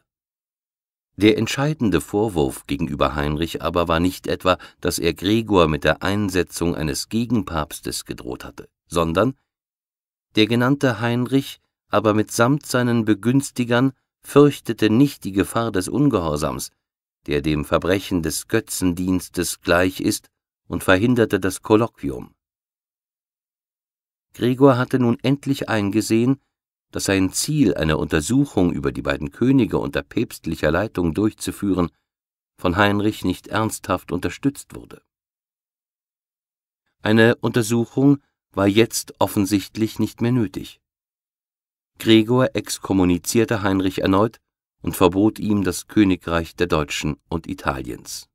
Der entscheidende Vorwurf gegenüber Heinrich aber war nicht etwa, dass er Gregor mit der Einsetzung eines Gegenpapstes gedroht hatte, sondern der genannte Heinrich aber mitsamt seinen Begünstigern fürchtete nicht die Gefahr des Ungehorsams, der dem Verbrechen des Götzendienstes gleich ist und verhinderte das Kolloquium. Gregor hatte nun endlich eingesehen, dass sein Ziel, eine Untersuchung über die beiden Könige unter päpstlicher Leitung durchzuführen, von Heinrich nicht ernsthaft unterstützt wurde. Eine Untersuchung war jetzt offensichtlich nicht mehr nötig. Gregor exkommunizierte Heinrich erneut und verbot ihm das Königreich der Deutschen und Italiens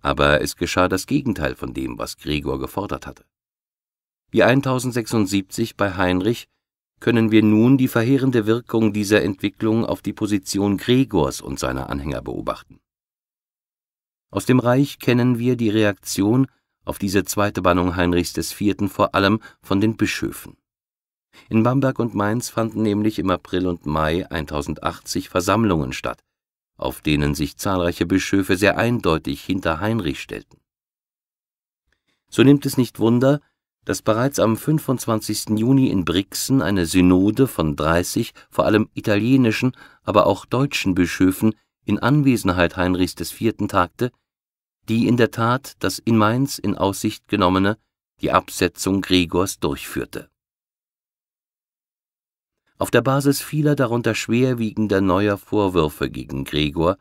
aber es geschah das Gegenteil von dem, was Gregor gefordert hatte. Wie 1076 bei Heinrich können wir nun die verheerende Wirkung dieser Entwicklung auf die Position Gregors und seiner Anhänger beobachten. Aus dem Reich kennen wir die Reaktion auf diese zweite Bannung Heinrichs IV. vor allem von den Bischöfen. In Bamberg und Mainz fanden nämlich im April und Mai 1080 Versammlungen statt, auf denen sich zahlreiche Bischöfe sehr eindeutig hinter Heinrich stellten. So nimmt es nicht Wunder, dass bereits am 25. Juni in Brixen eine Synode von 30 vor allem italienischen, aber auch deutschen Bischöfen in Anwesenheit Heinrichs IV. tagte, die in der Tat das in Mainz in Aussicht genommene, die Absetzung Gregors durchführte auf der Basis vieler darunter schwerwiegender neuer Vorwürfe gegen Gregor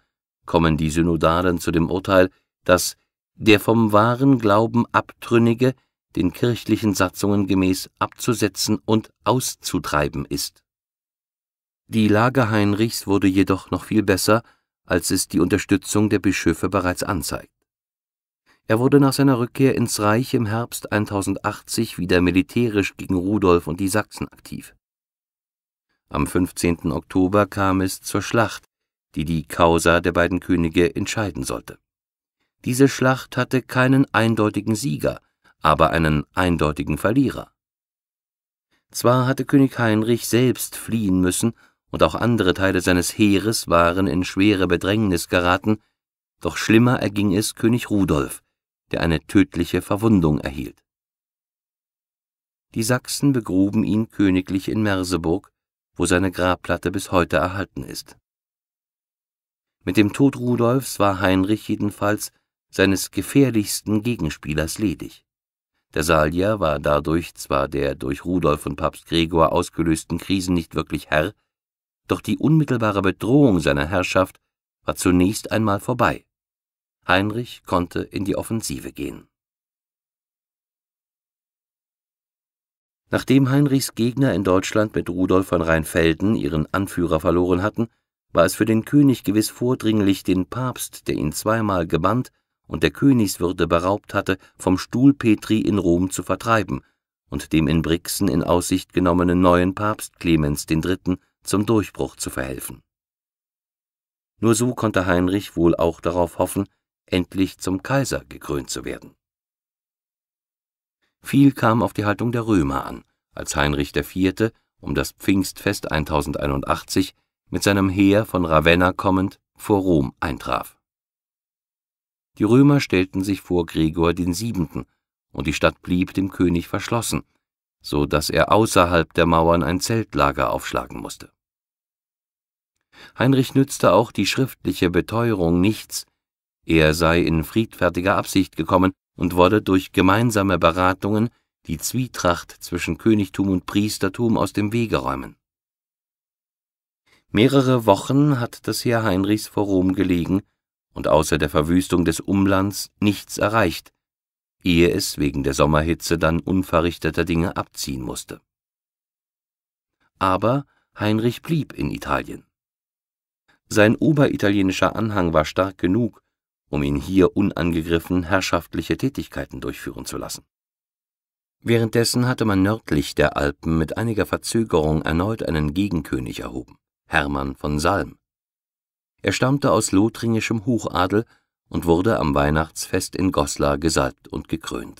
kommen die Synodalen zu dem Urteil, dass der vom wahren Glauben abtrünnige den kirchlichen Satzungen gemäß abzusetzen und auszutreiben ist. Die Lage Heinrichs wurde jedoch noch viel besser, als es die Unterstützung der Bischöfe bereits anzeigt. Er wurde nach seiner Rückkehr ins Reich im Herbst 1080 wieder militärisch gegen Rudolf und die Sachsen aktiv. Am 15. Oktober kam es zur Schlacht, die die Causa der beiden Könige entscheiden sollte. Diese Schlacht hatte keinen eindeutigen Sieger, aber einen eindeutigen Verlierer. Zwar hatte König Heinrich selbst fliehen müssen, und auch andere Teile seines Heeres waren in schwere Bedrängnis geraten, doch schlimmer erging es König Rudolf, der eine tödliche Verwundung erhielt. Die Sachsen begruben ihn königlich in Merseburg wo seine Grabplatte bis heute erhalten ist. Mit dem Tod Rudolfs war Heinrich jedenfalls seines gefährlichsten Gegenspielers ledig. Der Salier war dadurch zwar der durch Rudolf und Papst Gregor ausgelösten Krisen nicht wirklich Herr, doch die unmittelbare Bedrohung seiner Herrschaft war zunächst einmal vorbei. Heinrich konnte in die Offensive gehen. Nachdem Heinrichs Gegner in Deutschland mit Rudolf von Rheinfelden ihren Anführer verloren hatten, war es für den König gewiss vordringlich, den Papst, der ihn zweimal gebannt und der Königswürde beraubt hatte, vom Stuhl Petri in Rom zu vertreiben und dem in Brixen in Aussicht genommenen neuen Papst Clemens III. zum Durchbruch zu verhelfen. Nur so konnte Heinrich wohl auch darauf hoffen, endlich zum Kaiser gekrönt zu werden viel kam auf die Haltung der Römer an, als Heinrich IV. um das Pfingstfest 1081 mit seinem Heer von Ravenna kommend vor Rom eintraf. Die Römer stellten sich vor Gregor VII. und die Stadt blieb dem König verschlossen, so dass er außerhalb der Mauern ein Zeltlager aufschlagen musste. Heinrich nützte auch die schriftliche Beteuerung nichts, er sei in friedfertiger Absicht gekommen und wolle durch gemeinsame Beratungen die Zwietracht zwischen Königtum und Priestertum aus dem Wege räumen. Mehrere Wochen hat das Heer Heinrichs vor Rom gelegen und außer der Verwüstung des Umlands nichts erreicht, ehe es wegen der Sommerhitze dann unverrichteter Dinge abziehen musste. Aber Heinrich blieb in Italien. Sein oberitalienischer Anhang war stark genug, um ihn hier unangegriffen herrschaftliche Tätigkeiten durchführen zu lassen. Währenddessen hatte man nördlich der Alpen mit einiger Verzögerung erneut einen Gegenkönig erhoben, Hermann von Salm. Er stammte aus lothringischem Hochadel und wurde am Weihnachtsfest in Goslar gesalbt und gekrönt.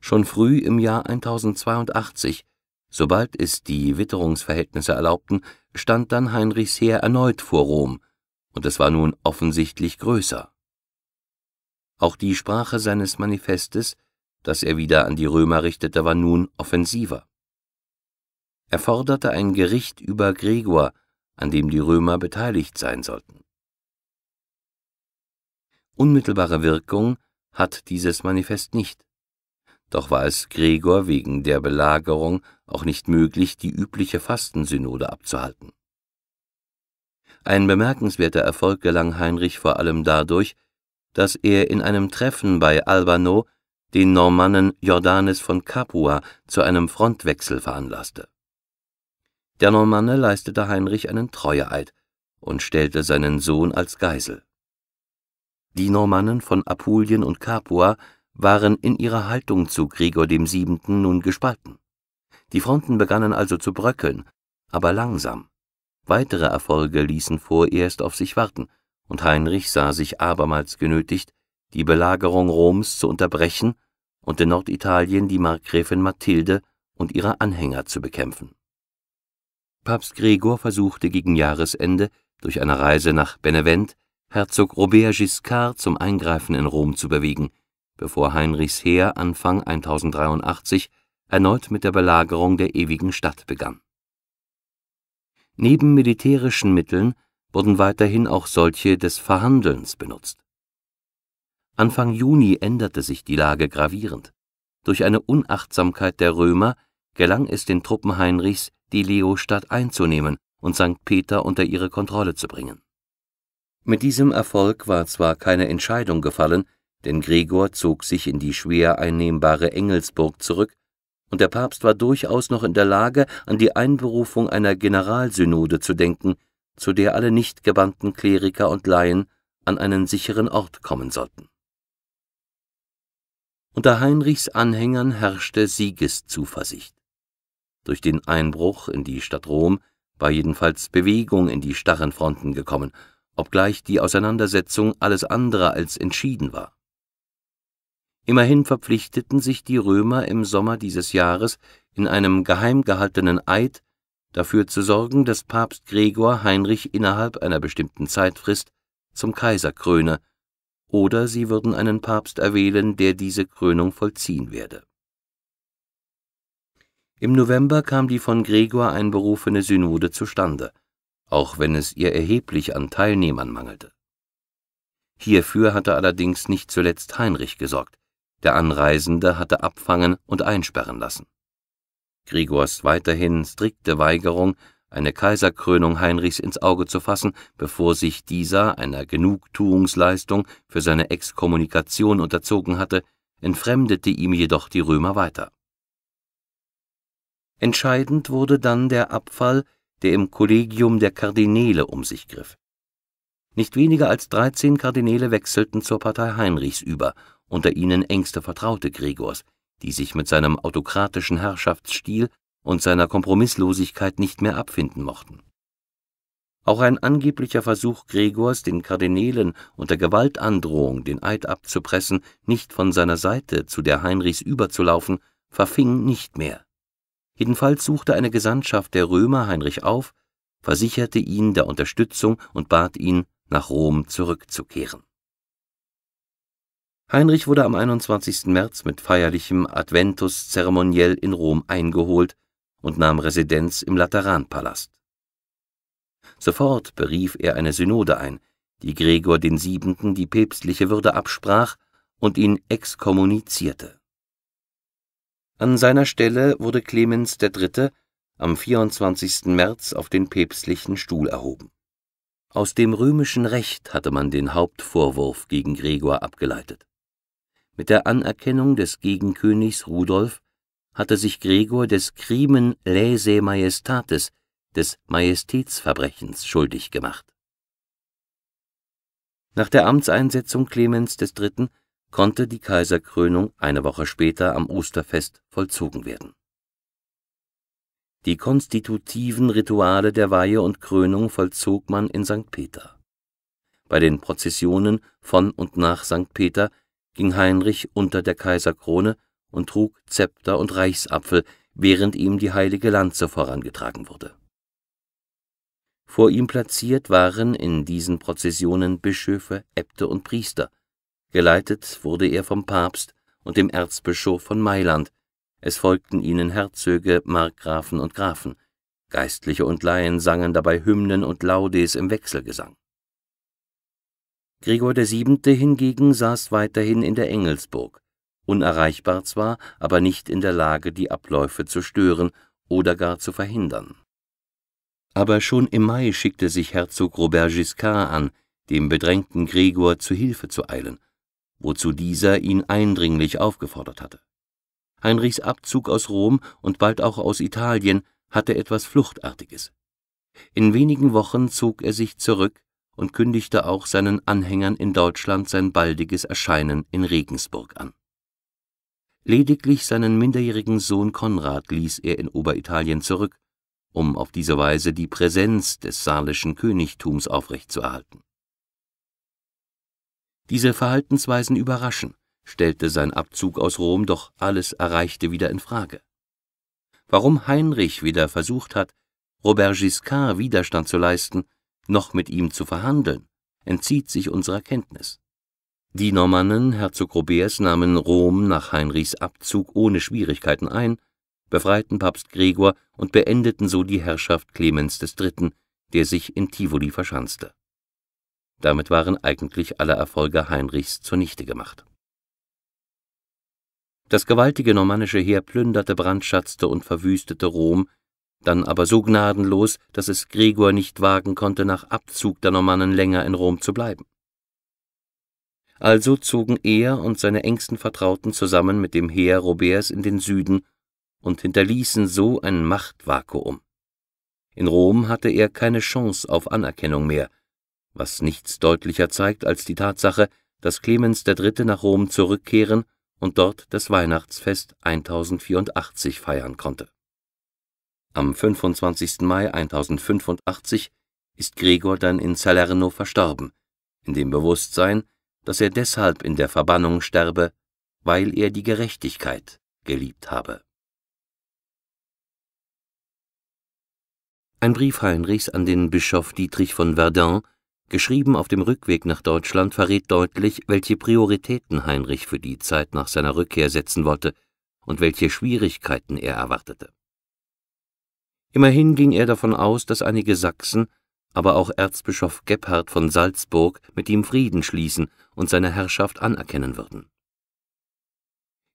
Schon früh im Jahr 1082, sobald es die Witterungsverhältnisse erlaubten, stand dann Heinrichs Heer erneut vor Rom und es war nun offensichtlich größer. Auch die Sprache seines Manifestes, das er wieder an die Römer richtete, war nun offensiver. Er forderte ein Gericht über Gregor, an dem die Römer beteiligt sein sollten. Unmittelbare Wirkung hat dieses Manifest nicht. Doch war es Gregor wegen der Belagerung auch nicht möglich, die übliche Fastensynode abzuhalten. Ein bemerkenswerter Erfolg gelang Heinrich vor allem dadurch, dass er in einem Treffen bei Albano den Normannen Jordanes von Capua zu einem Frontwechsel veranlasste. Der Normanne leistete Heinrich einen Treueeid und stellte seinen Sohn als Geisel. Die Normannen von Apulien und Capua waren in ihrer Haltung zu Gregor VII. nun gespalten. Die Fronten begannen also zu bröckeln, aber langsam. Weitere Erfolge ließen vorerst auf sich warten, und Heinrich sah sich abermals genötigt, die Belagerung Roms zu unterbrechen und in Norditalien die Markgräfin Mathilde und ihre Anhänger zu bekämpfen. Papst Gregor versuchte gegen Jahresende durch eine Reise nach Benevent Herzog Robert Giscard zum Eingreifen in Rom zu bewegen, bevor Heinrichs Heer Anfang 1083 erneut mit der Belagerung der ewigen Stadt begann Neben militärischen Mitteln wurden weiterhin auch solche des Verhandelns benutzt. Anfang Juni änderte sich die Lage gravierend. Durch eine Unachtsamkeit der Römer gelang es den Truppen Heinrichs, die Leostadt einzunehmen und St. Peter unter ihre Kontrolle zu bringen. Mit diesem Erfolg war zwar keine Entscheidung gefallen, denn Gregor zog sich in die schwer einnehmbare Engelsburg zurück und der Papst war durchaus noch in der Lage, an die Einberufung einer Generalsynode zu denken, zu der alle nicht gebannten Kleriker und Laien an einen sicheren Ort kommen sollten. Unter Heinrichs Anhängern herrschte Siegeszuversicht. Durch den Einbruch in die Stadt Rom war jedenfalls Bewegung in die starren Fronten gekommen, obgleich die Auseinandersetzung alles andere als entschieden war. Immerhin verpflichteten sich die Römer im Sommer dieses Jahres in einem geheim gehaltenen Eid, dafür zu sorgen, dass Papst Gregor Heinrich innerhalb einer bestimmten Zeitfrist zum Kaiser kröne, oder sie würden einen Papst erwählen, der diese Krönung vollziehen werde. Im November kam die von Gregor einberufene Synode zustande, auch wenn es ihr erheblich an Teilnehmern mangelte. Hierfür hatte allerdings nicht zuletzt Heinrich gesorgt, der Anreisende hatte abfangen und einsperren lassen. Gregors weiterhin strikte Weigerung, eine Kaiserkrönung Heinrichs ins Auge zu fassen, bevor sich dieser einer Genugtuungsleistung für seine Exkommunikation unterzogen hatte, entfremdete ihm jedoch die Römer weiter. Entscheidend wurde dann der Abfall, der im Kollegium der Kardinäle um sich griff. Nicht weniger als dreizehn Kardinäle wechselten zur Partei Heinrichs über unter ihnen engste Vertraute Gregors, die sich mit seinem autokratischen Herrschaftsstil und seiner Kompromisslosigkeit nicht mehr abfinden mochten. Auch ein angeblicher Versuch Gregors, den Kardinälen unter Gewaltandrohung den Eid abzupressen, nicht von seiner Seite zu der Heinrichs überzulaufen, verfing nicht mehr. Jedenfalls suchte eine Gesandtschaft der Römer Heinrich auf, versicherte ihn der Unterstützung und bat ihn, nach Rom zurückzukehren. Heinrich wurde am 21. März mit feierlichem Adventus-Zeremoniell in Rom eingeholt und nahm Residenz im Lateranpalast. Sofort berief er eine Synode ein, die Gregor VII. die päpstliche Würde absprach und ihn exkommunizierte. An seiner Stelle wurde Clemens III. am 24. März auf den päpstlichen Stuhl erhoben. Aus dem römischen Recht hatte man den Hauptvorwurf gegen Gregor abgeleitet. Mit der Anerkennung des Gegenkönigs Rudolf hatte sich Gregor des Crimen laesae majestatis, des Majestätsverbrechens, schuldig gemacht. Nach der Amtseinsetzung Clemens III. konnte die Kaiserkrönung eine Woche später am Osterfest vollzogen werden. Die konstitutiven Rituale der Weihe und Krönung vollzog man in St. Peter. Bei den Prozessionen von und nach St. Peter ging Heinrich unter der Kaiserkrone und trug Zepter und Reichsapfel, während ihm die heilige Lanze vorangetragen wurde. Vor ihm platziert waren in diesen Prozessionen Bischöfe, Äbte und Priester. Geleitet wurde er vom Papst und dem Erzbischof von Mailand. Es folgten ihnen Herzöge, Markgrafen und Grafen. Geistliche und Laien sangen dabei Hymnen und Laudes im Wechselgesang. Gregor VII. hingegen saß weiterhin in der Engelsburg, unerreichbar zwar, aber nicht in der Lage, die Abläufe zu stören oder gar zu verhindern. Aber schon im Mai schickte sich Herzog Robert Giscard an, dem bedrängten Gregor zu Hilfe zu eilen, wozu dieser ihn eindringlich aufgefordert hatte. Heinrichs Abzug aus Rom und bald auch aus Italien hatte etwas Fluchtartiges. In wenigen Wochen zog er sich zurück, und kündigte auch seinen Anhängern in Deutschland sein baldiges Erscheinen in Regensburg an. Lediglich seinen minderjährigen Sohn Konrad ließ er in Oberitalien zurück, um auf diese Weise die Präsenz des salischen Königtums aufrechtzuerhalten. Diese Verhaltensweisen überraschen, stellte sein Abzug aus Rom doch alles Erreichte wieder in Frage. Warum Heinrich wieder versucht hat, Robert Giscard Widerstand zu leisten noch mit ihm zu verhandeln, entzieht sich unserer Kenntnis. Die Normannen Herzog Roberts nahmen Rom nach Heinrichs Abzug ohne Schwierigkeiten ein, befreiten Papst Gregor und beendeten so die Herrschaft Clemens III., der sich in Tivoli verschanzte. Damit waren eigentlich alle Erfolge Heinrichs zunichte gemacht. Das gewaltige normannische Heer plünderte, brandschatzte und verwüstete Rom dann aber so gnadenlos, dass es Gregor nicht wagen konnte, nach Abzug der Normannen länger in Rom zu bleiben. Also zogen er und seine engsten Vertrauten zusammen mit dem Heer Roberts in den Süden und hinterließen so ein Machtvakuum. In Rom hatte er keine Chance auf Anerkennung mehr, was nichts deutlicher zeigt als die Tatsache, dass Clemens III. nach Rom zurückkehren und dort das Weihnachtsfest 1084 feiern konnte am 25. Mai 1085 ist Gregor dann in Salerno verstorben, in dem Bewusstsein, dass er deshalb in der Verbannung sterbe, weil er die Gerechtigkeit geliebt habe. Ein Brief Heinrichs an den Bischof Dietrich von Verdun, geschrieben auf dem Rückweg nach Deutschland, verrät deutlich, welche Prioritäten Heinrich für die Zeit nach seiner Rückkehr setzen wollte und welche Schwierigkeiten er erwartete. Immerhin ging er davon aus, dass einige Sachsen, aber auch Erzbischof Gebhard von Salzburg mit ihm Frieden schließen und seine Herrschaft anerkennen würden.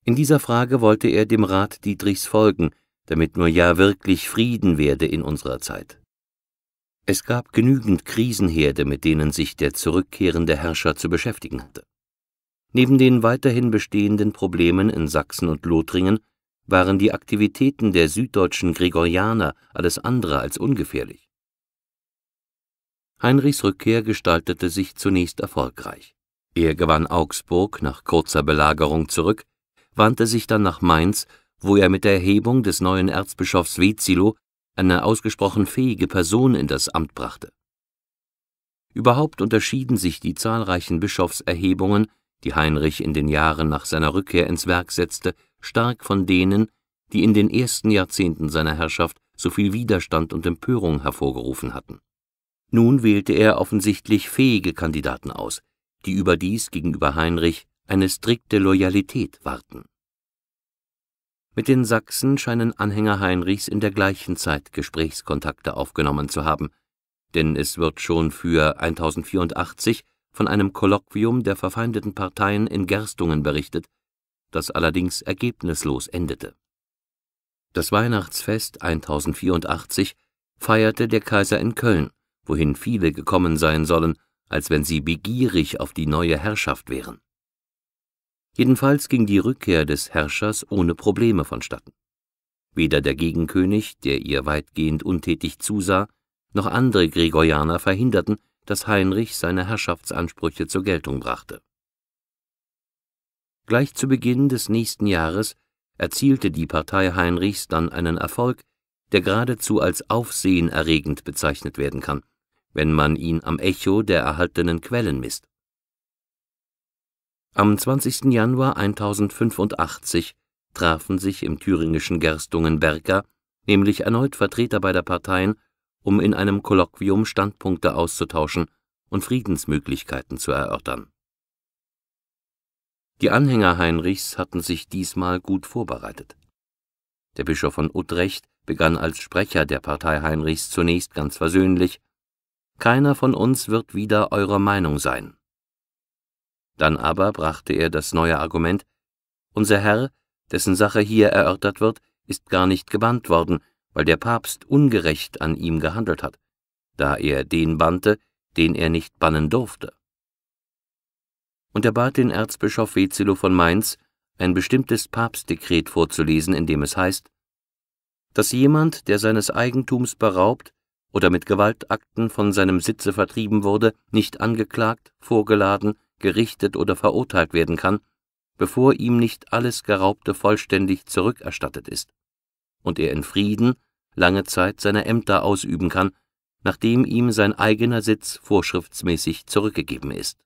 In dieser Frage wollte er dem Rat Dietrichs folgen, damit nur ja wirklich Frieden werde in unserer Zeit. Es gab genügend Krisenherde, mit denen sich der zurückkehrende Herrscher zu beschäftigen hatte. Neben den weiterhin bestehenden Problemen in Sachsen und Lothringen waren die Aktivitäten der süddeutschen Gregorianer alles andere als ungefährlich. Heinrichs Rückkehr gestaltete sich zunächst erfolgreich. Er gewann Augsburg nach kurzer Belagerung zurück, wandte sich dann nach Mainz, wo er mit der Erhebung des neuen Erzbischofs Vezilo eine ausgesprochen fähige Person in das Amt brachte. Überhaupt unterschieden sich die zahlreichen Bischofserhebungen die Heinrich in den Jahren nach seiner Rückkehr ins Werk setzte, stark von denen, die in den ersten Jahrzehnten seiner Herrschaft so viel Widerstand und Empörung hervorgerufen hatten. Nun wählte er offensichtlich fähige Kandidaten aus, die überdies gegenüber Heinrich eine strikte Loyalität warten. Mit den Sachsen scheinen Anhänger Heinrichs in der gleichen Zeit Gesprächskontakte aufgenommen zu haben, denn es wird schon für 1084 von einem Kolloquium der verfeindeten Parteien in Gerstungen berichtet, das allerdings ergebnislos endete. Das Weihnachtsfest 1084 feierte der Kaiser in Köln, wohin viele gekommen sein sollen, als wenn sie begierig auf die neue Herrschaft wären. Jedenfalls ging die Rückkehr des Herrschers ohne Probleme vonstatten. Weder der Gegenkönig, der ihr weitgehend untätig zusah, noch andere Gregorianer verhinderten, dass Heinrich seine Herrschaftsansprüche zur Geltung brachte. Gleich zu Beginn des nächsten Jahres erzielte die Partei Heinrichs dann einen Erfolg, der geradezu als aufsehenerregend bezeichnet werden kann, wenn man ihn am Echo der erhaltenen Quellen misst. Am 20. Januar 1085 trafen sich im thüringischen Gerstungenberka nämlich erneut Vertreter beider Parteien um in einem Kolloquium Standpunkte auszutauschen und Friedensmöglichkeiten zu erörtern. Die Anhänger Heinrichs hatten sich diesmal gut vorbereitet. Der Bischof von Utrecht begann als Sprecher der Partei Heinrichs zunächst ganz versöhnlich Keiner von uns wird wieder eurer Meinung sein. Dann aber brachte er das neue Argument Unser Herr, dessen Sache hier erörtert wird, ist gar nicht gebannt worden, weil der Papst ungerecht an ihm gehandelt hat, da er den bannte, den er nicht bannen durfte. Und er bat den Erzbischof Vezilo von Mainz, ein bestimmtes Papstdekret vorzulesen, in dem es heißt, dass jemand, der seines Eigentums beraubt oder mit Gewaltakten von seinem Sitze vertrieben wurde, nicht angeklagt, vorgeladen, gerichtet oder verurteilt werden kann, bevor ihm nicht alles Geraubte vollständig zurückerstattet ist und er in Frieden lange Zeit seine Ämter ausüben kann, nachdem ihm sein eigener Sitz vorschriftsmäßig zurückgegeben ist.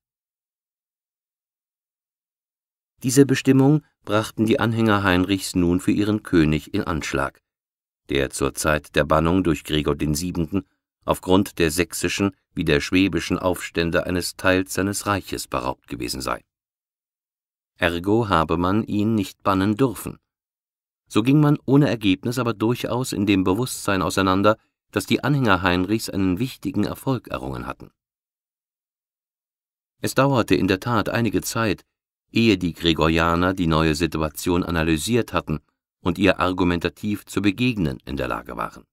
Diese Bestimmung brachten die Anhänger Heinrichs nun für ihren König in Anschlag, der zur Zeit der Bannung durch Gregor VII. aufgrund der sächsischen wie der schwäbischen Aufstände eines Teils seines Reiches beraubt gewesen sei. Ergo habe man ihn nicht bannen dürfen, so ging man ohne Ergebnis, aber durchaus in dem Bewusstsein auseinander, dass die Anhänger Heinrichs einen wichtigen Erfolg errungen hatten. Es dauerte in der Tat einige Zeit, ehe die Gregorianer die neue Situation analysiert hatten und ihr argumentativ zu begegnen in der Lage waren.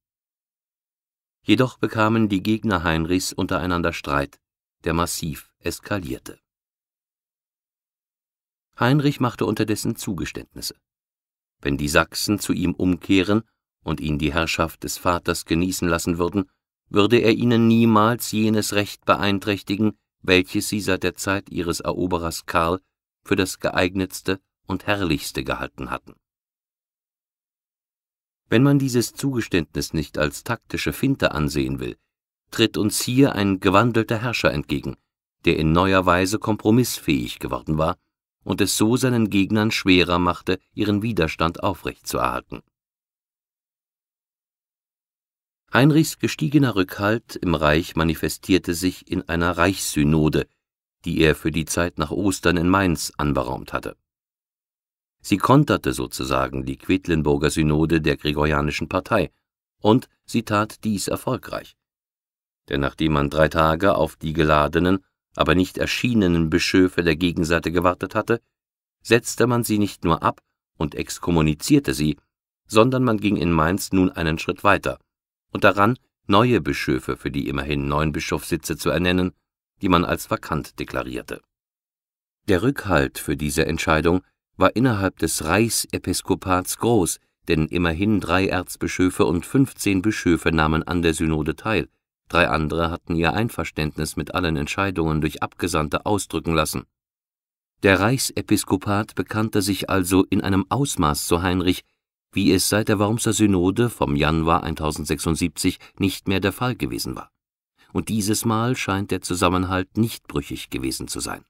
Jedoch bekamen die Gegner Heinrichs untereinander Streit, der massiv eskalierte. Heinrich machte unterdessen Zugeständnisse wenn die Sachsen zu ihm umkehren und ihn die Herrschaft des Vaters genießen lassen würden, würde er ihnen niemals jenes Recht beeinträchtigen, welches sie seit der Zeit ihres Eroberers Karl für das geeignetste und herrlichste gehalten hatten. Wenn man dieses Zugeständnis nicht als taktische Finte ansehen will, tritt uns hier ein gewandelter Herrscher entgegen, der in neuer Weise kompromissfähig geworden war und es so seinen Gegnern schwerer machte, ihren Widerstand aufrechtzuerhalten. Heinrichs gestiegener Rückhalt im Reich manifestierte sich in einer Reichssynode, die er für die Zeit nach Ostern in Mainz anberaumt hatte. Sie konterte sozusagen die Quedlinburger Synode der Gregorianischen Partei, und sie tat dies erfolgreich. Denn nachdem man drei Tage auf die geladenen aber nicht erschienenen Bischöfe der Gegenseite gewartet hatte, setzte man sie nicht nur ab und exkommunizierte sie, sondern man ging in Mainz nun einen Schritt weiter und daran, neue Bischöfe für die immerhin neun Bischofssitze zu ernennen, die man als vakant deklarierte. Der Rückhalt für diese Entscheidung war innerhalb des Reichsepiskopats groß, denn immerhin drei Erzbischöfe und fünfzehn Bischöfe nahmen an der Synode teil, Drei andere hatten ihr Einverständnis mit allen Entscheidungen durch Abgesandte ausdrücken lassen. Der Reichsepiskopat bekannte sich also in einem Ausmaß zu Heinrich, wie es seit der Wormser Synode vom Januar 1076 nicht mehr der Fall gewesen war. Und dieses Mal scheint der Zusammenhalt nicht brüchig gewesen zu sein.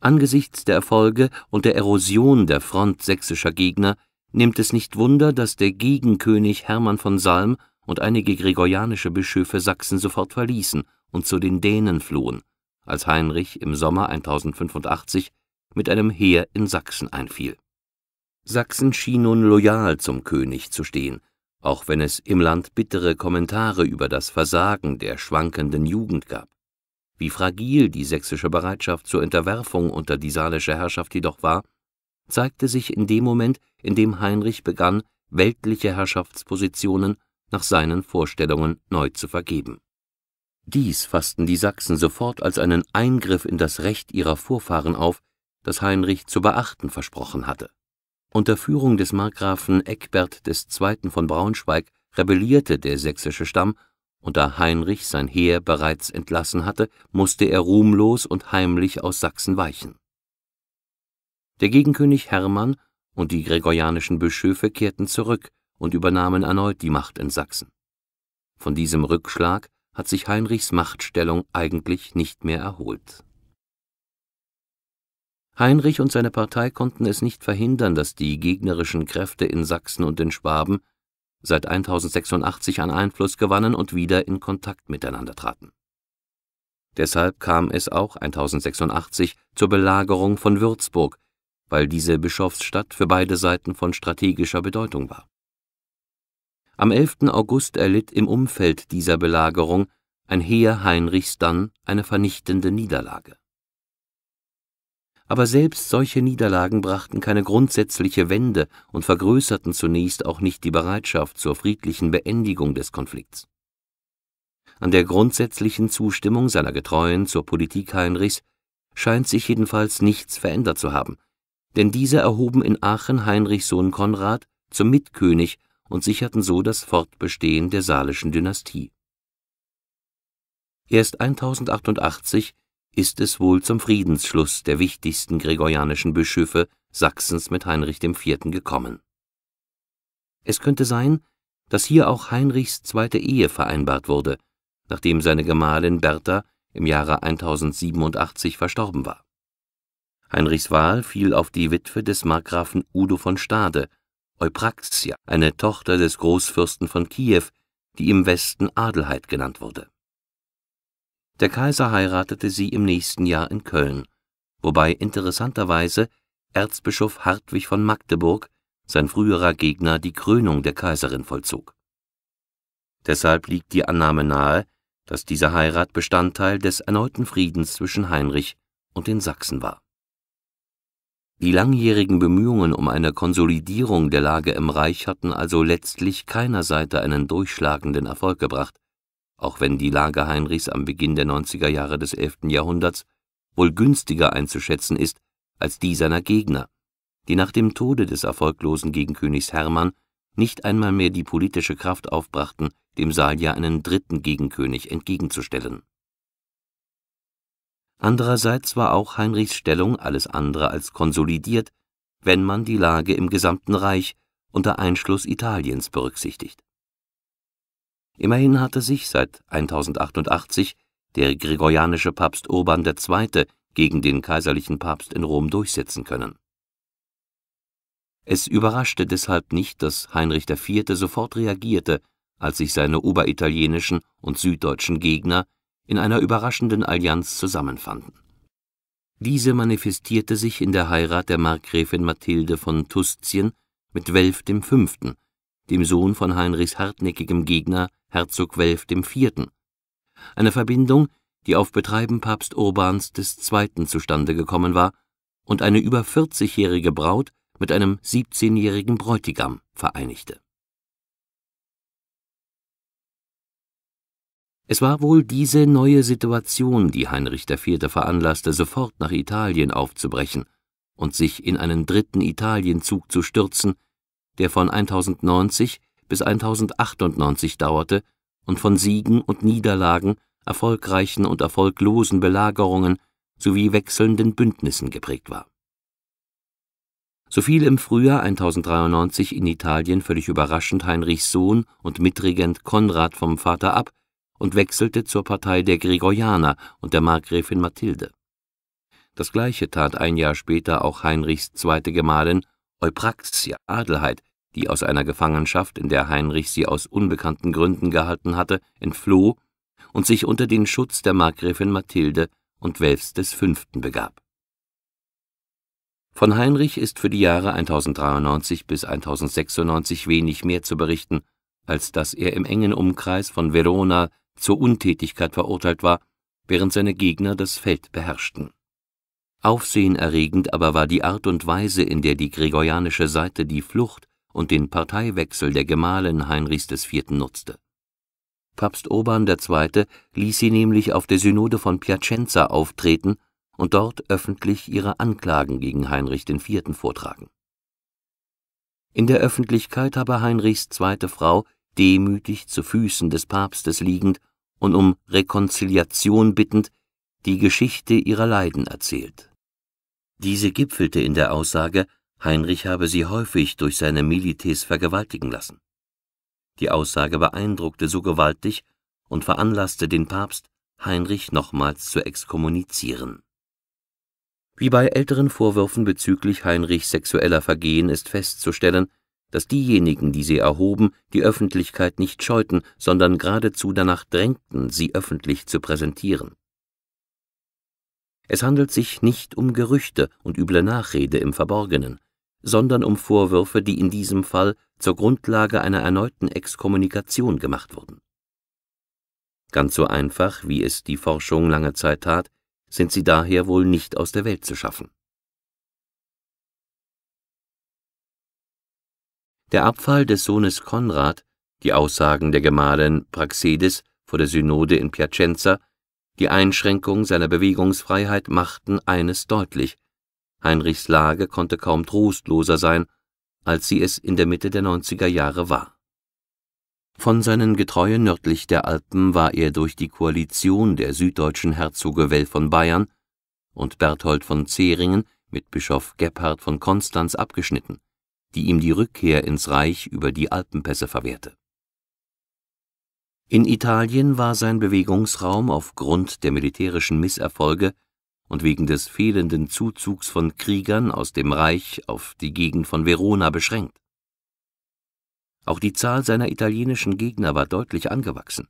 Angesichts der Erfolge und der Erosion der Front sächsischer Gegner nimmt es nicht Wunder, dass der Gegenkönig Hermann von Salm und einige gregorianische Bischöfe Sachsen sofort verließen und zu den Dänen flohen, als Heinrich im Sommer 1085 mit einem Heer in Sachsen einfiel. Sachsen schien nun loyal zum König zu stehen, auch wenn es im Land bittere Kommentare über das Versagen der schwankenden Jugend gab. Wie fragil die sächsische Bereitschaft zur Unterwerfung unter die saalische Herrschaft jedoch war, zeigte sich in dem Moment, in dem Heinrich begann, weltliche Herrschaftspositionen nach seinen Vorstellungen neu zu vergeben. Dies fassten die Sachsen sofort als einen Eingriff in das Recht ihrer Vorfahren auf, das Heinrich zu beachten versprochen hatte. Unter Führung des Markgrafen Eckbert II. von Braunschweig rebellierte der sächsische Stamm, und da Heinrich sein Heer bereits entlassen hatte, musste er ruhmlos und heimlich aus Sachsen weichen. Der Gegenkönig Hermann und die gregorianischen Bischöfe kehrten zurück und übernahmen erneut die Macht in Sachsen. Von diesem Rückschlag hat sich Heinrichs Machtstellung eigentlich nicht mehr erholt. Heinrich und seine Partei konnten es nicht verhindern, dass die gegnerischen Kräfte in Sachsen und in Schwaben seit 1086 an Einfluss gewannen und wieder in Kontakt miteinander traten. Deshalb kam es auch 1086 zur Belagerung von Würzburg, weil diese Bischofsstadt für beide Seiten von strategischer Bedeutung war. Am 11. August erlitt im Umfeld dieser Belagerung ein Heer Heinrichs dann eine vernichtende Niederlage. Aber selbst solche Niederlagen brachten keine grundsätzliche Wende und vergrößerten zunächst auch nicht die Bereitschaft zur friedlichen Beendigung des Konflikts. An der grundsätzlichen Zustimmung seiner Getreuen zur Politik Heinrichs scheint sich jedenfalls nichts verändert zu haben, denn diese erhoben in Aachen Heinrichs Sohn Konrad zum Mitkönig und sicherten so das Fortbestehen der salischen Dynastie. Erst 1088 ist es wohl zum Friedensschluss der wichtigsten gregorianischen Bischöfe Sachsens mit Heinrich IV. gekommen. Es könnte sein, dass hier auch Heinrichs zweite Ehe vereinbart wurde, nachdem seine Gemahlin Bertha im Jahre 1087 verstorben war. Heinrichs Wahl fiel auf die Witwe des Markgrafen Udo von Stade, Eupraxia, eine Tochter des Großfürsten von Kiew, die im Westen Adelheid genannt wurde. Der Kaiser heiratete sie im nächsten Jahr in Köln, wobei interessanterweise Erzbischof Hartwig von Magdeburg, sein früherer Gegner, die Krönung der Kaiserin vollzog. Deshalb liegt die Annahme nahe, dass diese Heirat Bestandteil des erneuten Friedens zwischen Heinrich und den Sachsen war die langjährigen Bemühungen um eine Konsolidierung der Lage im Reich hatten also letztlich keiner Seite einen durchschlagenden Erfolg gebracht, auch wenn die Lage Heinrichs am Beginn der 90er Jahre des 11. Jahrhunderts wohl günstiger einzuschätzen ist als die seiner Gegner, die nach dem Tode des erfolglosen Gegenkönigs Hermann nicht einmal mehr die politische Kraft aufbrachten, dem Salier einen dritten Gegenkönig entgegenzustellen Andererseits war auch Heinrichs Stellung alles andere als konsolidiert, wenn man die Lage im gesamten Reich unter Einschluss Italiens berücksichtigt. Immerhin hatte sich seit 1088 der gregorianische Papst Urban II. gegen den kaiserlichen Papst in Rom durchsetzen können. Es überraschte deshalb nicht, dass Heinrich IV. sofort reagierte, als sich seine oberitalienischen und süddeutschen Gegner in einer überraschenden Allianz zusammenfanden. Diese manifestierte sich in der Heirat der Markgräfin Mathilde von Tuszien mit Welf dem Fünften, dem Sohn von Heinrichs hartnäckigem Gegner Herzog Welf dem Vierten, eine Verbindung, die auf Betreiben Papst Urbans des Zweiten zustande gekommen war und eine über 40-jährige Braut mit einem 17-jährigen Bräutigam vereinigte Es war wohl diese neue Situation, die Heinrich IV. veranlasste, sofort nach Italien aufzubrechen und sich in einen dritten Italienzug zu stürzen, der von 1090 bis 1098 dauerte und von Siegen und Niederlagen, erfolgreichen und erfolglosen Belagerungen sowie wechselnden Bündnissen geprägt war. So fiel im Frühjahr 1093 in Italien völlig überraschend Heinrichs Sohn und Mitregent Konrad vom Vater ab, und wechselte zur Partei der Gregorianer und der Markgräfin Mathilde. Das gleiche tat ein Jahr später auch Heinrichs zweite Gemahlin Eupraxia Adelheid, die aus einer Gefangenschaft, in der Heinrich sie aus unbekannten Gründen gehalten hatte, entfloh und sich unter den Schutz der Markgräfin Mathilde und Welfs des Fünften begab. Von Heinrich ist für die Jahre 1093 bis 1096 wenig mehr zu berichten, als dass er im engen Umkreis von Verona, zur Untätigkeit verurteilt war, während seine Gegner das Feld beherrschten. Aufsehenerregend aber war die Art und Weise, in der die gregorianische Seite die Flucht und den Parteiwechsel der Gemahlin Heinrichs IV. nutzte. Papst Urban II. ließ sie nämlich auf der Synode von Piacenza auftreten und dort öffentlich ihre Anklagen gegen Heinrich IV. vortragen. In der Öffentlichkeit habe Heinrichs zweite Frau demütig zu Füßen des Papstes liegend und um Rekonziliation bittend, die Geschichte ihrer Leiden erzählt. Diese gipfelte in der Aussage, Heinrich habe sie häufig durch seine Milites vergewaltigen lassen. Die Aussage beeindruckte so gewaltig und veranlasste den Papst, Heinrich nochmals zu exkommunizieren. Wie bei älteren Vorwürfen bezüglich Heinrichs sexueller Vergehen ist festzustellen, dass diejenigen, die sie erhoben, die Öffentlichkeit nicht scheuten, sondern geradezu danach drängten, sie öffentlich zu präsentieren. Es handelt sich nicht um Gerüchte und üble Nachrede im Verborgenen, sondern um Vorwürfe, die in diesem Fall zur Grundlage einer erneuten Exkommunikation gemacht wurden. Ganz so einfach, wie es die Forschung lange Zeit tat, sind sie daher wohl nicht aus der Welt zu schaffen. Der Abfall des Sohnes Konrad, die Aussagen der Gemahlin Praxedes vor der Synode in Piacenza, die Einschränkung seiner Bewegungsfreiheit machten eines deutlich. Heinrichs Lage konnte kaum trostloser sein, als sie es in der Mitte der 90er Jahre war. Von seinen Getreuen nördlich der Alpen war er durch die Koalition der süddeutschen Herzoge Well von Bayern und Berthold von Zeringen mit Bischof Gebhard von Konstanz abgeschnitten die ihm die Rückkehr ins Reich über die Alpenpässe verwehrte. In Italien war sein Bewegungsraum aufgrund der militärischen Misserfolge und wegen des fehlenden Zuzugs von Kriegern aus dem Reich auf die Gegend von Verona beschränkt. Auch die Zahl seiner italienischen Gegner war deutlich angewachsen,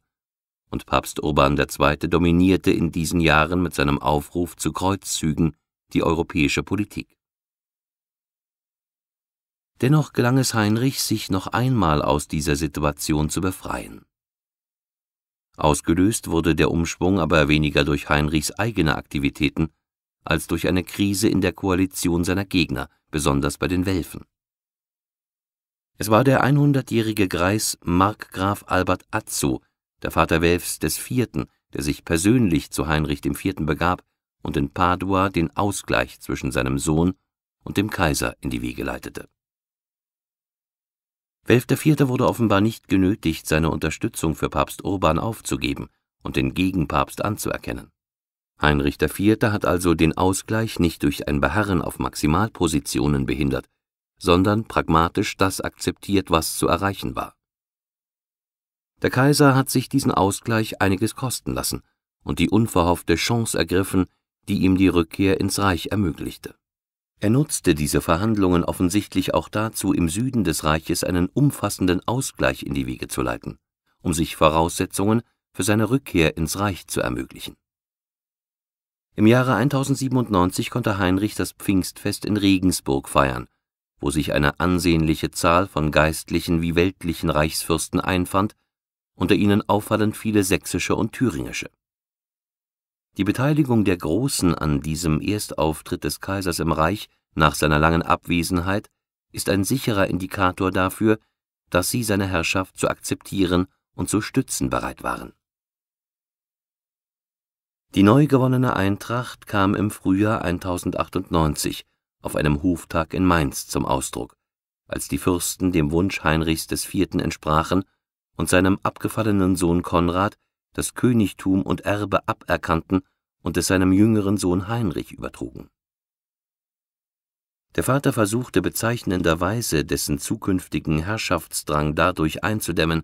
und Papst Urban II. dominierte in diesen Jahren mit seinem Aufruf zu Kreuzzügen die europäische Politik. Dennoch gelang es Heinrich, sich noch einmal aus dieser Situation zu befreien. Ausgelöst wurde der Umschwung aber weniger durch Heinrichs eigene Aktivitäten als durch eine Krise in der Koalition seiner Gegner, besonders bei den Welfen. Es war der 100-jährige Greis Markgraf Albert Azzo, der Vater Welfs des Vierten, der sich persönlich zu Heinrich dem Vierten begab und in Padua den Ausgleich zwischen seinem Sohn und dem Kaiser in die Wege leitete Welf IV. wurde offenbar nicht genötigt, seine Unterstützung für Papst Urban aufzugeben und den Gegenpapst anzuerkennen. Heinrich IV. hat also den Ausgleich nicht durch ein Beharren auf Maximalpositionen behindert, sondern pragmatisch das akzeptiert, was zu erreichen war. Der Kaiser hat sich diesen Ausgleich einiges kosten lassen und die unverhoffte Chance ergriffen, die ihm die Rückkehr ins Reich ermöglichte er nutzte diese Verhandlungen offensichtlich auch dazu, im Süden des Reiches einen umfassenden Ausgleich in die Wege zu leiten, um sich Voraussetzungen für seine Rückkehr ins Reich zu ermöglichen. Im Jahre 1097 konnte Heinrich das Pfingstfest in Regensburg feiern, wo sich eine ansehnliche Zahl von geistlichen wie weltlichen Reichsfürsten einfand, unter ihnen auffallend viele sächsische und thüringische die Beteiligung der Großen an diesem Erstauftritt des Kaisers im Reich nach seiner langen Abwesenheit ist ein sicherer Indikator dafür, dass sie seine Herrschaft zu akzeptieren und zu stützen bereit waren. Die neu gewonnene Eintracht kam im Frühjahr 1098 auf einem Huftag in Mainz zum Ausdruck, als die Fürsten dem Wunsch Heinrichs IV. entsprachen und seinem abgefallenen Sohn Konrad das Königtum und Erbe aberkannten und es seinem jüngeren Sohn Heinrich übertrugen. Der Vater versuchte bezeichnenderweise, dessen zukünftigen Herrschaftsdrang dadurch einzudämmen,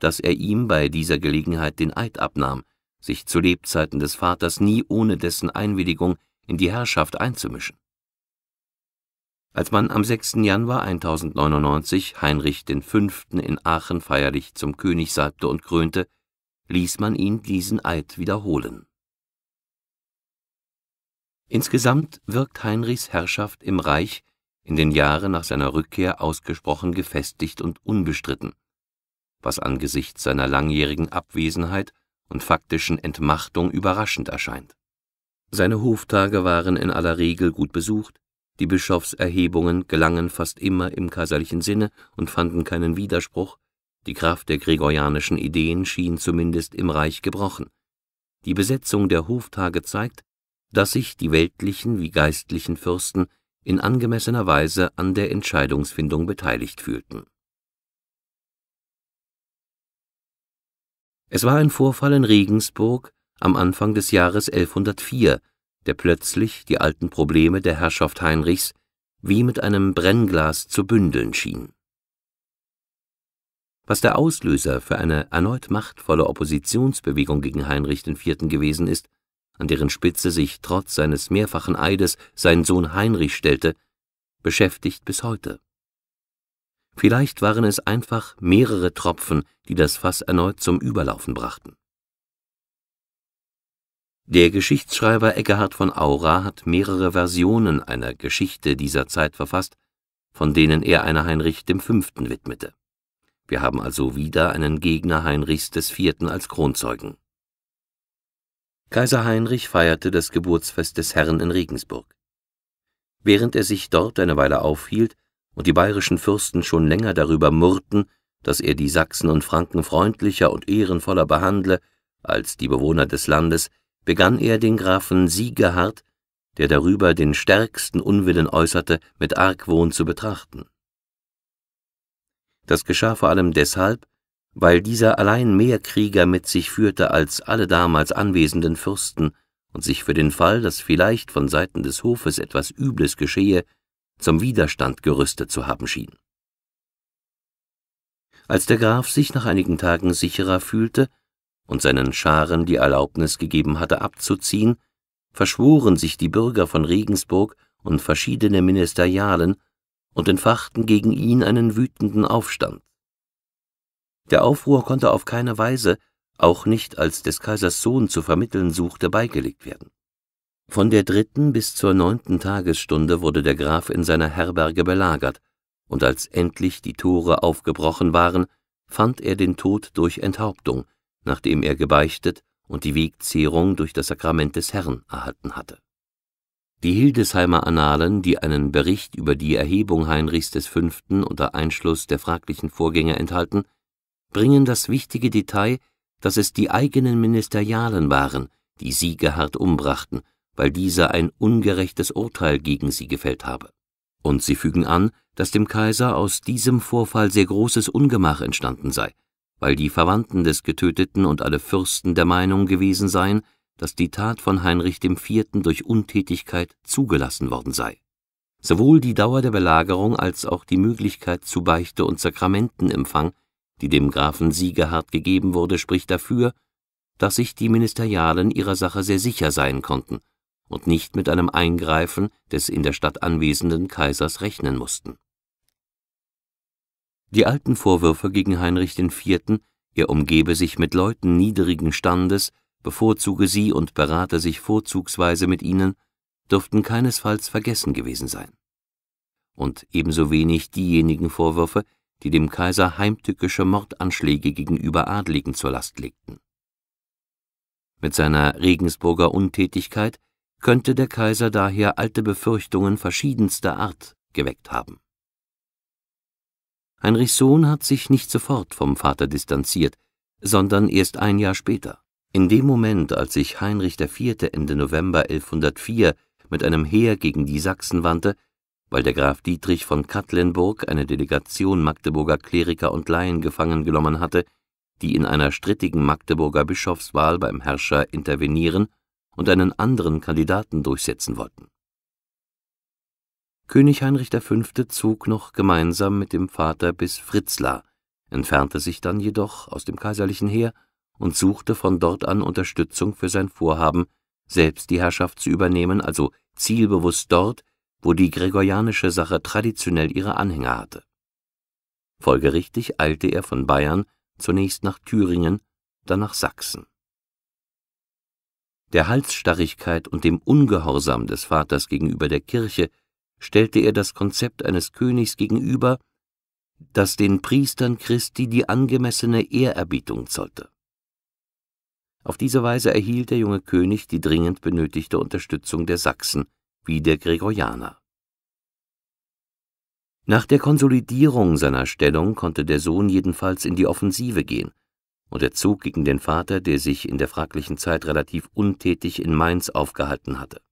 dass er ihm bei dieser Gelegenheit den Eid abnahm, sich zu Lebzeiten des Vaters nie ohne dessen Einwilligung in die Herrschaft einzumischen. Als man am 6. Januar 1099 Heinrich V. in Aachen feierlich zum König salbte und krönte, ließ man ihn diesen Eid wiederholen. Insgesamt wirkt Heinrichs Herrschaft im Reich in den Jahren nach seiner Rückkehr ausgesprochen gefestigt und unbestritten, was angesichts seiner langjährigen Abwesenheit und faktischen Entmachtung überraschend erscheint. Seine Hoftage waren in aller Regel gut besucht, die Bischofserhebungen gelangen fast immer im kaiserlichen Sinne und fanden keinen Widerspruch, die Kraft der gregorianischen Ideen schien zumindest im Reich gebrochen. Die Besetzung der Hoftage zeigt, dass sich die weltlichen wie geistlichen Fürsten in angemessener Weise an der Entscheidungsfindung beteiligt fühlten. Es war ein Vorfall in Regensburg am Anfang des Jahres 1104, der plötzlich die alten Probleme der Herrschaft Heinrichs wie mit einem Brennglas zu bündeln schien was der Auslöser für eine erneut machtvolle Oppositionsbewegung gegen Heinrich IV. gewesen ist, an deren Spitze sich trotz seines mehrfachen Eides sein Sohn Heinrich stellte, beschäftigt bis heute. Vielleicht waren es einfach mehrere Tropfen, die das Fass erneut zum Überlaufen brachten. Der Geschichtsschreiber Eckhard von Aura hat mehrere Versionen einer Geschichte dieser Zeit verfasst, von denen er einer Heinrich V. widmete wir haben also wieder einen Gegner Heinrichs des Vierten als Kronzeugen. Kaiser Heinrich feierte das Geburtsfest des Herrn in Regensburg. Während er sich dort eine Weile aufhielt und die bayerischen Fürsten schon länger darüber murrten, dass er die Sachsen und Franken freundlicher und ehrenvoller behandle als die Bewohner des Landes, begann er den Grafen Siegehard, der darüber den stärksten Unwillen äußerte, mit Argwohn zu betrachten. Das geschah vor allem deshalb, weil dieser allein mehr Krieger mit sich führte als alle damals anwesenden Fürsten und sich für den Fall, dass vielleicht von Seiten des Hofes etwas Übles geschehe, zum Widerstand gerüstet zu haben schien. Als der Graf sich nach einigen Tagen sicherer fühlte und seinen Scharen die Erlaubnis gegeben hatte, abzuziehen, verschworen sich die Bürger von Regensburg und verschiedene Ministerialen und entfachten gegen ihn einen wütenden Aufstand. Der Aufruhr konnte auf keine Weise, auch nicht als des Kaisers Sohn zu vermitteln suchte, beigelegt werden. Von der dritten bis zur neunten Tagesstunde wurde der Graf in seiner Herberge belagert, und als endlich die Tore aufgebrochen waren, fand er den Tod durch Enthauptung, nachdem er gebeichtet und die Wegzehrung durch das Sakrament des Herrn erhalten hatte. Die Hildesheimer Annalen, die einen Bericht über die Erhebung Heinrichs V. unter Einschluss der fraglichen Vorgänger enthalten, bringen das wichtige Detail, dass es die eigenen Ministerialen waren, die sie umbrachten, weil dieser ein ungerechtes Urteil gegen sie gefällt habe. Und sie fügen an, dass dem Kaiser aus diesem Vorfall sehr großes Ungemach entstanden sei, weil die Verwandten des Getöteten und alle Fürsten der Meinung gewesen seien, dass die Tat von Heinrich IV. durch Untätigkeit zugelassen worden sei. Sowohl die Dauer der Belagerung als auch die Möglichkeit zu Beichte und Sakramentenempfang, die dem Grafen Siegerhard gegeben wurde, spricht dafür, dass sich die Ministerialen ihrer Sache sehr sicher sein konnten und nicht mit einem Eingreifen des in der Stadt anwesenden Kaisers rechnen mussten. Die alten Vorwürfe gegen Heinrich IV., er umgebe sich mit Leuten niedrigen Standes, bevorzuge sie und berate sich vorzugsweise mit ihnen, dürften keinesfalls vergessen gewesen sein. Und ebenso wenig diejenigen Vorwürfe, die dem Kaiser heimtückische Mordanschläge gegenüber Adligen zur Last legten. Mit seiner Regensburger Untätigkeit könnte der Kaiser daher alte Befürchtungen verschiedenster Art geweckt haben. Heinrichs Sohn hat sich nicht sofort vom Vater distanziert, sondern erst ein Jahr später. In dem Moment, als sich Heinrich IV. Ende November 1104 mit einem Heer gegen die Sachsen wandte, weil der Graf Dietrich von Katlenburg eine Delegation Magdeburger Kleriker und Laien gefangen genommen hatte, die in einer strittigen Magdeburger Bischofswahl beim Herrscher intervenieren und einen anderen Kandidaten durchsetzen wollten. König Heinrich V. zog noch gemeinsam mit dem Vater bis Fritzlar, entfernte sich dann jedoch aus dem kaiserlichen Heer und suchte von dort an Unterstützung für sein Vorhaben, selbst die Herrschaft zu übernehmen, also zielbewusst dort, wo die gregorianische Sache traditionell ihre Anhänger hatte. Folgerichtig eilte er von Bayern zunächst nach Thüringen, dann nach Sachsen. Der Halsstarrigkeit und dem Ungehorsam des Vaters gegenüber der Kirche stellte er das Konzept eines Königs gegenüber, das den Priestern Christi die angemessene Ehrerbietung zollte. Auf diese Weise erhielt der junge König die dringend benötigte Unterstützung der Sachsen wie der Gregorianer. Nach der Konsolidierung seiner Stellung konnte der Sohn jedenfalls in die Offensive gehen, und er zog gegen den Vater, der sich in der fraglichen Zeit relativ untätig in Mainz aufgehalten hatte.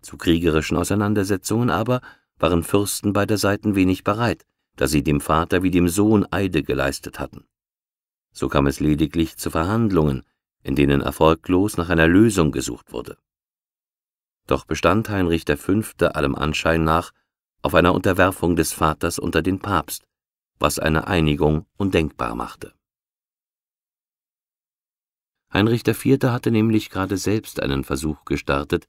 Zu kriegerischen Auseinandersetzungen aber waren Fürsten beider Seiten wenig bereit, da sie dem Vater wie dem Sohn Eide geleistet hatten. So kam es lediglich zu Verhandlungen, in denen erfolglos nach einer Lösung gesucht wurde. Doch bestand Heinrich V. allem Anschein nach auf einer Unterwerfung des Vaters unter den Papst, was eine Einigung undenkbar machte. Heinrich IV. hatte nämlich gerade selbst einen Versuch gestartet,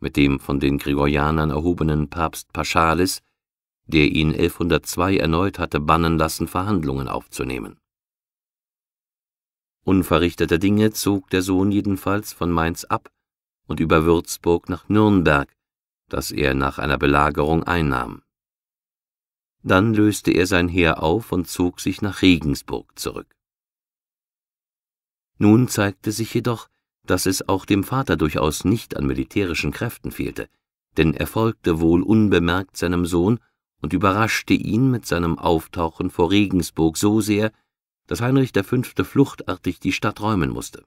mit dem von den Gregorianern erhobenen Papst Paschalis, der ihn 1102 erneut hatte bannen lassen, Verhandlungen aufzunehmen. Unverrichteter Dinge zog der Sohn jedenfalls von Mainz ab und über Würzburg nach Nürnberg, das er nach einer Belagerung einnahm. Dann löste er sein Heer auf und zog sich nach Regensburg zurück. Nun zeigte sich jedoch, dass es auch dem Vater durchaus nicht an militärischen Kräften fehlte, denn er folgte wohl unbemerkt seinem Sohn und überraschte ihn mit seinem Auftauchen vor Regensburg so sehr, dass Heinrich V. fluchtartig die Stadt räumen musste.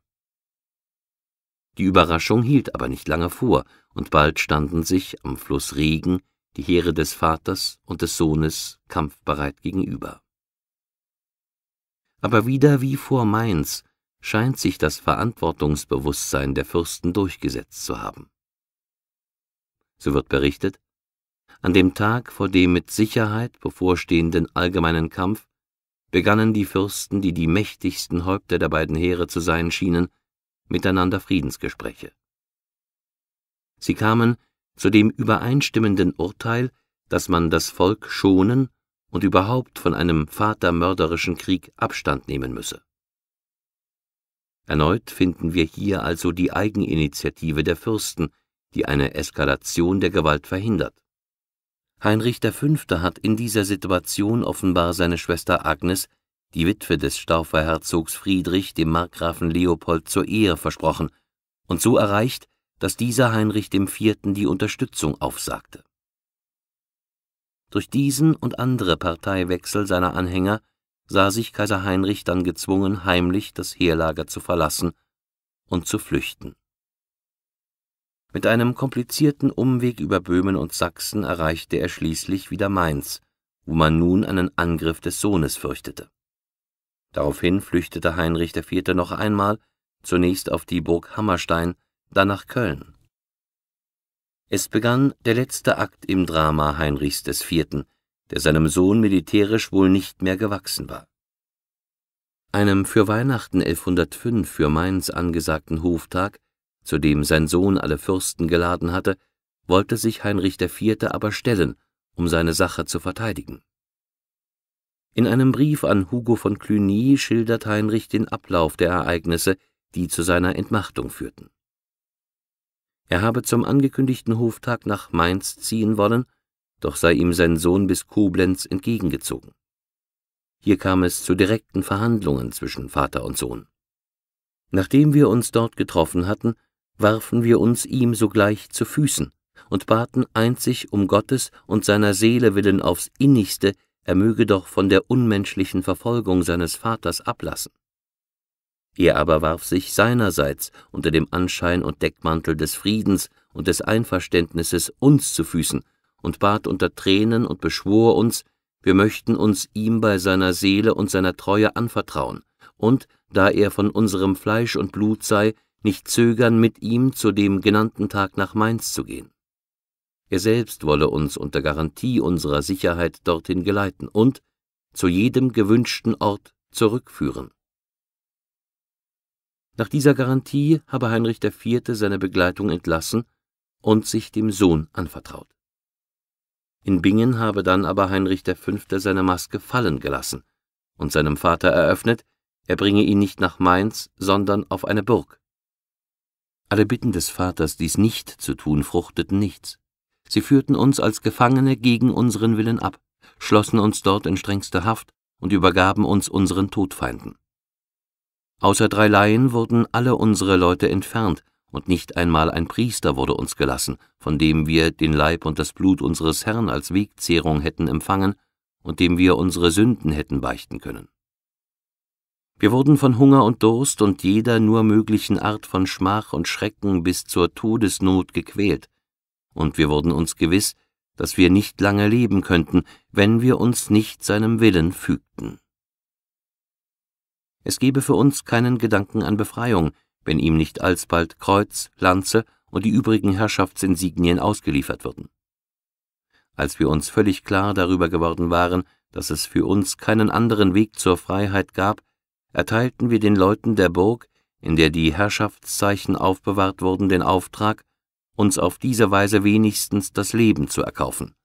Die Überraschung hielt aber nicht lange vor, und bald standen sich am Fluss Regen die Heere des Vaters und des Sohnes kampfbereit gegenüber. Aber wieder wie vor Mainz scheint sich das Verantwortungsbewusstsein der Fürsten durchgesetzt zu haben. So wird berichtet, an dem Tag vor dem mit Sicherheit bevorstehenden allgemeinen Kampf begannen die Fürsten, die die mächtigsten Häupter der beiden Heere zu sein schienen, miteinander Friedensgespräche. Sie kamen zu dem übereinstimmenden Urteil, dass man das Volk schonen und überhaupt von einem vatermörderischen Krieg Abstand nehmen müsse. Erneut finden wir hier also die Eigeninitiative der Fürsten, die eine Eskalation der Gewalt verhindert. Heinrich V. hat in dieser Situation offenbar seine Schwester Agnes, die Witwe des Staufer Herzogs Friedrich, dem Markgrafen Leopold zur Ehe versprochen und so erreicht, dass dieser Heinrich IV. die Unterstützung aufsagte. Durch diesen und andere Parteiwechsel seiner Anhänger sah sich Kaiser Heinrich dann gezwungen, heimlich das Heerlager zu verlassen und zu flüchten mit einem komplizierten Umweg über Böhmen und Sachsen erreichte er schließlich wieder Mainz, wo man nun einen Angriff des Sohnes fürchtete. Daraufhin flüchtete Heinrich IV. noch einmal, zunächst auf die Burg Hammerstein, dann nach Köln. Es begann der letzte Akt im Drama Heinrichs IV., der seinem Sohn militärisch wohl nicht mehr gewachsen war. Einem für Weihnachten 1105 für Mainz angesagten Hoftag zu dem sein Sohn alle Fürsten geladen hatte, wollte sich Heinrich IV. aber stellen, um seine Sache zu verteidigen. In einem Brief an Hugo von Cluny schildert Heinrich den Ablauf der Ereignisse, die zu seiner Entmachtung führten. Er habe zum angekündigten Hoftag nach Mainz ziehen wollen, doch sei ihm sein Sohn bis Koblenz entgegengezogen. Hier kam es zu direkten Verhandlungen zwischen Vater und Sohn. Nachdem wir uns dort getroffen hatten, warfen wir uns ihm sogleich zu Füßen und baten einzig um Gottes und seiner Seele willen aufs innigste, er möge doch von der unmenschlichen Verfolgung seines Vaters ablassen. Er aber warf sich seinerseits unter dem Anschein und Deckmantel des Friedens und des Einverständnisses uns zu Füßen und bat unter Tränen und beschwor uns, wir möchten uns ihm bei seiner Seele und seiner Treue anvertrauen, und, da er von unserem Fleisch und Blut sei, nicht zögern, mit ihm zu dem genannten Tag nach Mainz zu gehen. Er selbst wolle uns unter Garantie unserer Sicherheit dorthin geleiten und zu jedem gewünschten Ort zurückführen. Nach dieser Garantie habe Heinrich IV. seine Begleitung entlassen und sich dem Sohn anvertraut. In Bingen habe dann aber Heinrich V. seine Maske fallen gelassen und seinem Vater eröffnet, er bringe ihn nicht nach Mainz, sondern auf eine Burg. Alle Bitten des Vaters, dies nicht zu tun, fruchteten nichts. Sie führten uns als Gefangene gegen unseren Willen ab, schlossen uns dort in strengste Haft und übergaben uns unseren Todfeinden. Außer drei Laien wurden alle unsere Leute entfernt, und nicht einmal ein Priester wurde uns gelassen, von dem wir den Leib und das Blut unseres Herrn als Wegzehrung hätten empfangen und dem wir unsere Sünden hätten beichten können. Wir wurden von Hunger und Durst und jeder nur möglichen Art von Schmach und Schrecken bis zur Todesnot gequält, und wir wurden uns gewiss, dass wir nicht lange leben könnten, wenn wir uns nicht seinem Willen fügten. Es gebe für uns keinen Gedanken an Befreiung, wenn ihm nicht alsbald Kreuz, Lanze und die übrigen Herrschaftsinsignien ausgeliefert würden. Als wir uns völlig klar darüber geworden waren, dass es für uns keinen anderen Weg zur Freiheit gab, erteilten wir den Leuten der Burg, in der die Herrschaftszeichen aufbewahrt wurden, den Auftrag, uns auf diese Weise wenigstens das Leben zu erkaufen.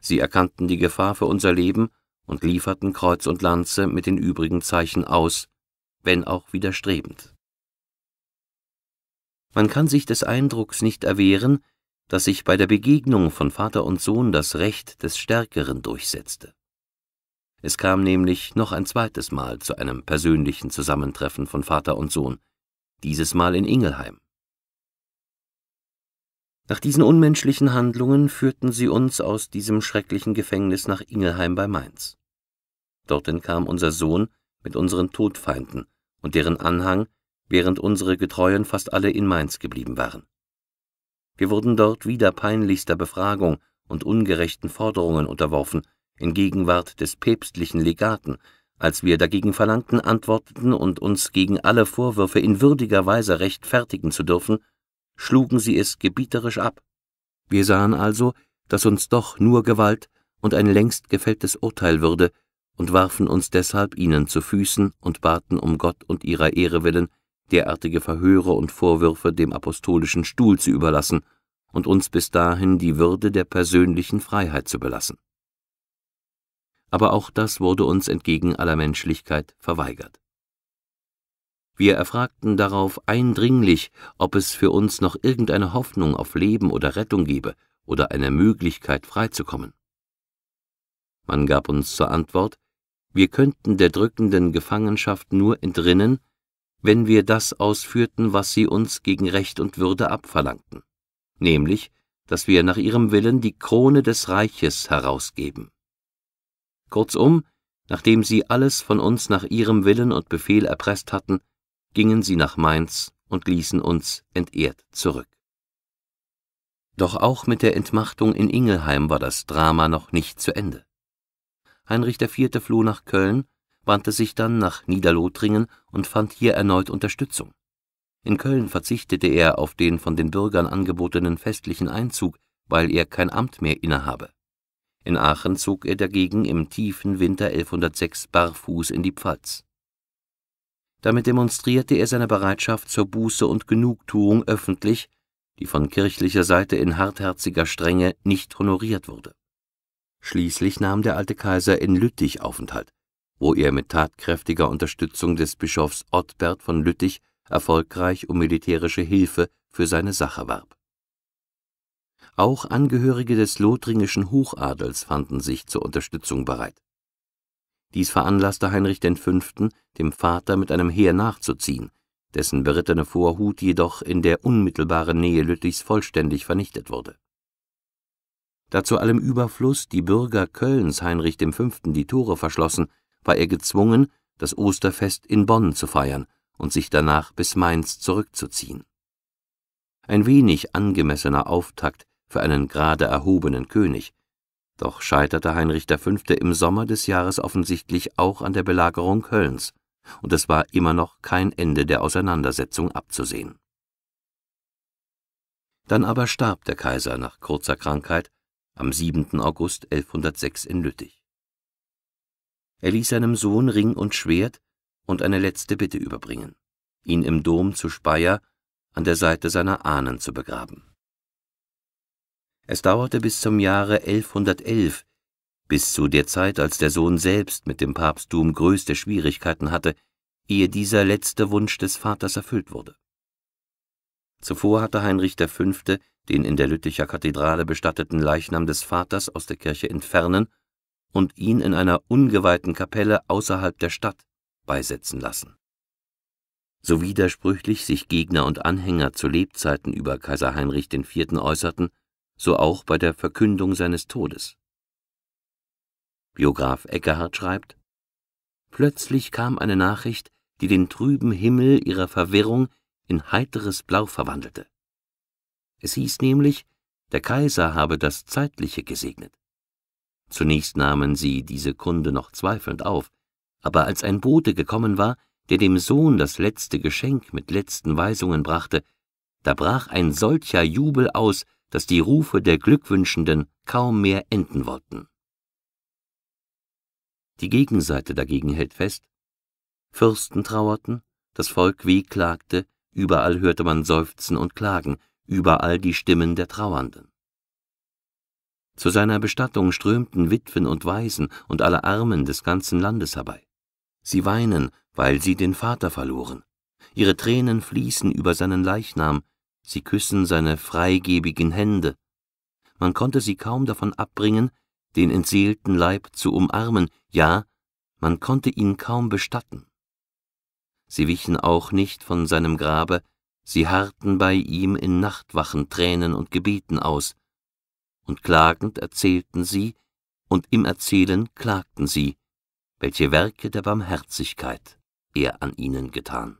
Sie erkannten die Gefahr für unser Leben und lieferten Kreuz und Lanze mit den übrigen Zeichen aus, wenn auch widerstrebend. Man kann sich des Eindrucks nicht erwehren, dass sich bei der Begegnung von Vater und Sohn das Recht des Stärkeren durchsetzte. Es kam nämlich noch ein zweites Mal zu einem persönlichen Zusammentreffen von Vater und Sohn, dieses Mal in Ingelheim. Nach diesen unmenschlichen Handlungen führten sie uns aus diesem schrecklichen Gefängnis nach Ingelheim bei Mainz. Dorthin kam unser Sohn mit unseren Todfeinden und deren Anhang, während unsere Getreuen fast alle in Mainz geblieben waren. Wir wurden dort wieder peinlichster Befragung und ungerechten Forderungen unterworfen, in Gegenwart des päpstlichen Legaten, als wir dagegen verlangten, antworteten und uns gegen alle Vorwürfe in würdiger Weise rechtfertigen zu dürfen, schlugen sie es gebieterisch ab. Wir sahen also, dass uns doch nur Gewalt und ein längst gefälltes Urteil würde, und warfen uns deshalb ihnen zu Füßen und baten um Gott und ihrer Ehre willen, derartige Verhöre und Vorwürfe dem apostolischen Stuhl zu überlassen und uns bis dahin die Würde der persönlichen Freiheit zu belassen aber auch das wurde uns entgegen aller Menschlichkeit verweigert. Wir erfragten darauf eindringlich, ob es für uns noch irgendeine Hoffnung auf Leben oder Rettung gebe oder eine Möglichkeit freizukommen. Man gab uns zur Antwort, wir könnten der drückenden Gefangenschaft nur entrinnen, wenn wir das ausführten, was sie uns gegen Recht und Würde abverlangten, nämlich, dass wir nach ihrem Willen die Krone des Reiches herausgeben. Kurzum, nachdem sie alles von uns nach ihrem Willen und Befehl erpresst hatten, gingen sie nach Mainz und ließen uns entehrt zurück. Doch auch mit der Entmachtung in Ingelheim war das Drama noch nicht zu Ende. Heinrich IV. floh nach Köln, wandte sich dann nach Niederlothringen und fand hier erneut Unterstützung. In Köln verzichtete er auf den von den Bürgern angebotenen festlichen Einzug, weil er kein Amt mehr innehabe. In Aachen zog er dagegen im tiefen Winter 1106 barfuß in die Pfalz. Damit demonstrierte er seine Bereitschaft zur Buße und Genugtuung öffentlich, die von kirchlicher Seite in hartherziger Strenge nicht honoriert wurde. Schließlich nahm der alte Kaiser in Lüttich Aufenthalt, wo er mit tatkräftiger Unterstützung des Bischofs Ottbert von Lüttich erfolgreich um militärische Hilfe für seine Sache warb. Auch Angehörige des lothringischen Hochadels fanden sich zur Unterstützung bereit. Dies veranlasste Heinrich V., dem Vater mit einem Heer nachzuziehen, dessen berittene Vorhut jedoch in der unmittelbaren Nähe Lüttichs vollständig vernichtet wurde. Da zu allem Überfluss die Bürger Kölns Heinrich V. die Tore verschlossen, war er gezwungen, das Osterfest in Bonn zu feiern und sich danach bis Mainz zurückzuziehen. Ein wenig angemessener Auftakt für einen gerade erhobenen König. Doch scheiterte Heinrich V. im Sommer des Jahres offensichtlich auch an der Belagerung Kölns, und es war immer noch kein Ende der Auseinandersetzung abzusehen. Dann aber starb der Kaiser nach kurzer Krankheit am 7. August 1106 in Lüttich. Er ließ seinem Sohn Ring und Schwert und eine letzte Bitte überbringen, ihn im Dom zu Speyer an der Seite seiner Ahnen zu begraben. Es dauerte bis zum Jahre 1111, bis zu der Zeit, als der Sohn selbst mit dem Papsttum größte Schwierigkeiten hatte, ehe dieser letzte Wunsch des Vaters erfüllt wurde. Zuvor hatte Heinrich V. den in der Lütticher Kathedrale bestatteten Leichnam des Vaters aus der Kirche entfernen und ihn in einer ungeweihten Kapelle außerhalb der Stadt beisetzen lassen. So widersprüchlich sich Gegner und Anhänger zu Lebzeiten über Kaiser Heinrich IV. äußerten, so auch bei der Verkündung seines Todes. Biograf Eckehard schreibt, Plötzlich kam eine Nachricht, die den trüben Himmel ihrer Verwirrung in heiteres Blau verwandelte. Es hieß nämlich, der Kaiser habe das Zeitliche gesegnet. Zunächst nahmen sie diese Kunde noch zweifelnd auf, aber als ein Bote gekommen war, der dem Sohn das letzte Geschenk mit letzten Weisungen brachte, da brach ein solcher Jubel aus, dass die Rufe der Glückwünschenden kaum mehr enden wollten. Die Gegenseite dagegen hält fest, Fürsten trauerten, das Volk wehklagte, überall hörte man Seufzen und Klagen, überall die Stimmen der Trauernden. Zu seiner Bestattung strömten Witwen und Waisen und alle Armen des ganzen Landes herbei. Sie weinen, weil sie den Vater verloren. Ihre Tränen fließen über seinen Leichnam, sie küssen seine freigebigen Hände. Man konnte sie kaum davon abbringen, den entseelten Leib zu umarmen, ja, man konnte ihn kaum bestatten. Sie wichen auch nicht von seinem Grabe, sie harrten bei ihm in Nachtwachen Tränen und Gebeten aus, und klagend erzählten sie, und im Erzählen klagten sie, welche Werke der Barmherzigkeit er an ihnen getan.